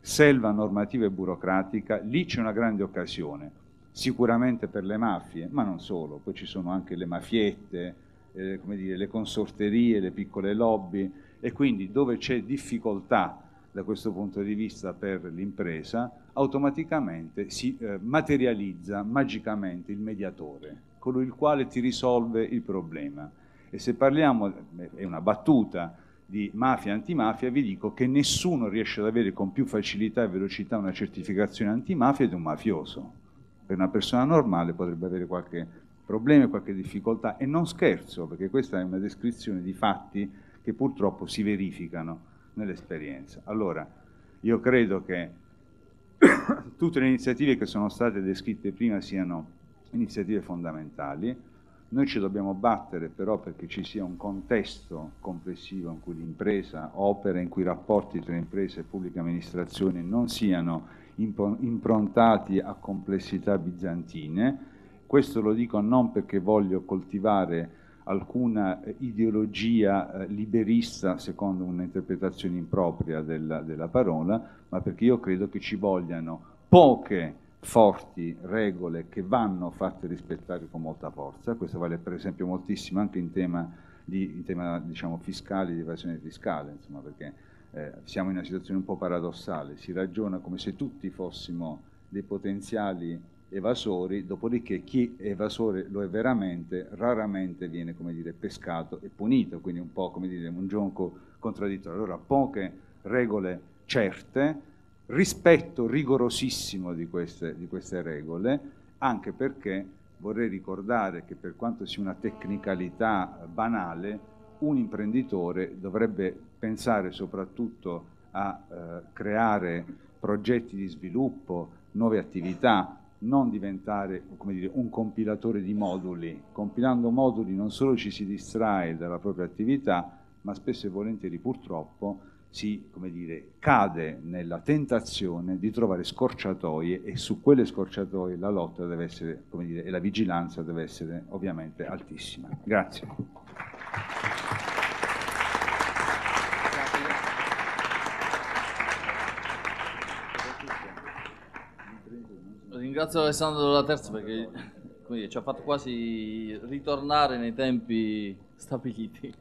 Speaker 5: selva normativa e burocratica, lì c'è una grande occasione sicuramente per le mafie, ma non solo, poi ci sono anche le mafiette, eh, dire, le consorterie, le piccole lobby e quindi dove c'è difficoltà da questo punto di vista per l'impresa, automaticamente si eh, materializza magicamente il mediatore, colui il quale ti risolve il problema. E se parliamo, eh, è una battuta, di mafia antimafia, vi dico che nessuno riesce ad avere con più facilità e velocità una certificazione antimafia di un mafioso per una persona normale potrebbe avere qualche problema, qualche difficoltà e non scherzo, perché questa è una descrizione di fatti che purtroppo si verificano nell'esperienza. Allora, io credo che tutte le iniziative che sono state descritte prima siano iniziative fondamentali, noi ci dobbiamo battere però perché ci sia un contesto complessivo in cui l'impresa opera, in cui i rapporti tra impresa e pubblica amministrazione non siano improntati a complessità bizantine. Questo lo dico non perché voglio coltivare alcuna eh, ideologia eh, liberista secondo un'interpretazione impropria della, della parola, ma perché io credo che ci vogliano poche forti regole che vanno fatte rispettare con molta forza, questo vale per esempio moltissimo anche in tema, di, in tema diciamo, fiscale, di evasione fiscale, insomma, perché eh, siamo in una situazione un po' paradossale, si ragiona come se tutti fossimo dei potenziali evasori, dopodiché chi è evasore lo è veramente, raramente viene dire, pescato e punito, quindi un po' come dire un gioco contraddittorio. Allora poche regole certe, rispetto rigorosissimo di queste, di queste regole, anche perché vorrei ricordare che per quanto sia una tecnicalità banale, un imprenditore dovrebbe pensare soprattutto a eh, creare progetti di sviluppo, nuove attività, non diventare dire, un compilatore di moduli. Compilando moduli non solo ci si distrae dalla propria attività, ma spesso e volentieri purtroppo si dire, cade nella tentazione di trovare scorciatoie e su quelle scorciatoie la lotta deve essere, dire, e la vigilanza deve essere ovviamente altissima. Grazie.
Speaker 1: Ringrazio Alessandro della Terza perché dire, ci ha fatto quasi ritornare nei tempi stabiliti.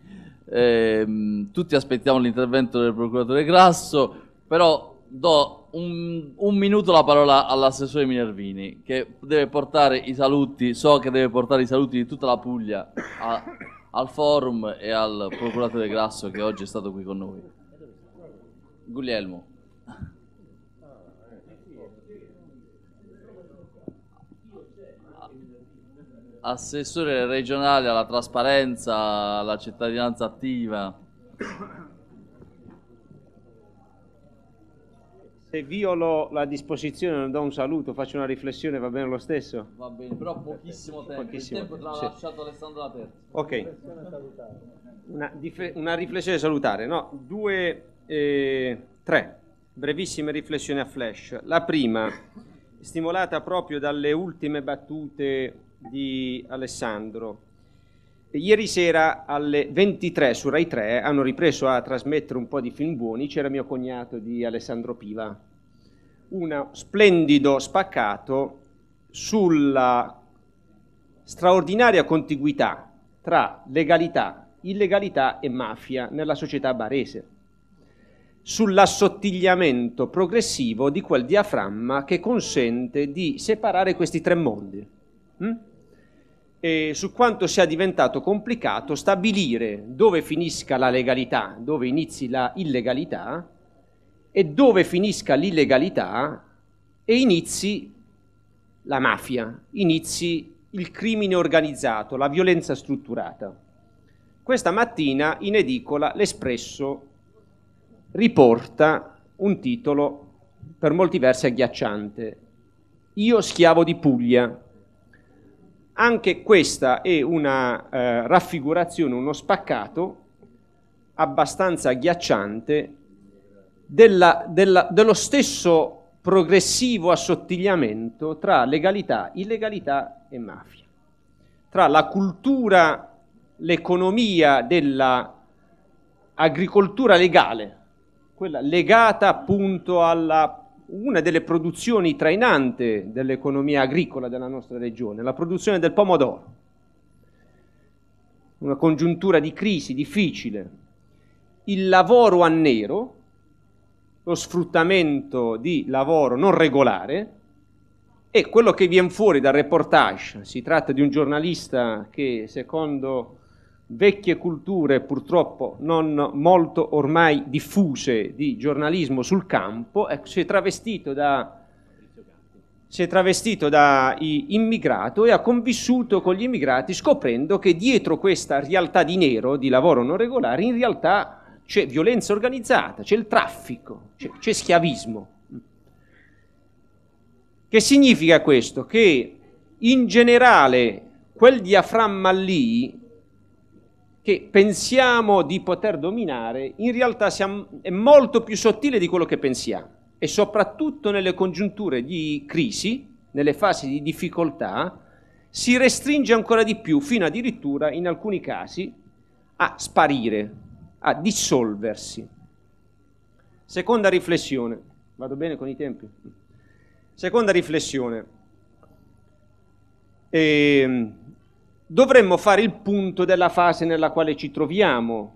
Speaker 1: Eh, tutti aspettiamo l'intervento del procuratore Grasso, però do un, un minuto la parola all'assessore Minervini che deve portare i saluti, so che deve portare i saluti di tutta la Puglia a, al forum e al procuratore Grasso che oggi è stato qui con noi. Guglielmo. assessore regionale alla trasparenza, alla cittadinanza attiva. Se
Speaker 7: violo la disposizione non do un saluto, faccio una riflessione, va bene lo stesso?
Speaker 1: Va bene, però pochissimo tempo, pochissimo. il tempo l'ha sì. lasciato Alessandro Laterzo. Ok,
Speaker 7: una, una, riflessione salutare, no? Due, eh, tre brevissime riflessioni a flash. La prima, stimolata proprio dalle ultime battute di Alessandro. Ieri sera alle 23 su Rai 3 hanno ripreso a trasmettere un po' di film buoni, c'era mio cognato di Alessandro Piva, uno splendido spaccato sulla straordinaria contiguità tra legalità, illegalità e mafia nella società barese, sull'assottigliamento progressivo di quel diaframma che consente di separare questi tre mondi. Mm? eh, su quanto sia diventato complicato stabilire dove finisca la legalità, dove inizi la illegalità e dove finisca l'illegalità e inizi la mafia, inizi il crimine organizzato, la violenza strutturata. Questa mattina in edicola l'Espresso riporta un titolo per molti versi agghiacciante. Io schiavo di Puglia, anche questa è una eh, raffigurazione, uno spaccato abbastanza agghiacciante della, della, dello stesso progressivo assottigliamento tra legalità, illegalità e mafia, tra la cultura, l'economia dell'agricoltura legale, quella legata appunto alla una delle produzioni trainante dell'economia agricola della nostra regione, la produzione del pomodoro. Una congiuntura di crisi difficile. Il lavoro a nero, lo sfruttamento di lavoro non regolare e quello che viene fuori dal reportage, si tratta di un giornalista che secondo vecchie culture purtroppo non molto ormai diffuse di giornalismo sul campo, ecco, si è travestito da si è travestito da immigrato e ha convissuto con gli immigrati scoprendo che dietro questa realtà di nero, di lavoro non regolare, in realtà c'è violenza organizzata, c'è il traffico, c'è, c'è schiavismo. Che significa questo? Che in generale quel diaframma lì che pensiamo di poter dominare, in realtà siamo, è molto più sottile di quello che pensiamo e soprattutto nelle congiunture di crisi, nelle fasi di difficoltà, si restringe ancora di più, fino addirittura in alcuni casi a sparire, a dissolversi. Seconda riflessione, vado bene con i tempi? Seconda riflessione. Ehm, dovremmo fare il punto della fase nella quale ci troviamo,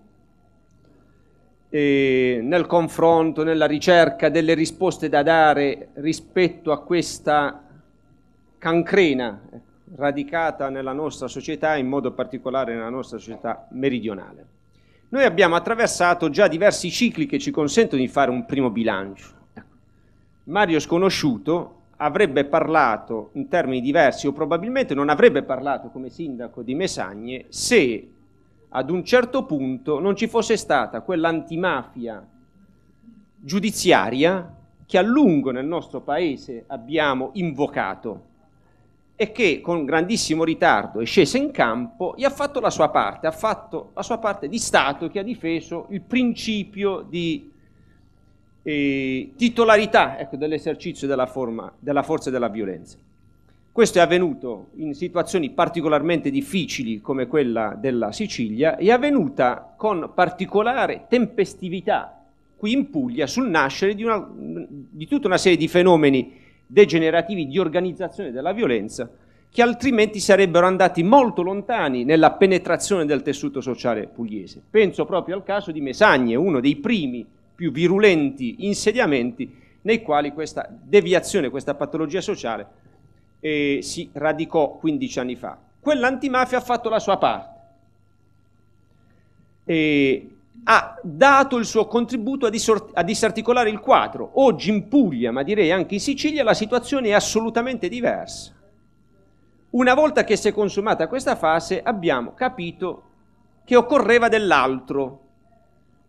Speaker 7: eh, nel confronto, nella ricerca delle risposte da dare rispetto a questa cancrena radicata nella nostra società, in modo particolare nella nostra società meridionale. Noi abbiamo attraversato già diversi cicli che ci consentono di fare un primo bilancio. Ecco. Mario Sconosciuto avrebbe parlato in termini diversi o probabilmente non avrebbe parlato come sindaco di Mesagne se ad un certo punto non ci fosse stata quell'antimafia giudiziaria che a lungo nel nostro Paese abbiamo invocato e che con grandissimo ritardo è scesa in campo e ha fatto la sua parte, ha fatto la sua parte di Stato che ha difeso il principio di eh, titolarità ecco, dell'esercizio della, forma, della forza e della violenza. Questo è avvenuto in situazioni particolarmente difficili come quella della Sicilia, e è avvenuta con particolare tempestività qui in Puglia sul nascere di, una, di tutta una serie di fenomeni degenerativi di organizzazione della violenza che altrimenti sarebbero andati molto lontani nella penetrazione del tessuto sociale pugliese. Penso proprio al caso di Mesagne, uno dei primi più virulenti insediamenti nei quali questa deviazione, questa patologia sociale eh, si radicò 15 anni fa. Quell'antimafia ha fatto la sua parte, e ha dato il suo contributo a, disort- a disarticolare il quadro. Oggi in Puglia, ma direi anche in Sicilia, la situazione è assolutamente diversa. Una volta che si è consumata questa fase abbiamo capito che occorreva dell'altro,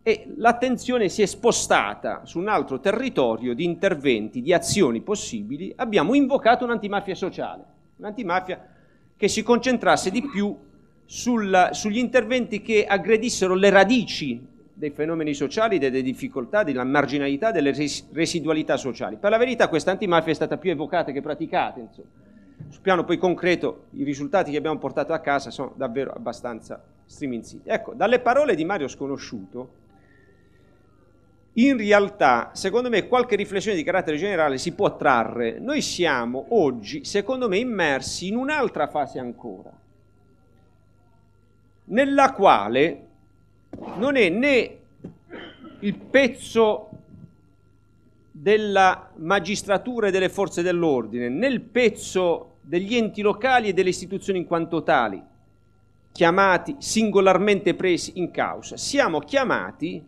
Speaker 7: e l'attenzione si è spostata su un altro territorio di interventi, di azioni possibili, abbiamo invocato un'antimafia sociale, un'antimafia che si concentrasse di più sul, sugli interventi che aggredissero le radici dei fenomeni sociali, delle difficoltà, della marginalità, delle residualità sociali. Per la verità questa antimafia è stata più evocata che praticata. Insomma. Sul piano poi concreto i risultati che abbiamo portato a casa sono davvero abbastanza striminziti. Ecco, dalle parole di Mario Sconosciuto in realtà, secondo me, qualche riflessione di carattere generale si può trarre. Noi siamo oggi, secondo me, immersi in un'altra fase ancora, nella quale non è né il pezzo della magistratura e delle forze dell'ordine, né il pezzo degli enti locali e delle istituzioni in quanto tali, chiamati singolarmente presi in causa. Siamo chiamati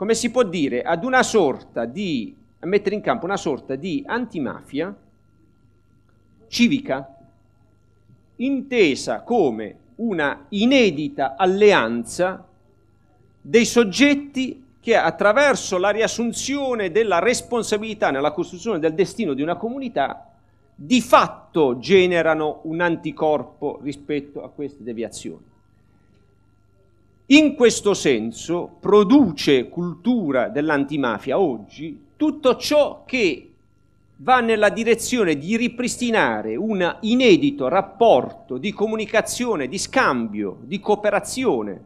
Speaker 7: come si può dire, ad una sorta di, a mettere in campo una sorta di antimafia civica, intesa come una inedita alleanza dei soggetti che attraverso la riassunzione della responsabilità nella costruzione del destino di una comunità di fatto generano un anticorpo rispetto a queste deviazioni. In questo senso produce cultura dell'antimafia oggi tutto ciò che va nella direzione di ripristinare un inedito rapporto di comunicazione, di scambio, di cooperazione,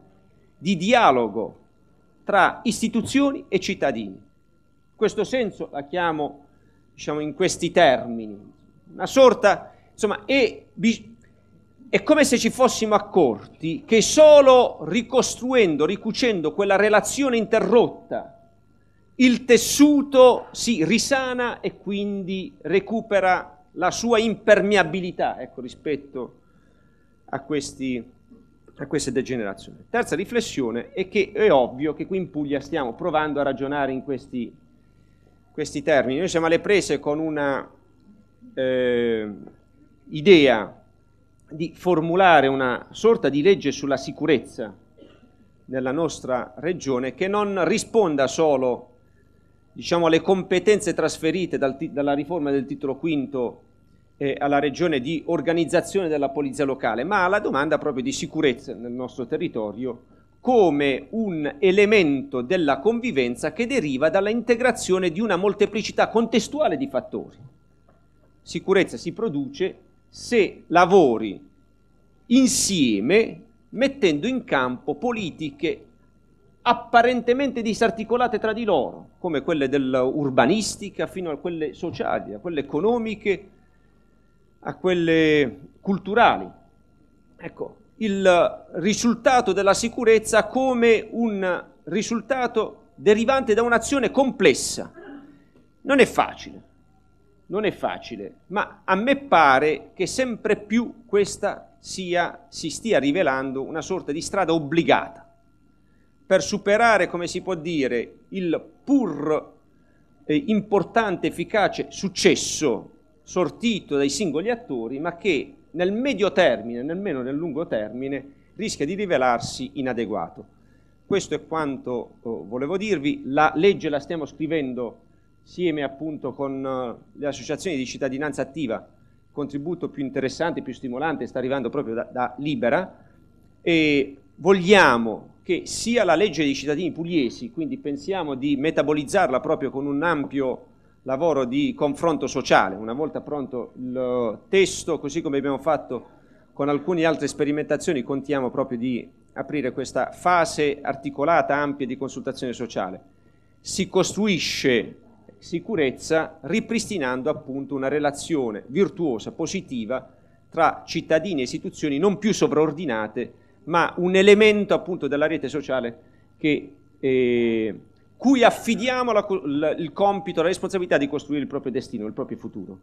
Speaker 7: di dialogo tra istituzioni e cittadini. In questo senso la chiamo, diciamo, in questi termini, una sorta, insomma, e è come se ci fossimo accorti che solo ricostruendo, ricucendo quella relazione interrotta, il tessuto si risana e quindi recupera la sua impermeabilità ecco, rispetto a, questi, a queste degenerazioni. Terza riflessione è che è ovvio che qui in Puglia stiamo provando a ragionare in questi, questi termini. Noi siamo alle prese con una eh, idea di formulare una sorta di legge sulla sicurezza nella nostra regione che non risponda solo diciamo, alle competenze trasferite dal, dalla riforma del titolo V eh, alla regione di organizzazione della polizia locale, ma alla domanda proprio di sicurezza nel nostro territorio come un elemento della convivenza che deriva dalla integrazione di una molteplicità contestuale di fattori. Sicurezza si produce se lavori insieme mettendo in campo politiche apparentemente disarticolate tra di loro, come quelle dell'urbanistica fino a quelle sociali, a quelle economiche, a quelle culturali. Ecco, il risultato della sicurezza come un risultato derivante da un'azione complessa. Non è facile, non è facile, ma a me pare che sempre più questa sia, si stia rivelando una sorta di strada obbligata per superare, come si può dire, il pur eh, importante, efficace successo sortito dai singoli attori, ma che nel medio termine, nemmeno nel lungo termine, rischia di rivelarsi inadeguato. Questo è quanto oh, volevo dirvi, la legge la stiamo scrivendo insieme appunto con eh, le associazioni di cittadinanza attiva. Il contributo più interessante, più stimolante sta arrivando proprio da, da Libera e vogliamo che sia la legge dei cittadini pugliesi, quindi pensiamo di metabolizzarla proprio con un ampio lavoro di confronto sociale, una volta pronto il testo, così come abbiamo fatto con alcune altre sperimentazioni, contiamo proprio di aprire questa fase articolata, ampia di consultazione sociale. Si costruisce sicurezza, ripristinando appunto una relazione virtuosa, positiva, tra cittadini e istituzioni non più sovraordinate, ma un elemento appunto della rete sociale che, eh, cui affidiamo la, la, il compito, la responsabilità di costruire il proprio destino, il proprio futuro.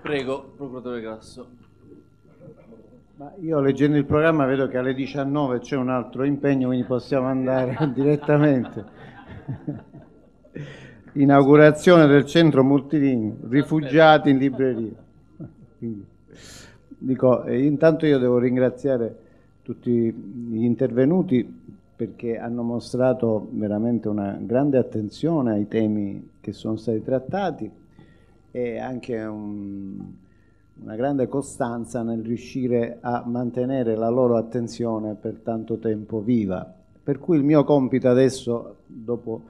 Speaker 1: Prego, procuratore Grasso.
Speaker 8: Ma io leggendo il programma vedo che alle 19 c'è un altro impegno, quindi possiamo andare direttamente. Inaugurazione del centro multilingue, rifugiati in libreria. dico, intanto io devo ringraziare tutti gli intervenuti perché hanno mostrato veramente una grande attenzione ai temi che sono stati trattati e anche un, una grande costanza nel riuscire a mantenere la loro attenzione per tanto tempo viva. Per cui il mio compito adesso, dopo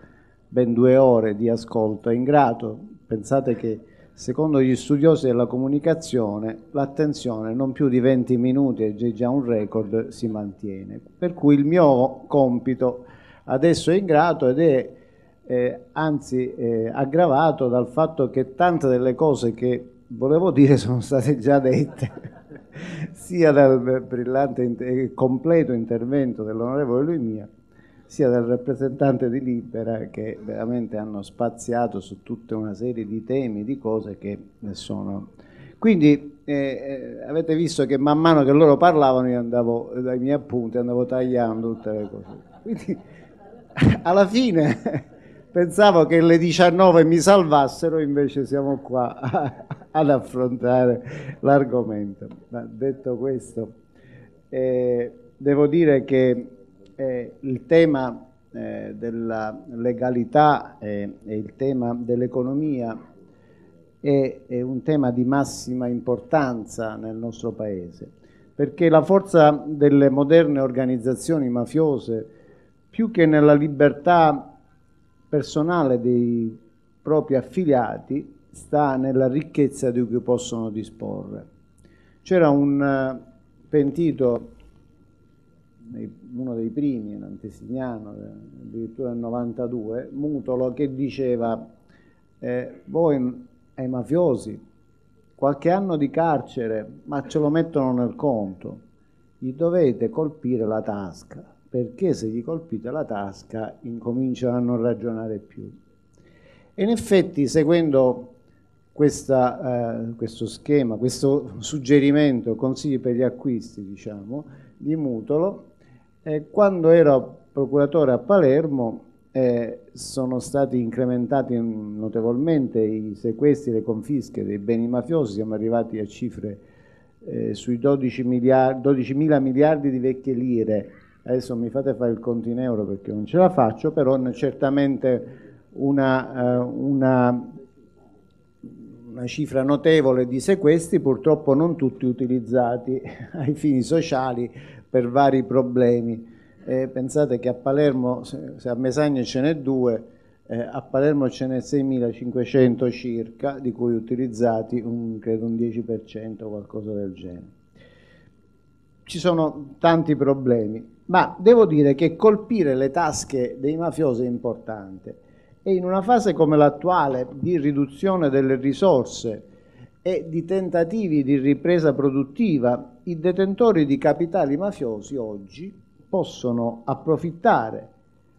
Speaker 8: ben due ore di ascolto, è ingrato, pensate che secondo gli studiosi della comunicazione l'attenzione non più di 20 minuti, è già un record, si mantiene. Per cui il mio compito adesso è ingrato ed è eh, anzi eh, aggravato dal fatto che tante delle cose che volevo dire sono state già dette sia dal brillante e completo intervento dell'onorevole Luimia sia dal rappresentante di Libera che veramente hanno spaziato su tutta una serie di temi, di cose che sono... Quindi eh, eh avete visto che man mano che loro parlavano io andavo dai miei appunti, andavo tagliando tutte le cose. Quindi alla fine Pensavo che le 19 mi salvassero, invece siamo qua ad affrontare l'argomento. Ma detto questo, eh, devo dire che eh, il tema eh, della legalità eh, e il tema dell'economia è, è un tema di massima importanza nel nostro Paese, perché la forza delle moderne organizzazioni mafiose, più che nella libertà personale dei propri affiliati sta nella ricchezza di cui possono disporre. C'era un eh, pentito, uno dei primi, un antesignano, eh, addirittura nel 92, Mutolo, che diceva eh, voi mm, ai mafiosi qualche anno di carcere, ma ce lo mettono nel conto, gli dovete colpire la tasca perché se gli colpite la tasca incominciano a non ragionare più. E in effetti, seguendo questa, eh, questo schema, questo suggerimento, consigli per gli acquisti, diciamo, di Mutolo, eh, quando ero procuratore a Palermo eh, sono stati incrementati notevolmente i sequestri e le confische dei beni mafiosi, siamo arrivati a cifre eh, sui 12 mila miliardi di vecchie lire, adesso mi fate fare il conto in euro perché non ce la faccio, però certamente una, eh, una, una cifra notevole di sequestri, purtroppo non tutti utilizzati ai fini sociali per vari problemi. Eh, pensate che a Palermo, se a Mesagna ce n'è due, eh, a Palermo ce n'è 6.500 circa, di cui utilizzati un, credo un 10% o qualcosa del genere. Ci sono tanti problemi, ma devo dire che colpire le tasche dei mafiosi è importante e in una fase come l'attuale di riduzione delle risorse e di tentativi di ripresa produttiva, i detentori di capitali mafiosi oggi possono approfittare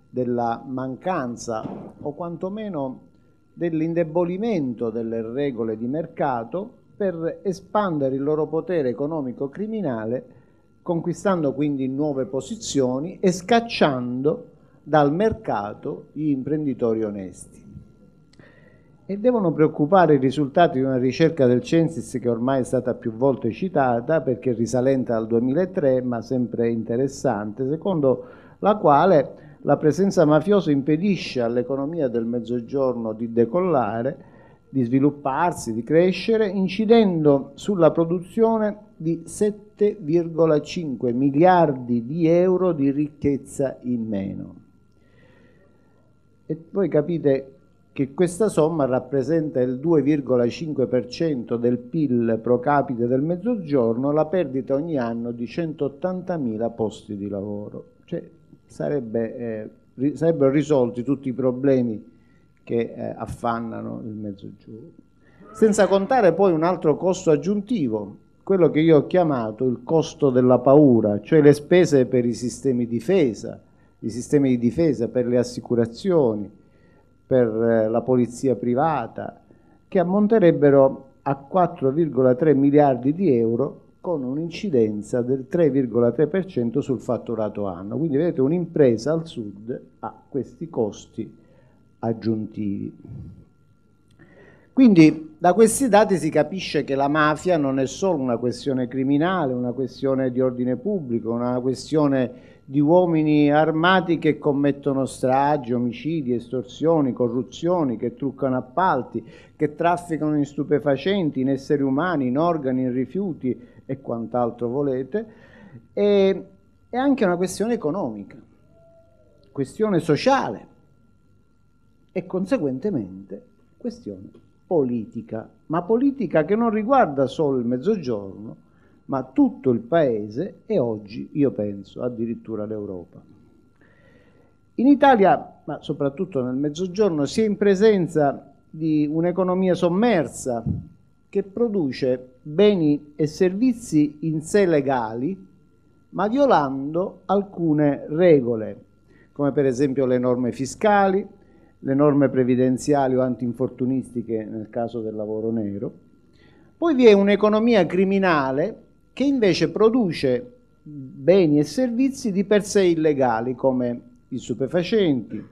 Speaker 8: della mancanza o quantomeno dell'indebolimento delle regole di mercato per espandere il loro potere economico criminale conquistando quindi nuove posizioni e scacciando dal mercato gli imprenditori onesti. E devono preoccupare i risultati di una ricerca del Censis che ormai è stata più volte citata perché risalente al 2003 ma sempre interessante, secondo la quale la presenza mafiosa impedisce all'economia del mezzogiorno di decollare di svilupparsi, di crescere, incidendo sulla produzione di 7,5 miliardi di euro di ricchezza in meno. E voi capite che questa somma rappresenta il 2,5% del PIL pro capite del mezzogiorno, la perdita ogni anno di 180.000 posti di lavoro. Cioè, sarebbe, eh, sarebbero risolti tutti i problemi che eh, affannano il mezzogiorno. Senza contare poi un altro costo aggiuntivo, quello che io ho chiamato il costo della paura, cioè le spese per i sistemi di difesa, i sistemi di difesa per le assicurazioni, per eh, la polizia privata, che ammonterebbero a 4,3 miliardi di euro con un'incidenza del 3,3% sul fatturato anno. Quindi vedete un'impresa al sud ha questi costi aggiuntivi. Quindi da questi dati si capisce che la mafia non è solo una questione criminale, una questione di ordine pubblico, una questione di uomini armati che commettono stragi, omicidi, estorsioni, corruzioni, che truccano appalti, che trafficano in stupefacenti, in esseri umani, in organi, in rifiuti e quant'altro volete, e, è anche una questione economica, questione sociale e conseguentemente questione politica, ma politica che non riguarda solo il mezzogiorno, ma tutto il paese e oggi, io penso, addirittura l'Europa. In Italia, ma soprattutto nel mezzogiorno, si è in presenza di un'economia sommersa che produce beni e servizi in sé legali, ma violando alcune regole, come per esempio le norme fiscali, le norme previdenziali o antinfortunistiche nel caso del lavoro nero. Poi vi è un'economia criminale che invece produce beni e servizi di per sé illegali come i stupefacenti,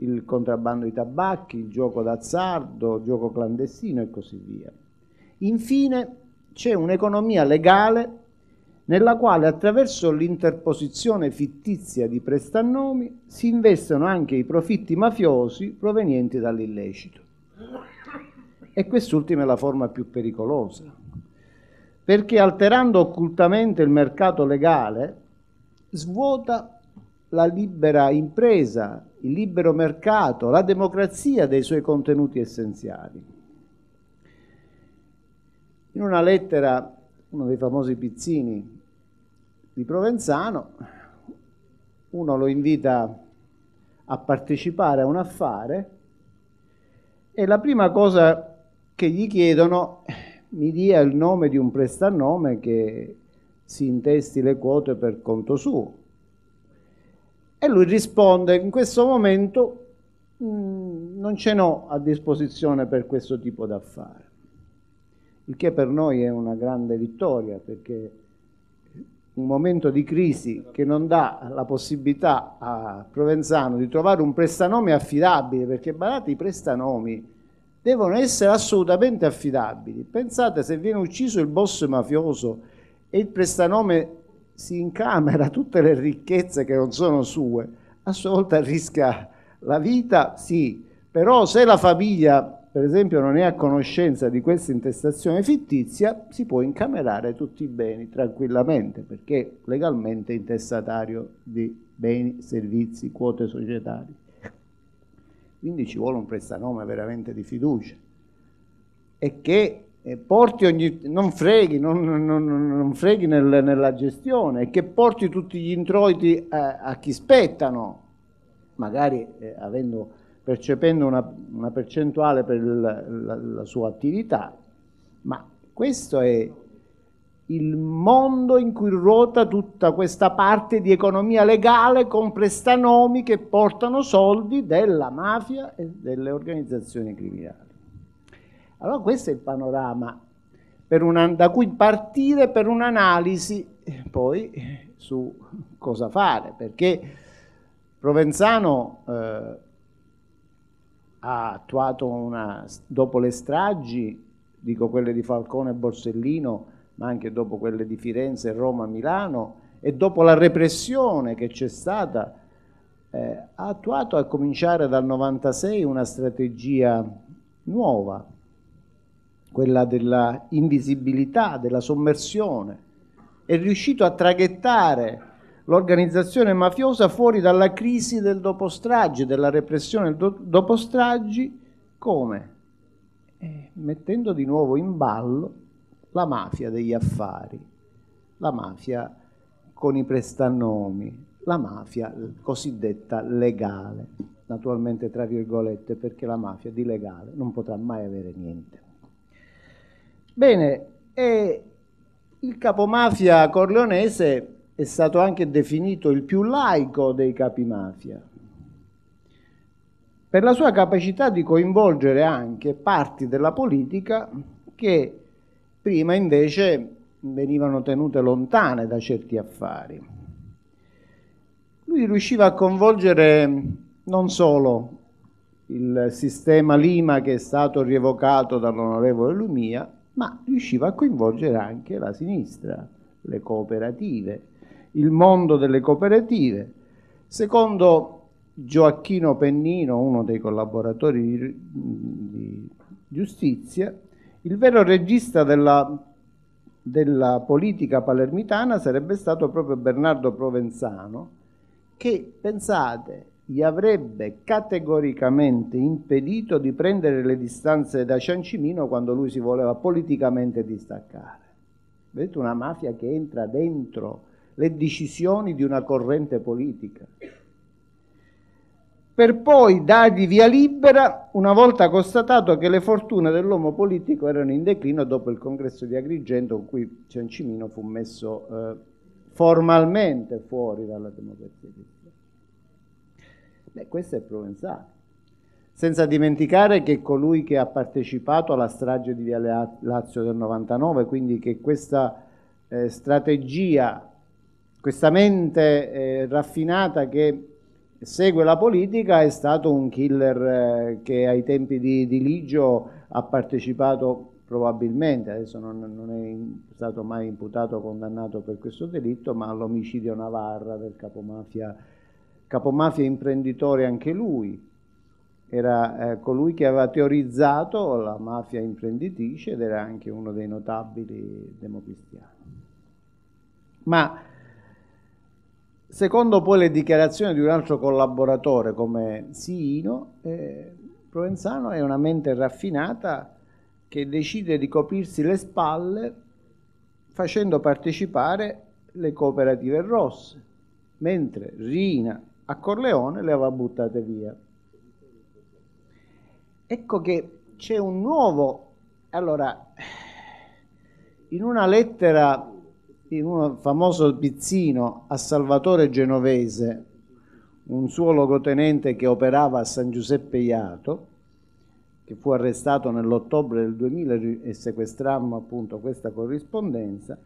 Speaker 8: il contrabbando di tabacchi, il gioco d'azzardo, il gioco clandestino e così via. Infine c'è un'economia legale nella quale attraverso l'interposizione fittizia di prestannomi si investono anche i profitti mafiosi provenienti dall'illecito. E quest'ultima è la forma più pericolosa, perché alterando occultamente il mercato legale svuota la libera impresa, il libero mercato, la democrazia dei suoi contenuti essenziali. In una lettera uno dei famosi Pizzini, di Provenzano, uno lo invita a partecipare a un affare e la prima cosa che gli chiedono mi dia il nome di un prestanome che si intesti le quote per conto suo. E lui risponde, in questo momento mh, mm, non ce n'ho a disposizione per questo tipo d'affare, il che per noi è una grande vittoria perché un momento di crisi che non dà la possibilità a Provenzano di trovare un prestanome affidabile, perché badate i prestanomi devono essere assolutamente affidabili. Pensate se viene ucciso il boss mafioso e il prestanome si incamera tutte le ricchezze che non sono sue, a sua volta rischia la vita, sì, però se la famiglia per esempio non è a conoscenza di questa intestazione fittizia, si può incamerare tutti i beni tranquillamente, perché legalmente è intestatario di beni, servizi, quote societarie. Quindi ci vuole un prestanome veramente di fiducia e che porti ogni, non freghi, non, non, non freghi nel, nella gestione e che porti tutti gli introiti a, a chi spettano, magari eh, avendo percependo una, una percentuale per la, la, la sua attività, ma questo è il mondo in cui ruota tutta questa parte di economia legale con prestanomi che portano soldi della mafia e delle organizzazioni criminali. Allora questo è il panorama una, da cui partire per un'analisi poi su cosa fare, perché Provenzano eh, ha attuato una, dopo le stragi, dico quelle di Falcone e Borsellino, ma anche dopo quelle di Firenze, Roma, Milano, e dopo la repressione che c'è stata, eh, ha attuato a cominciare dal 96 una strategia nuova, quella della invisibilità, della sommersione, è riuscito a traghettare l'organizzazione mafiosa fuori dalla crisi del dopostragi, della repressione del dopostragi, come? Eh, mettendo di nuovo in ballo la mafia degli affari, la mafia con i prestanomi, la mafia eh, cosiddetta legale, naturalmente tra virgolette, perché la mafia di legale non potrà mai avere niente. Bene, e il capomafia corleonese è stato anche definito il più laico dei capi mafia, per la sua capacità di coinvolgere anche parti della politica che prima invece venivano tenute lontane da certi affari. Lui riusciva a coinvolgere non solo il sistema Lima che è stato rievocato dall'onorevole Lumia, ma riusciva a coinvolgere anche la sinistra, le cooperative, il mondo delle cooperative. Secondo Gioacchino Pennino, uno dei collaboratori di, giustizia, il vero regista della, della, politica palermitana sarebbe stato proprio Bernardo Provenzano, che, pensate, gli avrebbe categoricamente impedito di prendere le distanze da Ciancimino quando lui si voleva politicamente distaccare. Vedete una mafia che entra dentro le decisioni di una corrente politica, per poi dargli via libera una volta constatato che le fortune dell'uomo politico erano in declino dopo il congresso di Agrigento con cui Ciancimino fu messo eh, formalmente fuori dalla democrazia cristiana. questo è Provenzano. Senza dimenticare che colui che ha partecipato alla strage di Via Lazio del 99, quindi che questa eh, strategia questa mente eh, raffinata che segue la politica è stato un killer eh, che ai tempi di, di, Ligio ha partecipato probabilmente, adesso non, non è stato mai imputato o condannato per questo delitto, ma all'omicidio Navarra del capomafia, capomafia imprenditore anche lui. Era eh, colui che aveva teorizzato la mafia imprenditrice ed era anche uno dei notabili democristiani. Ma Secondo poi le dichiarazioni di un altro collaboratore come Sino, eh, Provenzano è una mente raffinata che decide di coprirsi le spalle facendo partecipare le cooperative rosse, mentre Rina a Corleone le aveva buttate via. Ecco che c'è un nuovo... Allora, in una lettera in un famoso pizzino a Salvatore Genovese, un suo logotenente che operava a San Giuseppe Iato, che fu arrestato nell'ottobre del 2000 e sequestrammo appunto questa corrispondenza,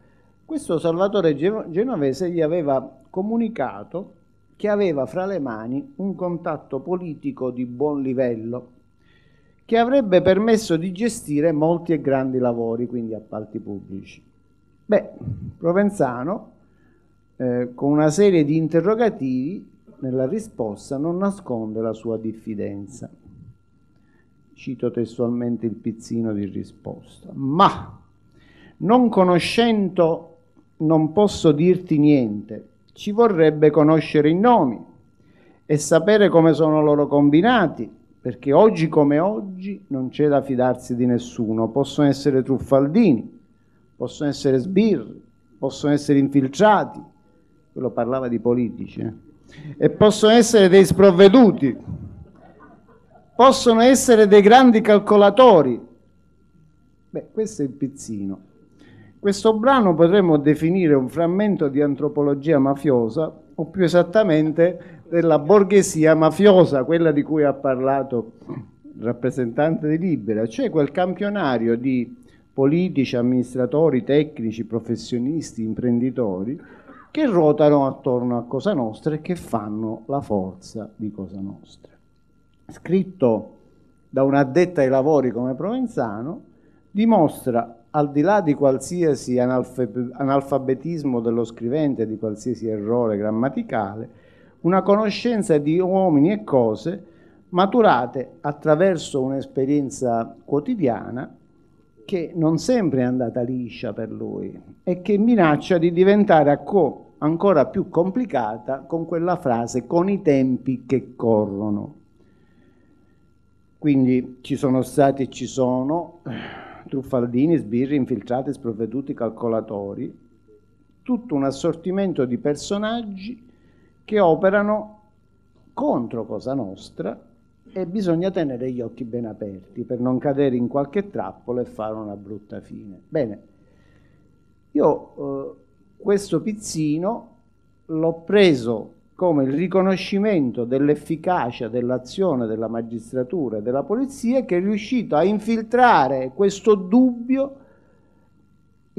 Speaker 8: questo Salvatore Genovese gli aveva comunicato che aveva fra le mani un contatto politico di buon livello che avrebbe permesso di gestire molti e grandi lavori, quindi appalti pubblici. Beh, Provenzano, eh, con una serie di interrogativi, nella risposta non nasconde la sua diffidenza. Cito testualmente il pizzino di risposta. Ma, non conoscendo, non posso dirti niente. Ci vorrebbe conoscere i nomi e sapere come sono loro combinati, perché oggi come oggi non c'è da fidarsi di nessuno, possono essere truffaldini possono essere sbirri, possono essere infiltrati, quello parlava di politici, eh? e possono essere dei sprovveduti, possono essere dei grandi calcolatori. Beh, questo è il pizzino. Questo brano potremmo definire un frammento di antropologia mafiosa, o più esattamente della borghesia mafiosa, quella di cui ha parlato il rappresentante di Libera, cioè quel campionario di politici, amministratori, tecnici, professionisti, imprenditori, che ruotano attorno a Cosa Nostra e che fanno la forza di Cosa Nostra. Scritto da un'addetta ai lavori come Provenzano, dimostra, al di là di qualsiasi analfabetismo dello scrivente, di qualsiasi errore grammaticale, una conoscenza di uomini e cose maturate attraverso un'esperienza quotidiana che non sempre è andata liscia per lui e che minaccia di diventare ancora più complicata con quella frase con i tempi che corrono. Quindi ci sono stati e ci sono eh, truffaldini, sbirri, infiltrati, sprovveduti, calcolatori, tutto un assortimento di personaggi che operano contro Cosa Nostra e bisogna tenere gli occhi ben aperti per non cadere in qualche trappola e fare una brutta fine. Bene, io eh, questo pizzino l'ho preso come il riconoscimento dell'efficacia dell'azione della magistratura e della polizia che è riuscito a infiltrare questo dubbio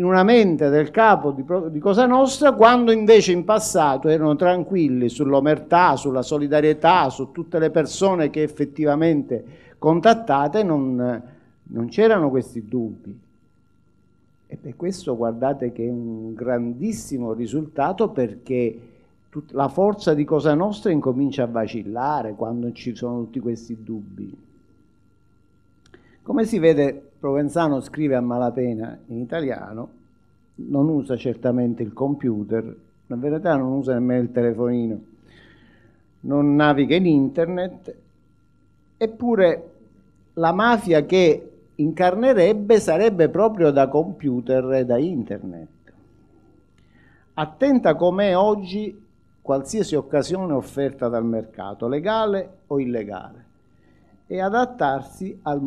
Speaker 8: in una mente del capo di, di Cosa Nostra, quando invece in passato erano tranquilli sull'omertà, sulla solidarietà, su tutte le persone che effettivamente contattate, non, non c'erano questi dubbi. E per questo guardate che è un grandissimo risultato perché la forza di Cosa Nostra incomincia a vacillare quando ci sono tutti questi dubbi. Come si vede, Provenzano scrive a malapena in italiano non usa certamente il computer, in verità non usa nemmeno il telefonino, non naviga in internet, eppure la mafia che incarnerebbe sarebbe proprio da computer e da internet. Attenta com'è oggi qualsiasi occasione offerta dal mercato, legale o illegale, e adattarsi al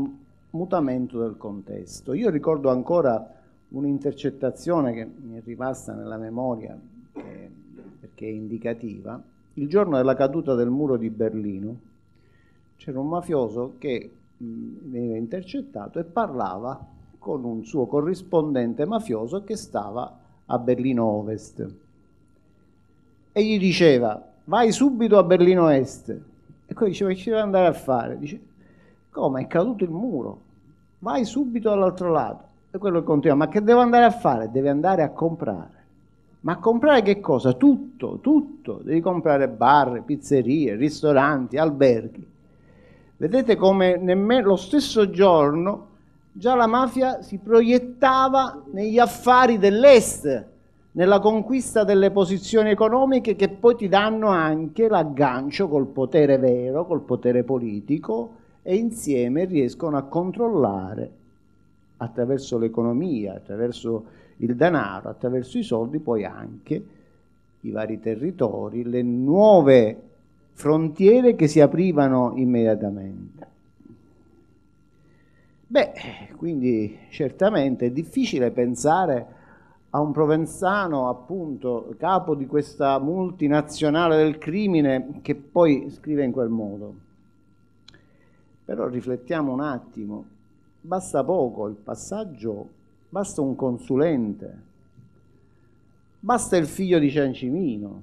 Speaker 8: mutamento del contesto. Io ricordo ancora un'intercettazione che mi è rimasta nella memoria eh, perché è indicativa. Il giorno della caduta del muro di Berlino c'era un mafioso che mm, veniva intercettato e parlava con un suo corrispondente mafioso che stava a Berlino Ovest e gli diceva vai subito a Berlino Est e poi diceva che ci deve andare a fare dice come è caduto il muro vai subito all'altro lato e quello continua, ma che devo andare a fare? Devi andare a comprare. Ma a comprare che cosa? Tutto, tutto. Devi comprare bar, pizzerie, ristoranti, alberghi. Vedete come nemmeno lo stesso giorno già la mafia si proiettava negli affari dell'Est, nella conquista delle posizioni economiche che poi ti danno anche l'aggancio col potere vero, col potere politico e insieme riescono a controllare attraverso l'economia, attraverso il denaro, attraverso i soldi, poi anche i vari territori, le nuove frontiere che si aprivano immediatamente. Beh, quindi certamente è difficile pensare a un provenzano, appunto, capo di questa multinazionale del crimine, che poi scrive in quel modo. Però riflettiamo un attimo, basta poco il passaggio, basta un consulente, basta il figlio di Ciancimino.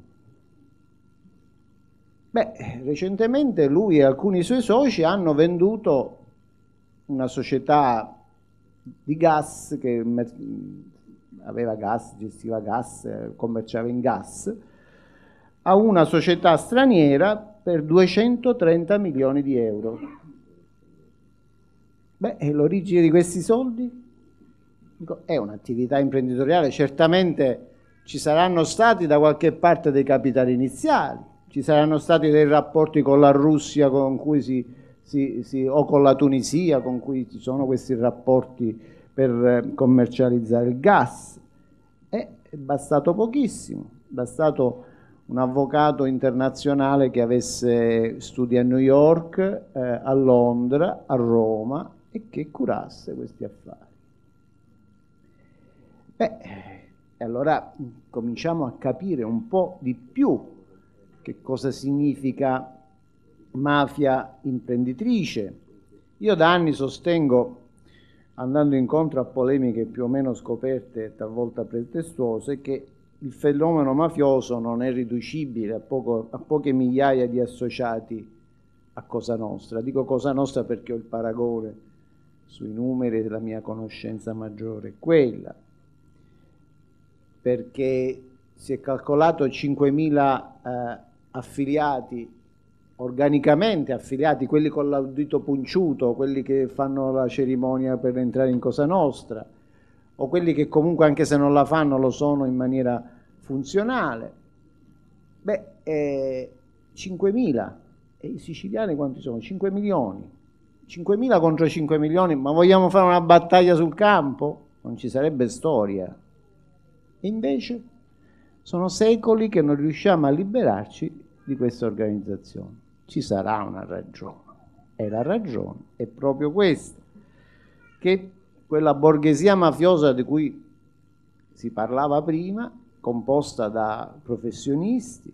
Speaker 8: Beh, recentemente lui e alcuni suoi soci hanno venduto una società di gas che aveva gas, gestiva gas, commerciava in gas, a una società straniera per 230 milioni di euro. Beh, l'origine di questi soldi? È un'attività imprenditoriale, certamente ci saranno stati da qualche parte dei capitali iniziali, ci saranno stati dei rapporti con la Russia con cui si, si, si, o con la Tunisia con cui ci sono questi rapporti per eh, commercializzare il
Speaker 1: gas.
Speaker 8: È bastato pochissimo, è bastato un avvocato internazionale che avesse studi a New York, eh, a Londra, a Roma, e che curasse questi affari. Beh, e allora cominciamo a capire un po' di più che cosa significa mafia imprenditrice. Io da anni sostengo, andando incontro a polemiche più o meno scoperte, e talvolta pretestuose, che il fenomeno mafioso non è riducibile a, poco, a poche migliaia di associati a Cosa Nostra. Dico Cosa Nostra perché ho il paragone sui numeri della mia conoscenza maggiore quella, perché si è calcolato 5.000 eh, affiliati, organicamente affiliati, quelli con l'audito punciuto, quelli che fanno la cerimonia per entrare in Cosa Nostra, o quelli che comunque anche se non la fanno lo sono in maniera funzionale. Beh, eh, 5.000, e i siciliani quanti sono? 5 milioni 5 mila contro 5 milioni, ma vogliamo fare una battaglia sul campo? Non ci sarebbe storia. E invece sono secoli che non riusciamo a liberarci di questa organizzazione. Ci sarà una ragione. E la ragione è proprio questa, che quella borghesia mafiosa di cui si parlava prima, composta da professionisti,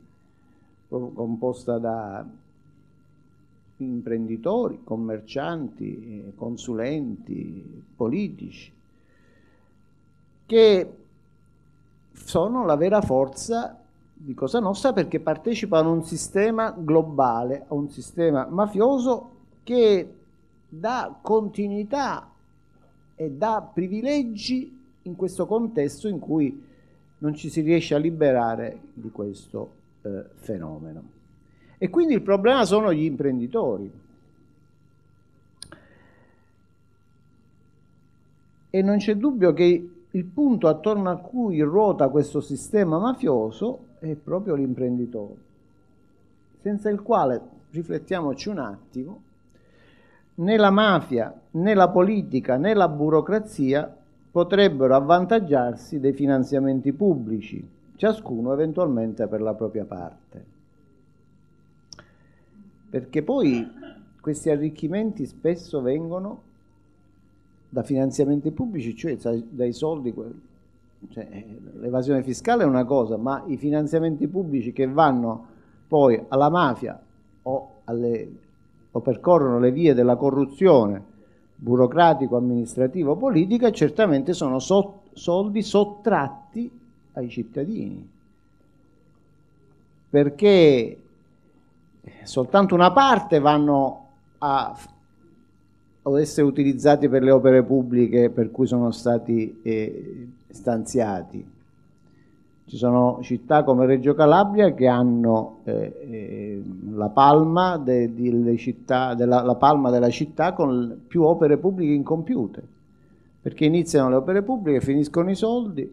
Speaker 8: composta da imprenditori, commercianti, eh, consulenti, politici, che sono la vera forza di Cosa Nostra perché partecipano a un sistema globale, a un sistema mafioso che dà continuità e dà privilegi in questo contesto in cui non ci si riesce a liberare di questo eh, fenomeno. E quindi il problema sono gli imprenditori. E non c'è dubbio che il punto attorno a cui ruota questo sistema mafioso è proprio l'imprenditore, senza il quale, riflettiamoci un attimo, né la mafia, né la politica, né la burocrazia potrebbero avvantaggiarsi dei finanziamenti pubblici, ciascuno eventualmente per la propria parte perché poi questi arricchimenti spesso vengono da finanziamenti pubblici, cioè dai soldi. Cioè, l'evasione fiscale è una cosa, ma i finanziamenti pubblici che vanno poi alla mafia o, alle, o percorrono le vie della corruzione burocratico, amministrativo, politica, certamente sono so, soldi sottratti ai cittadini. Perché soltanto una parte vanno a, a essere utilizzati per le opere pubbliche per cui sono stati eh, stanziati. Ci sono città come Reggio Calabria che hanno eh, eh la, palma de, de città, della, la palma della città con più opere pubbliche incompiute, perché iniziano le opere pubbliche, finiscono i soldi,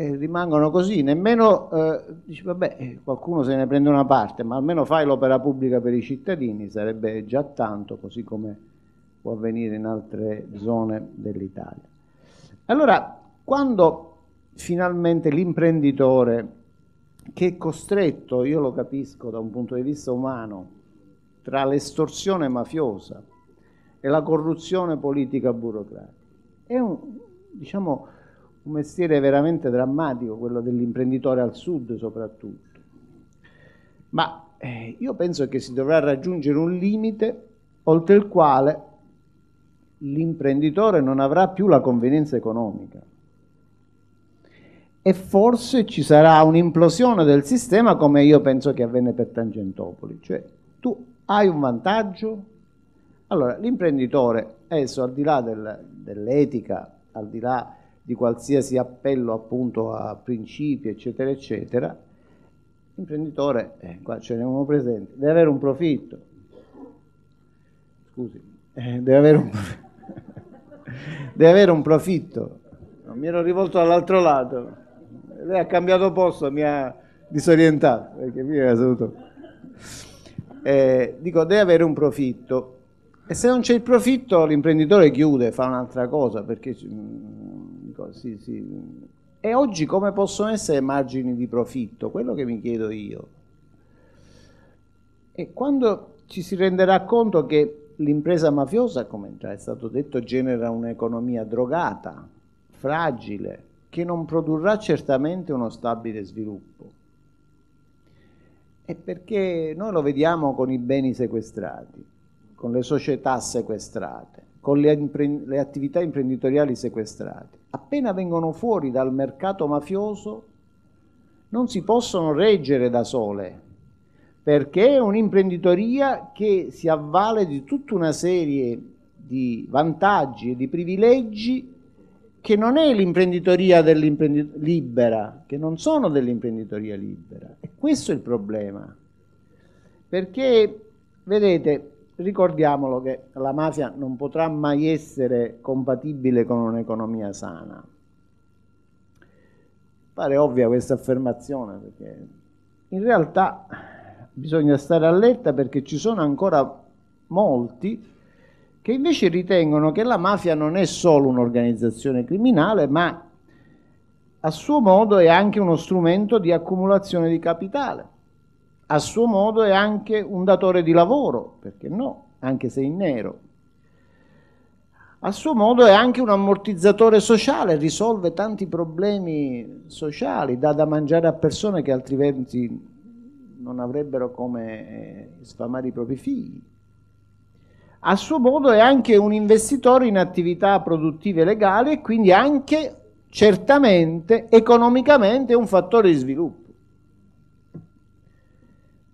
Speaker 8: eh, rimangono così, nemmeno eh, dici, vabbè, eh, qualcuno se ne prende una parte, ma almeno fai l'opera pubblica per i cittadini, sarebbe già tanto, così come può avvenire in altre zone dell'Italia. Allora, quando finalmente l'imprenditore che è costretto, io lo capisco da un punto di vista umano, tra l'estorsione mafiosa e la corruzione politica burocratica, è un, diciamo, un mestiere veramente drammatico, quello dell'imprenditore al sud soprattutto. Ma eh, io penso che si dovrà raggiungere un limite oltre il quale l'imprenditore non avrà più la convenienza economica. E forse ci sarà un'implosione del sistema come io penso che avvenne per Tangentopoli, cioè tu hai un vantaggio, allora l'imprenditore, adesso al di là del, dell'etica, al di là di qualsiasi appello appunto a principi eccetera eccetera, l'imprenditore, eh, qua ce n'è uno presente, deve avere un profitto, scusi, eh, deve, avere un... deve avere un profitto, non mi ero rivolto dall'altro lato, lei ha cambiato posto, mi ha disorientato, perché mi era seduto, eh, dico deve avere un profitto, e se non c'è il profitto l'imprenditore chiude, fa un'altra cosa, perché mm, si, si... E oggi come possono essere margini di profitto? Quello che mi chiedo io. E quando ci si renderà conto che l'impresa mafiosa, come già è stato detto, genera un'economia drogata, fragile, che non produrrà certamente uno stabile sviluppo. È perché noi lo vediamo con i beni sequestrati, con le società sequestrate con le, impre- le attività imprenditoriali sequestrate. Appena vengono fuori dal mercato mafioso, non si possono reggere da sole, perché è un'imprenditoria che si avvale di tutta una serie di vantaggi e di privilegi che non è l'imprenditoria libera, che non sono dell'imprenditoria libera. E questo è il problema. Perché, vedete, ricordiamolo che la mafia non potrà mai essere compatibile con un'economia sana. Pare ovvia questa affermazione perché in realtà bisogna stare allerta perché ci sono ancora molti che invece ritengono che la mafia non è solo un'organizzazione criminale, ma a suo modo è anche uno strumento di accumulazione di capitale a suo modo è anche un datore di lavoro, perché no, anche se in nero. A suo modo è anche un ammortizzatore sociale, risolve tanti problemi sociali, dà da mangiare a persone che altrimenti non avrebbero come eh, sfamare i propri figli. A suo modo è anche un investitore in attività produttive legali e quindi anche certamente economicamente un fattore di sviluppo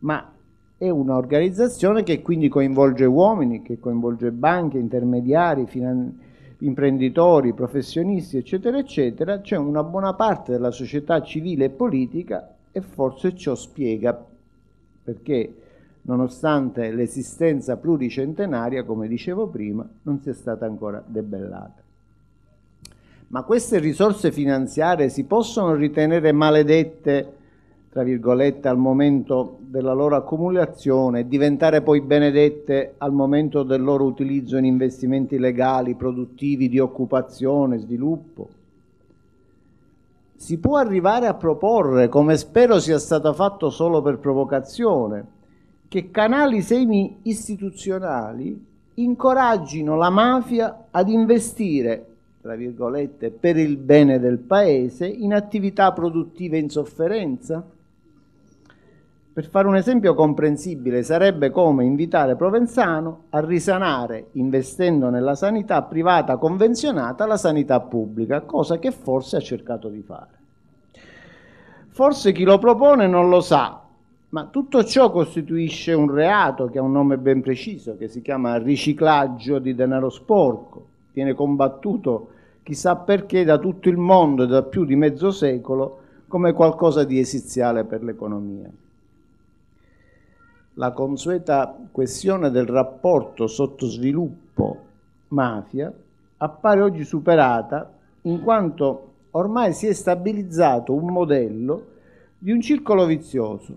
Speaker 8: ma è un'organizzazione che quindi coinvolge uomini, che coinvolge banche, intermediari, finanziari imprenditori, professionisti, eccetera, eccetera, c'è una buona parte della società civile e politica e forse ciò spiega perché, nonostante l'esistenza pluricentenaria, come dicevo prima, non sia stata ancora debellata. Ma queste risorse finanziarie si possono ritenere maledette tra virgolette, al momento della loro accumulazione diventare poi benedette al momento del loro utilizzo in investimenti legali, produttivi, di occupazione, sviluppo. Si può arrivare a proporre, come spero sia stato fatto solo per provocazione, che canali semi istituzionali incoraggino la mafia ad investire, tra virgolette, per il bene del paese in attività produttive in sofferenza? Per fare un esempio comprensibile, sarebbe come invitare Provenzano a risanare, investendo nella sanità privata convenzionata, la sanità pubblica, cosa che forse ha cercato di fare. Forse chi lo propone non lo sa, ma tutto ciò costituisce un reato che ha un nome ben preciso, che si chiama riciclaggio di denaro sporco. Viene combattuto chissà perché da tutto il mondo, da più di mezzo secolo, come qualcosa di esiziale per l'economia la consueta questione del rapporto sottosviluppo-mafia appare oggi superata in quanto ormai si è stabilizzato un modello di un circolo vizioso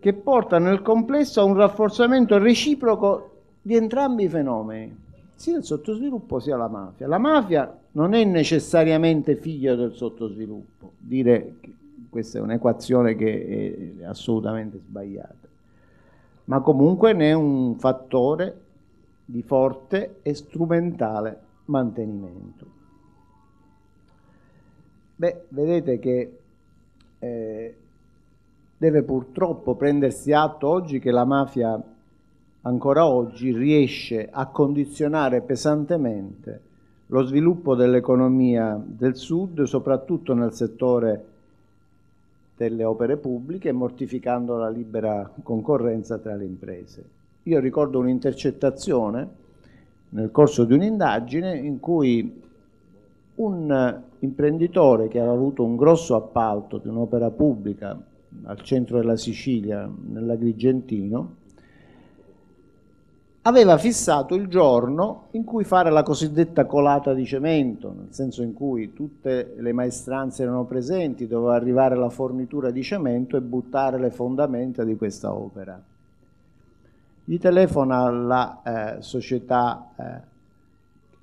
Speaker 8: che porta nel complesso a un rafforzamento reciproco di entrambi i fenomeni, sia il sottosviluppo sia la mafia. La mafia non è necessariamente figlia del sottosviluppo, dire che questa è un'equazione che è assolutamente sbagliata ma comunque ne è un fattore di forte e strumentale mantenimento. Beh, vedete che eh, deve purtroppo prendersi atto oggi che la mafia ancora oggi riesce a condizionare pesantemente lo sviluppo dell'economia del sud, soprattutto nel settore delle opere pubbliche mortificando la libera concorrenza tra le imprese. Io ricordo un'intercettazione nel corso di un'indagine in cui un imprenditore che aveva avuto un grosso appalto di un'opera pubblica al centro della Sicilia, nell'Agrigentino, aveva fissato il giorno in cui fare la cosiddetta colata di cemento, nel senso in cui tutte le maestranze erano presenti, doveva arrivare la fornitura di cemento e buttare le fondamenta di questa opera. Gli telefona la eh, società eh,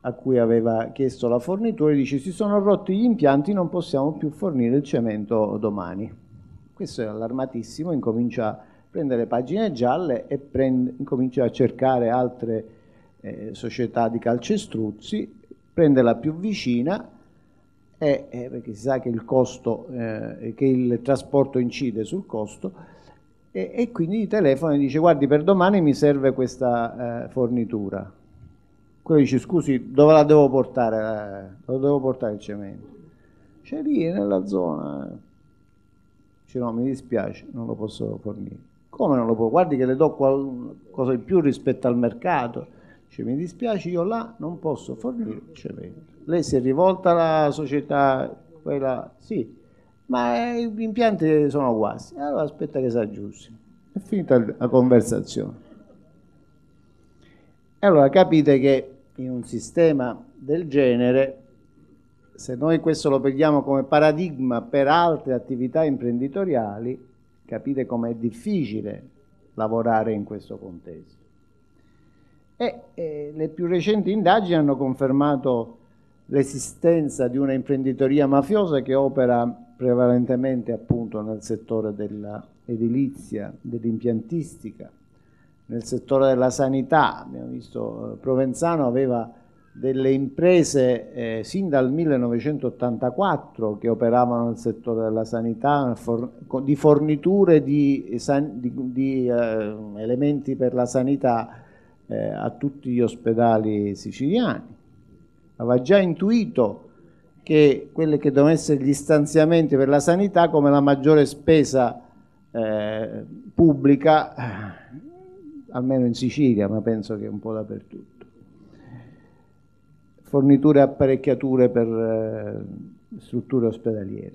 Speaker 8: a cui aveva chiesto la fornitura e dice si sono rotti gli impianti, non possiamo più fornire il cemento domani. Questo è allarmatissimo, incomincia a prende le pagine gialle e prende, comincia a cercare altre eh, società di calcestruzzi, prende la più vicina e, eh, perché si sa che il, costo, eh, che il trasporto incide sul costo e, e quindi telefona e dice guardi per domani mi serve questa eh, fornitura. Quello dice scusi dove la devo portare? Eh, dove devo portare il cemento? C'è lì nella zona. Dice no mi dispiace non lo posso fornire come non lo può? Guardi che le do qualcosa in più rispetto al mercato. Cioè, mi dispiace, io là non posso fornire il cemento. Lei si è rivolta alla società, quella sì, ma gli impianti sono quasi. Allora aspetta che si aggiusti. È finita la conversazione. E allora capite che in un sistema del genere, se noi questo lo prendiamo come paradigma per altre attività imprenditoriali, capire com'è difficile lavorare in questo contesto. E eh, le più recenti indagini hanno confermato l'esistenza di una imprenditoria mafiosa che opera prevalentemente appunto nel settore dell'edilizia, dell'impiantistica, nel settore della sanità. Abbiamo visto eh, Provenzano aveva delle imprese eh, sin dal 1984 che operavano nel settore della sanità for di forniture di, di, di eh, elementi per la sanità eh, a tutti gli ospedali siciliani. Aveva già intuito che quelli che dovevano essere gli stanziamenti per la sanità come la maggiore spesa eh, pubblica, almeno in Sicilia, ma penso che un po' dappertutto forniture e apparecchiature per eh, strutture ospedaliere.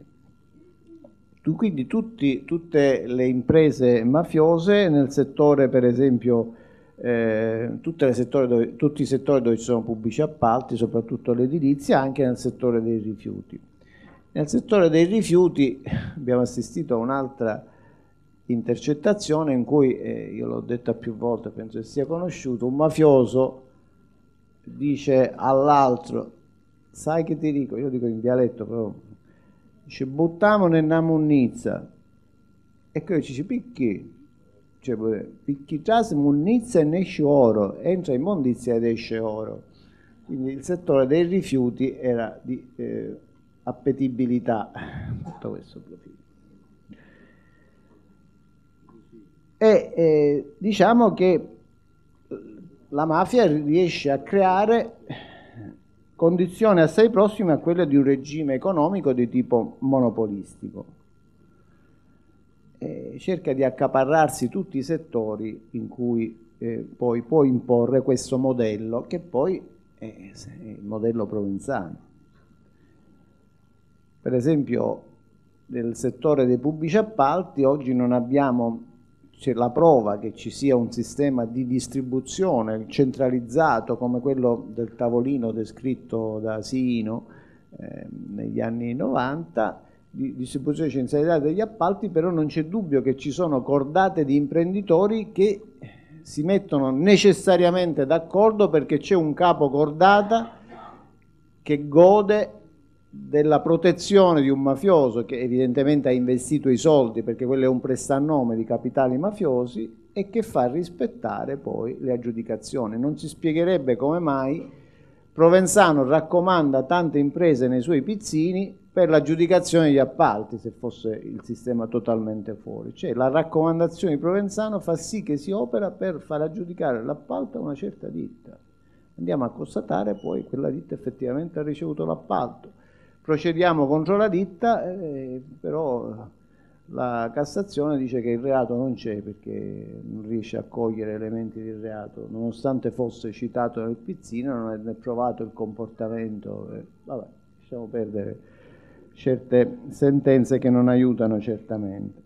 Speaker 8: Quindi tutti, tutte le imprese mafiose nel settore, per esempio, eh, dove, tutti i settori dove ci sono pubblici appalti, soprattutto l'edilizia, anche nel settore dei rifiuti. Nel settore dei rifiuti abbiamo assistito a un'altra intercettazione in cui, eh, io l'ho detta più volte, penso che sia conosciuto, un mafioso dice all'altro, sai che ti dico, io dico in dialetto però, dice buttiamo nella munnizza. E quello ci dice picchi, cioè picchitras munnizza e esce oro, entra in mondizia ed esce oro. Quindi il settore dei rifiuti era di eh, appetibilità, tutto questo profilo. E eh, diciamo che la mafia riesce a creare condizioni assai prossime a quelle di un regime economico di tipo monopolistico. E cerca di accaparrarsi tutti i settori in cui eh, poi può imporre questo modello, che poi è il modello provenzano. Per esempio, nel settore dei pubblici appalti oggi non abbiamo c'è la prova che ci sia un sistema di distribuzione centralizzato come quello del tavolino descritto da Sino eh, negli anni 90, di distribuzione centralizzata degli appalti, però non c'è dubbio che ci sono cordate di imprenditori che si mettono necessariamente d'accordo perché c'è un capo cordata che gode della protezione di un mafioso che evidentemente ha investito i soldi perché quello è un prestannome di capitali mafiosi e che fa rispettare poi le aggiudicazioni. Non si spiegherebbe come mai Provenzano raccomanda tante imprese nei suoi pizzini per l'aggiudicazione degli appalti se fosse il sistema totalmente fuori. Cioè la raccomandazione di Provenzano fa sì che si opera per far aggiudicare l'appalto a una certa ditta. Andiamo a constatare poi che quella ditta effettivamente ha ricevuto l'appalto procediamo contro la ditta, eh, però la Cassazione dice che il reato non c'è perché non riesce a cogliere elementi di reato, nonostante fosse citato nel pizzino, non è provato il comportamento, eh, vabbè, lasciamo perdere certe sentenze che non aiutano certamente.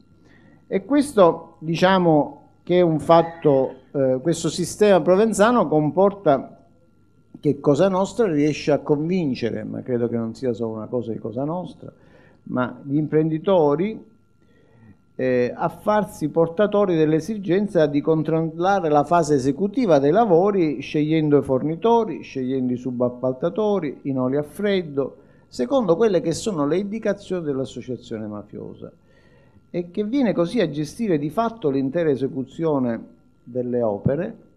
Speaker 8: E questo diciamo che è un fatto, eh, questo sistema provenzano comporta che Cosa Nostra riesce a convincere, ma credo che non sia solo una cosa di Cosa Nostra, ma gli imprenditori eh, a farsi portatori dell'esigenza di controllare la fase esecutiva dei lavori scegliendo i fornitori, scegliendo i subappaltatori, in noli a freddo, secondo quelle che sono le indicazioni dell'associazione mafiosa e che viene così a gestire di fatto l'intera esecuzione delle opere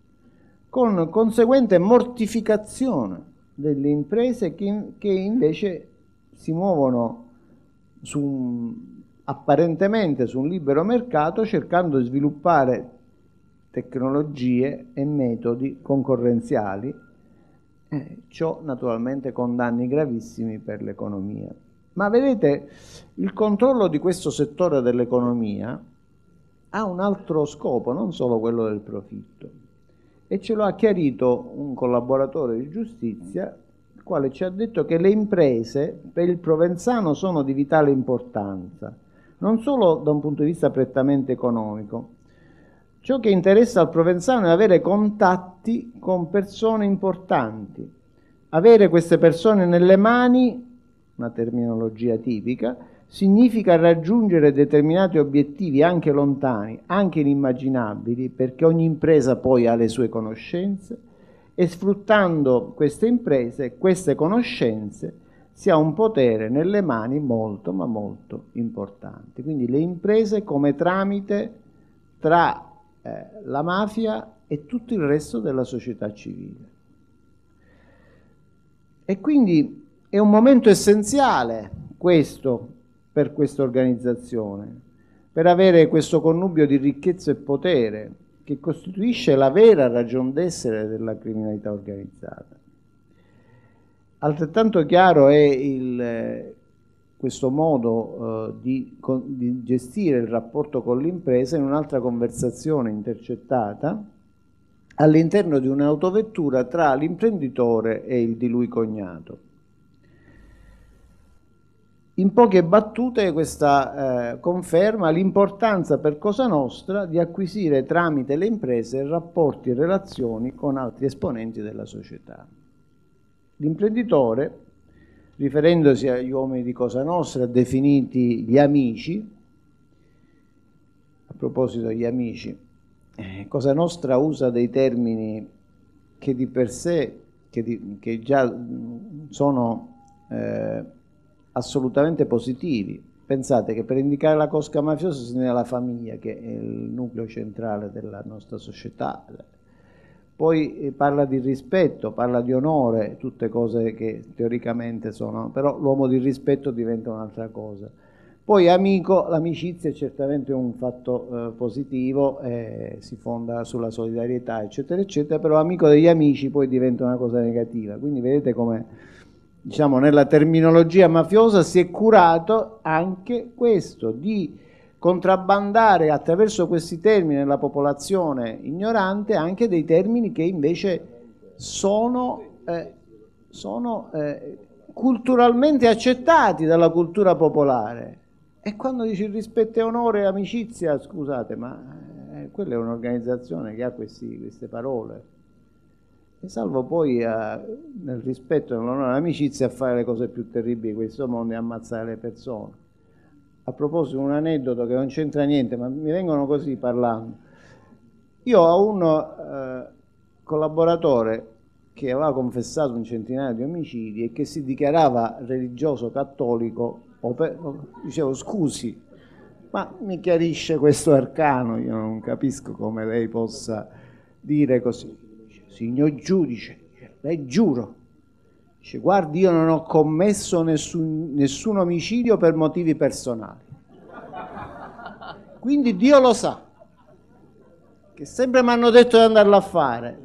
Speaker 8: con conseguente mortificazione delle imprese che, che invece si muovono su, apparentemente su un libero mercato cercando di sviluppare tecnologie e metodi concorrenziali, eh, ciò naturalmente con danni gravissimi per l'economia. Ma vedete, il controllo di questo settore dell'economia ha un altro scopo, non solo quello del profitto e ce lo ha chiarito un collaboratore di giustizia, il quale ci ha detto che le imprese per il provenzano sono di vitale importanza, non solo da un punto di vista prettamente economico. Ciò che interessa al provenzano è avere contatti con persone importanti, avere queste persone nelle mani, una terminologia tipica, significa raggiungere determinati obiettivi anche lontani, anche inimmaginabili, perché ogni impresa poi ha le sue conoscenze e sfruttando queste imprese, queste conoscenze, si ha un potere nelle mani molto ma molto importante. Quindi le imprese come tramite tra eh, la mafia e tutto il resto della società civile. E quindi è un momento essenziale questo per questa organizzazione, per avere questo connubio di ricchezza e potere che costituisce la vera ragion d'essere della criminalità organizzata. Altrettanto chiaro è il, questo modo eh, di, di gestire il rapporto con l'impresa in un'altra conversazione intercettata all'interno di un'autovettura tra l'imprenditore e il di lui cognato in poche battute questa eh, conferma l'importanza per Cosa Nostra di acquisire tramite le imprese rapporti e relazioni con altri esponenti della società. L'imprenditore, riferendosi agli uomini di Cosa Nostra, definiti gli amici, a proposito degli amici, eh, Cosa Nostra usa dei termini che di per sé, che, di, che già mm, sono... Eh, assolutamente positivi. Pensate che per indicare la cosca mafiosa si segnala la famiglia, che è il nucleo centrale della nostra società. Poi eh, parla di rispetto, parla di onore, tutte cose che teoricamente sono, però l'uomo di rispetto diventa un'altra cosa. Poi amico, l'amicizia è certamente un fatto eh, positivo, eh, si fonda sulla solidarietà, eccetera, eccetera, però amico degli amici poi diventa una cosa negativa, quindi vedete come diciamo, nella terminologia mafiosa si è curato anche questo, di contrabbandare attraverso questi termini nella popolazione ignorante anche dei termini che invece sono, eh, sono eh, culturalmente accettati dalla cultura popolare. E quando dici rispetto e onore e amicizia, scusate, ma eh, quella è un'organizzazione che ha questi, queste parole e salvo poi a, eh, nel rispetto e nell'onore dell'amicizia a fare le cose più terribili di questo mondo e ammazzare le persone. A proposito, di un aneddoto che non c'entra niente, ma mi vengono così parlando. Io ho un eh, collaboratore che aveva confessato un centinaio di omicidi e che si dichiarava religioso cattolico, per, dicevo scusi, ma mi chiarisce questo arcano, io non capisco come lei possa dire così signor giudice, le giuro, dice guardi io non ho commesso nessun, nessun omicidio per motivi personali. Quindi Dio lo sa, che sempre mi hanno detto di andarlo a fare.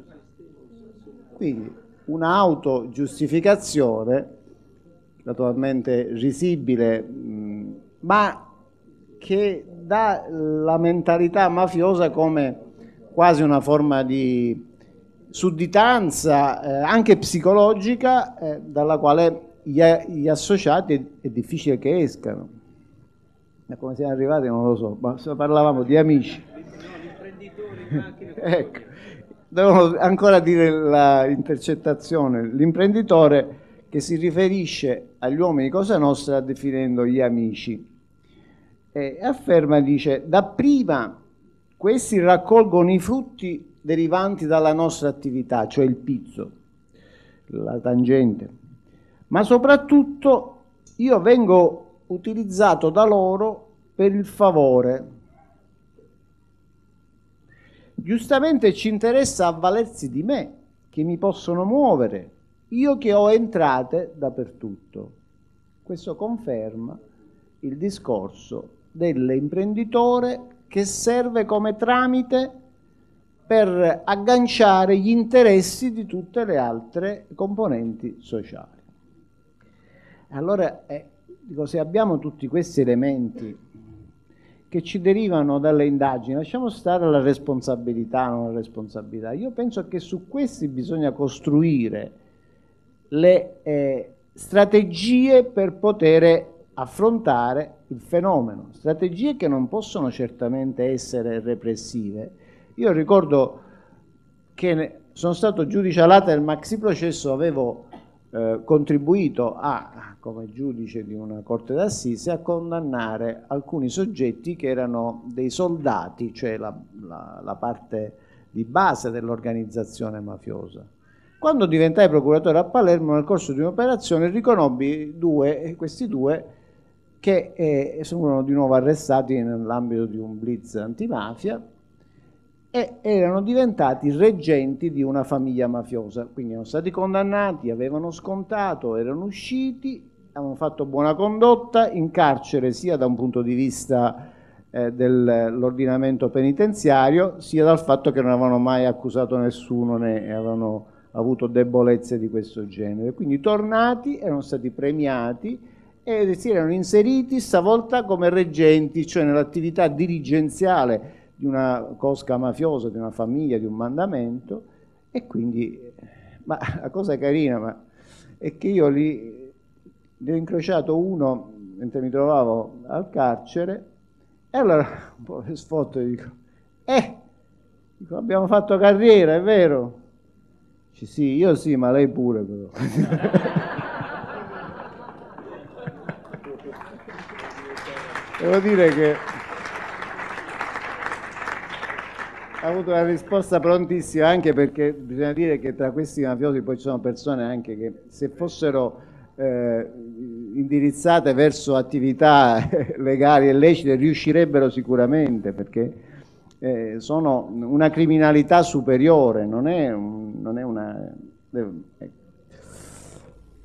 Speaker 8: Quindi un'autogiustificazione, naturalmente risibile, ma che dà la mentalità mafiosa come quasi una forma di sudditanza eh, anche psicologica eh, dalla quale gli, gli, associati è, difficile che escano. Ma come siamo arrivati non lo so, ma parlavamo di amici. ecco, devo ancora dire l'intercettazione. L'imprenditore che si riferisce agli uomini di Cosa Nostra definendo gli amici. E afferma, dice, dapprima questi raccolgono i frutti derivanti dalla nostra attività, cioè il pizzo, la tangente, ma soprattutto io vengo utilizzato da loro per il favore. Giustamente ci interessa avvalersi di me, che mi possono muovere, io che ho entrate dappertutto. Questo conferma il discorso dell'imprenditore che serve come tramite per agganciare gli interessi di tutte le altre componenti sociali. Allora, eh, dico, se abbiamo tutti questi elementi che ci derivano dalle indagini, lasciamo stare la responsabilità, non la responsabilità, io penso che su questi bisogna costruire le eh, strategie per poter affrontare il fenomeno, strategie che non possono certamente essere repressive, io ricordo che sono stato giudice all'ata del maxi processo, avevo eh, contribuito a, come giudice di una corte d'assise, a condannare alcuni soggetti che erano dei soldati, cioè la, la, la parte di base dell'organizzazione mafiosa. Quando diventai procuratore a Palermo, nel corso di un'operazione, riconobbi due, questi due che eh, furono di nuovo arrestati nell'ambito di un blitz antimafia e erano diventati reggenti di una famiglia mafiosa, quindi erano stati condannati, avevano scontato, erano usciti, avevano fatto buona condotta in carcere sia da un punto di vista eh, dell'ordinamento penitenziario, sia dal fatto che non avevano mai accusato nessuno né avevano avuto debolezze di questo genere. Quindi tornati erano stati premiati e si erano inseriti stavolta come reggenti, cioè nell'attività dirigenziale di una cosca mafiosa, di una famiglia, di un mandamento e quindi, ma la cosa carina è che io lì ne ho incrociato uno mentre mi trovavo al carcere e allora un po' per sfotto gli dico, eh, dico, abbiamo fatto carriera, è vero? Dice, sì, io sì, ma lei pure però. Devo dire che... ha avuto la risposta prontissima anche perché bisogna dire che tra questi mafiosi poi ci sono persone anche che se fossero eh, indirizzate verso attività legali e lecite riuscirebbero sicuramente perché eh, sono una criminalità superiore, non è, un, non è una... Eh, ecco.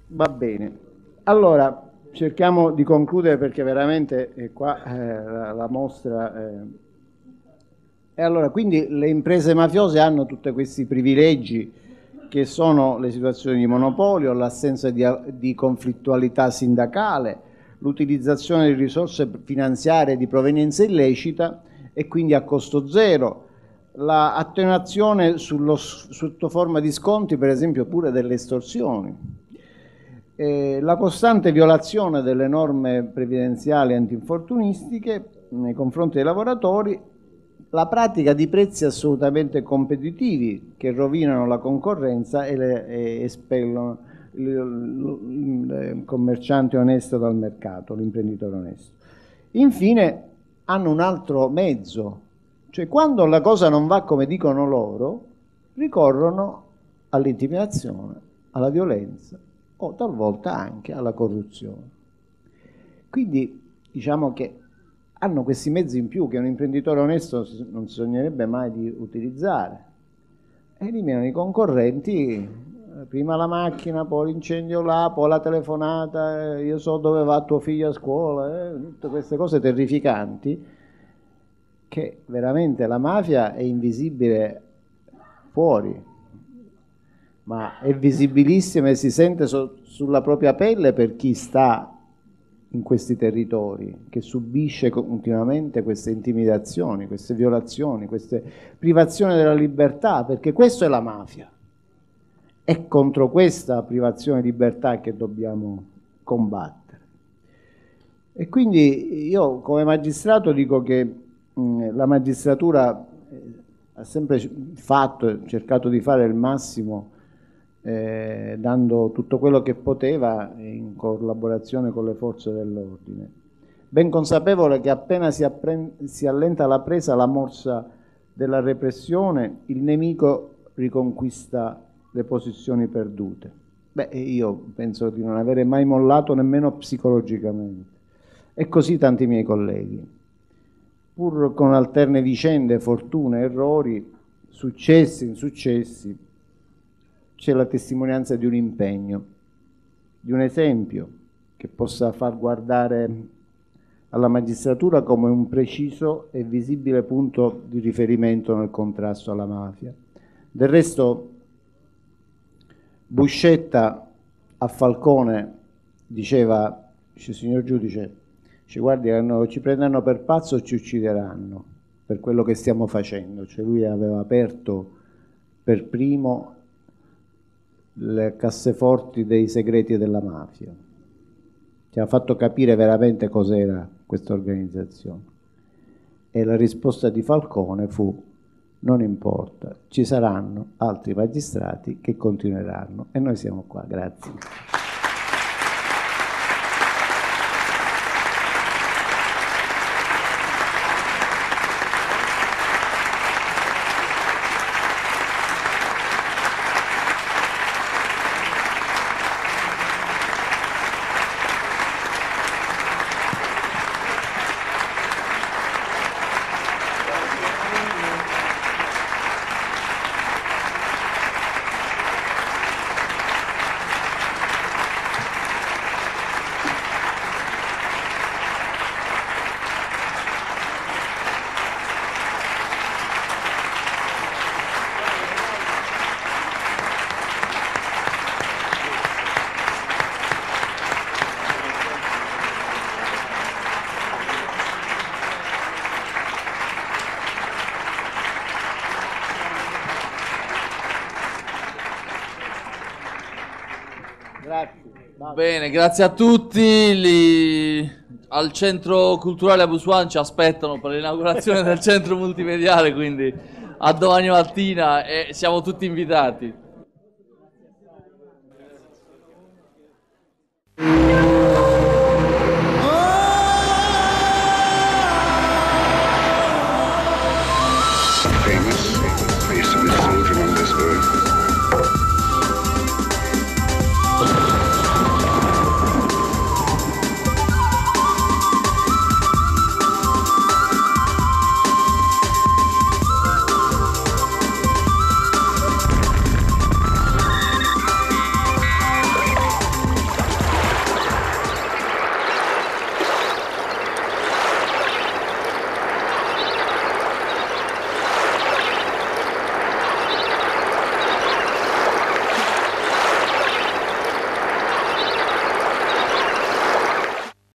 Speaker 8: va bene. Allora, cerchiamo di concludere perché veramente eh, qua eh, la, la, mostra... E allora, quindi le imprese mafiose hanno tutti questi privilegi che sono le situazioni di monopolio, l'assenza di, di conflittualità sindacale, l'utilizzazione di risorse finanziarie di provenienza illecita e quindi a costo zero, la sotto forma di sconti, per esempio, pure delle estorsioni, eh, la costante violazione delle norme previdenziali antinfortunistiche nei confronti dei lavoratori la pratica di prezzi assolutamente competitivi che rovinano la concorrenza e, le, e espellono il, commerciante onesto dal mercato, l'imprenditore onesto. Infine hanno un altro mezzo, cioè quando la cosa non va come dicono loro, ricorrono all'intimidazione, alla violenza o talvolta anche alla corruzione. Quindi diciamo che hanno questi mezzi in più che un imprenditore onesto non sognerebbe mai di utilizzare. Eliminano i concorrenti, eh, prima la macchina, poi l'incendio là, poi la telefonata, eh, io so dove va tuo figlio a scuola, eh, tutte queste cose terrificanti che veramente la mafia è invisibile fuori, ma è visibilissima e si sente so- sulla propria pelle per chi sta in questi territori, che subisce continuamente queste intimidazioni, queste violazioni, queste privazioni della libertà, perché questa è la mafia. È contro questa privazione di libertà che dobbiamo combattere. E quindi io come magistrato dico che la magistratura eh, ha sempre fatto, cercato di fare il massimo eh, dando tutto quello che poteva in collaborazione con le forze dell'ordine. Ben consapevole che appena si, si allenta la presa, la morsa della repressione, il nemico riconquista le posizioni perdute. Beh, io penso di non avere mai mollato nemmeno psicologicamente. E così tanti miei colleghi. Pur con alterne vicende, fortune, errori, successi, insuccessi, c'è la testimonianza di un impegno, di un esempio che possa far guardare alla magistratura come un preciso e visibile punto di riferimento nel contrasto alla mafia. Del resto Buscetta a Falcone diceva, dice, signor giudice, ci, guardi, ci prenderanno per pazzo o ci uccideranno per quello che stiamo facendo. Cioè lui aveva aperto per primo le casseforti dei segreti della mafia. Ci ha fatto capire veramente cos'era questa organizzazione. E la risposta di Falcone fu non importa, ci saranno altri magistrati che continueranno e noi siamo qua, grazie.
Speaker 1: grazie a tutti. Li... Al Centro Culturale Abusuan ci aspettano per l'inaugurazione del centro multimediale, quindi a domani mattina e siamo tutti invitati.